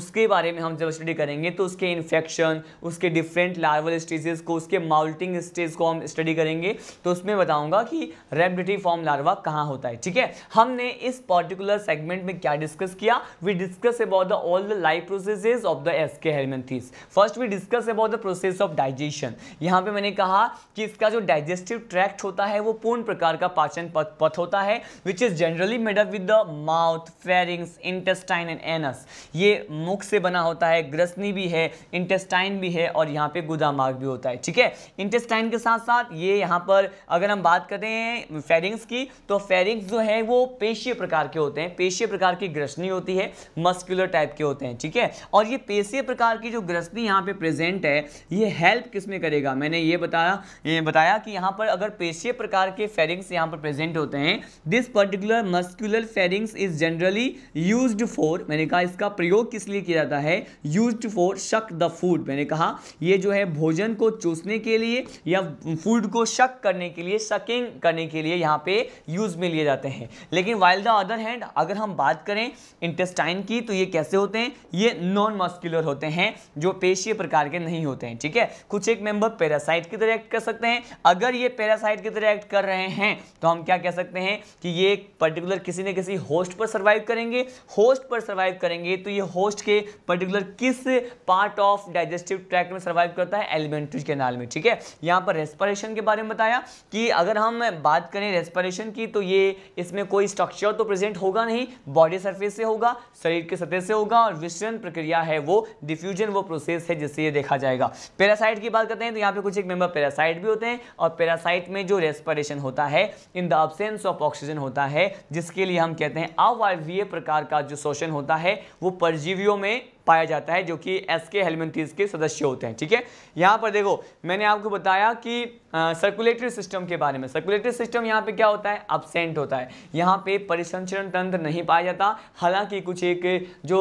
उसके बारे में हम जब स्टडी करेंगे तो उसके इन्फेक्शन उसके डिफरेंट लार्वल स्टेजेस को उसके माउल्टिंग स्टेज को हम स्टडी करेंगे तो उसमें बताऊंगा कि रेबडिटी फॉर्म लार्वा कहाँ होता है ठीक है हमने इस पर्टिकुलर सेगमेंट में क्या डिस्कस किया we discuss about the all the life processes of the S के aschelminthes first we discuss about the process of digestion यहाँ पे मैंने कहा कि इसका जो डाइजेस्टिव ट्रैक्ट होता है वो पूर्ण प्रकार का पाचन पथ पथ होता है which is generally made up with the mouth pharynx intestine and anus ये मुख से बना होता है ग्रसनी भी है इंटेस्टाइन भी है और यहाँ पे गुदा मार्ग भी होता है ठीक है इंटेस्टाइन के साथ साथ ये यहाँ पर अगर हम बात करते हैं फेरिंग्स की तो फेरिंग्स जो है वो पेशीय प्रकार के होते हैं पेशीय प्रकार की ग्रसनी होती है मस्कुलर टाइप के होते हैं ठीक है और ये पेशीय प्रकार की जो ग्रसनी यहाँ पे प्रेजेंट है ये हेल्प किस में करेगा मैंने ये बताया ये बताया कि यहाँ पर अगर पेशीय प्रकार के फेरिंग्स यहाँ पर प्रेजेंट होते हैं this particular muscular pharynx is generally use for मैंने कहा इसका प्रयोग किस लिए किया जाता है use for suck the food मैंने कहा ये जो है भोजन को चूस घुसने के लिए या फूड को शक करने के लिए शकिंग करने के लिए यहाँ पे यूज़ में लिए जाते हैं लेकिन वाइल द अदर हैंड अगर हम बात करें इंटेस्टाइन की तो ये कैसे होते हैं ये नॉन मस्कुलर होते हैं जो पेशीय प्रकार के नहीं होते हैं ठीक है कुछ एक मेंबर पैरासाइट की तरह एक्ट कर सकते हैं अगर ये पैरासाइट की तरह एक्ट कर रहे हैं तो हम क्या कह सकते हैं कि ये पर्टिकुलर किसी न किसी होस्ट पर सर्वाइव करेंगे होस्ट पर सर्वाइव करेंगे तो ये होस्ट के पर्टिकुलर किस पार्ट ऑफ डाइजेस्टिव ट्रैक्ट में सर्वाइव करता है एलिमेंट्री के नाम फिलहाल में ठीक है यहाँ पर रेस्परेशन के बारे में बताया कि अगर हम बात करें रेस्परेशन की तो ये इसमें कोई स्ट्रक्चर तो प्रेजेंट होगा नहीं बॉडी सरफेस से होगा शरीर के सतह से होगा और विश्रण प्रक्रिया है वो डिफ्यूजन वो प्रोसेस है जिससे ये देखा जाएगा पैरासाइट की बात करते हैं तो यहाँ पे कुछ एक मेंबर पैरासाइट भी होते हैं और पैरासाइट में जो रेस्परेशन होता है in the absence of oxygen होता है जिसके लिए हम कहते हैं अवायवीय प्रकार का जो शोषण होता है वो परजीवियों में पाया जाता है जो कि एस के हेलमेंथीज के सदस्य होते हैं ठीक है यहाँ पर देखो मैंने आपको बताया कि सर्कुलेटरी सिस्टम के बारे में सर्कुलेटरी सिस्टम यहाँ पे क्या होता है अपसेंट होता है यहाँ पे परिसंचरण तंत्र नहीं पाया जाता हालांकि कुछ एक जो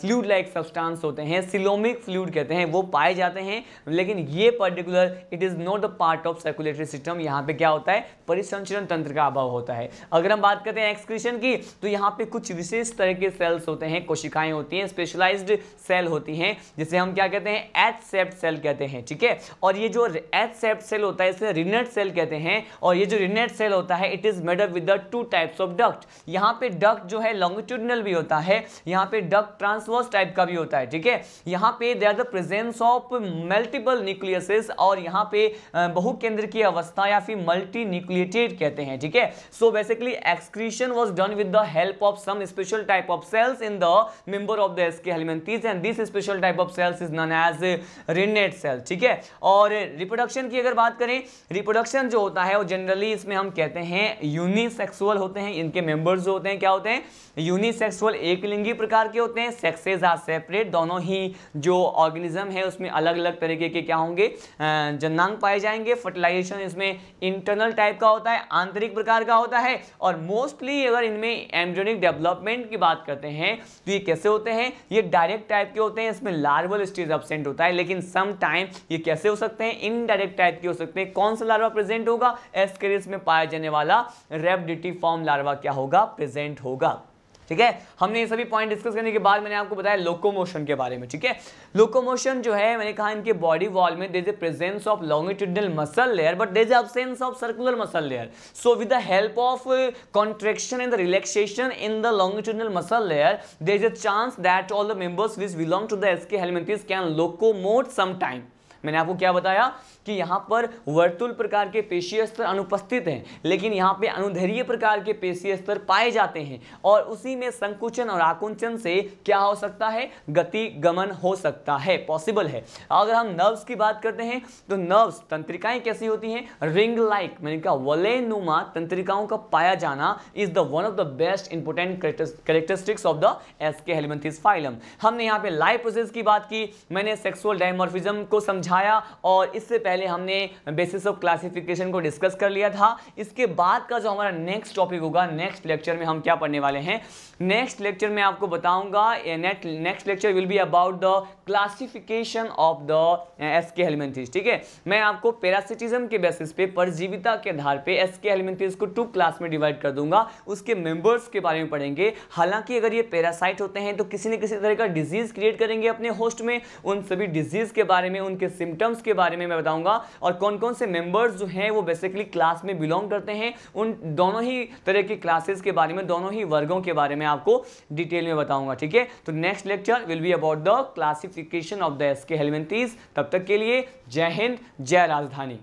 फ्लूड लाइक सब्सटेंस होते हैं सिलोमिक फ्लूड कहते हैं वो पाए जाते हैं लेकिन ये particular it is not a part of circulatory system यहाँ पे क्या होता है परिसंचरण तंत्र का अभाव होता है अगर हम बात करते हैं एक्सक्रीशन की तो यहाँ पे कुछ विशेष तरह के सेल्स होते हैं कोशिकाएं होती हैं स्पेशलाइज्ड सेल होती हैं जिसे हम क्या कहते हैं एच सेप्ट सेल कहते हैं ठीक है और ये जो एच सेप्ट सेल होता है इसे रिनेट सेल कहते हैं और ये जो रिनेट सेल होता है it is made up with the two types of duct यहाँ पे डक्ट जो है लॉन्गिट्यूडनल भी होता है यहाँ पे डक्ट ट्रांसवर्स टाइप का भी होता है ठीक है यहाँ पे they are the presence of multiple nucleuses और यहाँ पे बहुकेंद्र की अवस्था या फिर मल्टी न्यूक्लिएटेड कहते हैं ठीक है so basically excretion was done with the help of some special type of cells in the member of the S aschelminthes species and this special type of cells is known as renette cell ठीक है और रिप्रोडक्शन की अगर बात करें रिप्रोडक्शन जो होता है वो जनरली इसमें हम कहते हैं यूनिसेक्सुअल होते हैं इनके मेंबर्स जो होते हैं क्या होते हैं यूनिसेक्सुअल एक लिंगी प्रकार के होते हैं सेक्सेज आर सेपरेट दोनों ही जो ऑर्गेनिज्म है उसमें अलग अलग तरीके के क्या होंगे जन्नांग पाए जाएंगे फर्टिलाइजेशन इसमें इंटरनल टाइप का होता है आंतरिक प्रकार का होता है और मोस्टली अगर इनमें एम्ब्रियोनिक डेवलपमेंट की बात करते हैं तो ये कैसे होते हैं ये डायरेक्ट डायरेक्ट टाइप के होते हैं इसमें लार्वल स्टेज एबसेंट होता है लेकिन सम टाइम ये कैसे हो सकते हैं इनडायरेक्ट टाइप के हो सकते हैं कौन सा लार्वा प्रेजेंट होगा एस्केरिस में पाया जाने वाला रेबडिटी फॉर्म लार्वा क्या होगा प्रेजेंट होगा ठीक है हमने ये सभी पॉइंट डिस्कस करने के बाद मैंने आपको बताया लोकोमोशन के बारे में ठीक है लोकोमोशन जो है मैंने कहा इनके बॉडी वॉल में there is a presence of longitudinal muscle layer but there is absence of circular muscle layer so with the help of contraction and relaxation in the longitudinal muscle layer there is a chance that all the members which belong to the aschelminthes can locomote some time मैंने आपको क्या बताया कि यहाँ पर वर्तुल प्रकार के पेशीय स्तर अनुपस्थित हैं लेकिन यहाँ पे अनुधरीय प्रकार के पेशीय स्तर पाए जाते हैं और उसी में संकुचन और आकुंचन से क्या हो सकता है गति गमन हो सकता है पॉसिबल है अगर हम नर्व्स की बात करते हैं तो नर्व्स तंत्रिकाएं कैसी होती हैं रिंग लाइक मैंने कहा वले नुमा तंत्रिकाओं का पाया जाना is the one of the best important characteristics of the S aschelminthes phylum हमने यहाँ पे लाइफ प्रोसेस की बात की मैंने सेक्सुअल डायमोर्फिज्म को समझाया और इससे पहले पहले हमने बेसिस ऑफ क्लासिफिकेशन को डिस्कस कर लिया था इसके बाद का जो हमारा नेक्स्ट टॉपिक होगा नेक्स्ट लेक्चर में हम क्या पढ़ने वाले हैं नेक्स्ट लेक्चर में आपको बताऊंगा next lecture will be about the classification of the S aschelminthes ठीक है मैं आपको पैरासिटिज्म के बेसिस पे परजीविता के आधार पे एस के हेलमेंथिस को टू क्लास में डिवाइड कर दूंगा उसके मेंबर्स के बारे में पढ़ेंगे हालांकि अगर ये पैरासाइट होते हैं तो किसी न किसी तरह का डिजीज क्रिएट करेंगे अपने होस्ट में उन सभी डिजीज के बारे में उनके सिम्टम्स के बारे में मैं बताऊंगा बताऊंगा और कौन कौन से मेंबर्स जो हैं वो बेसिकली क्लास में बिलोंग करते हैं उन दोनों ही तरह की क्लासेस के बारे में दोनों ही वर्गों के बारे में आपको डिटेल में बताऊंगा ठीक है तो next lecture will be about the classification of the S aschelminthes तब तक के लिए जय हिंद जय राजधानी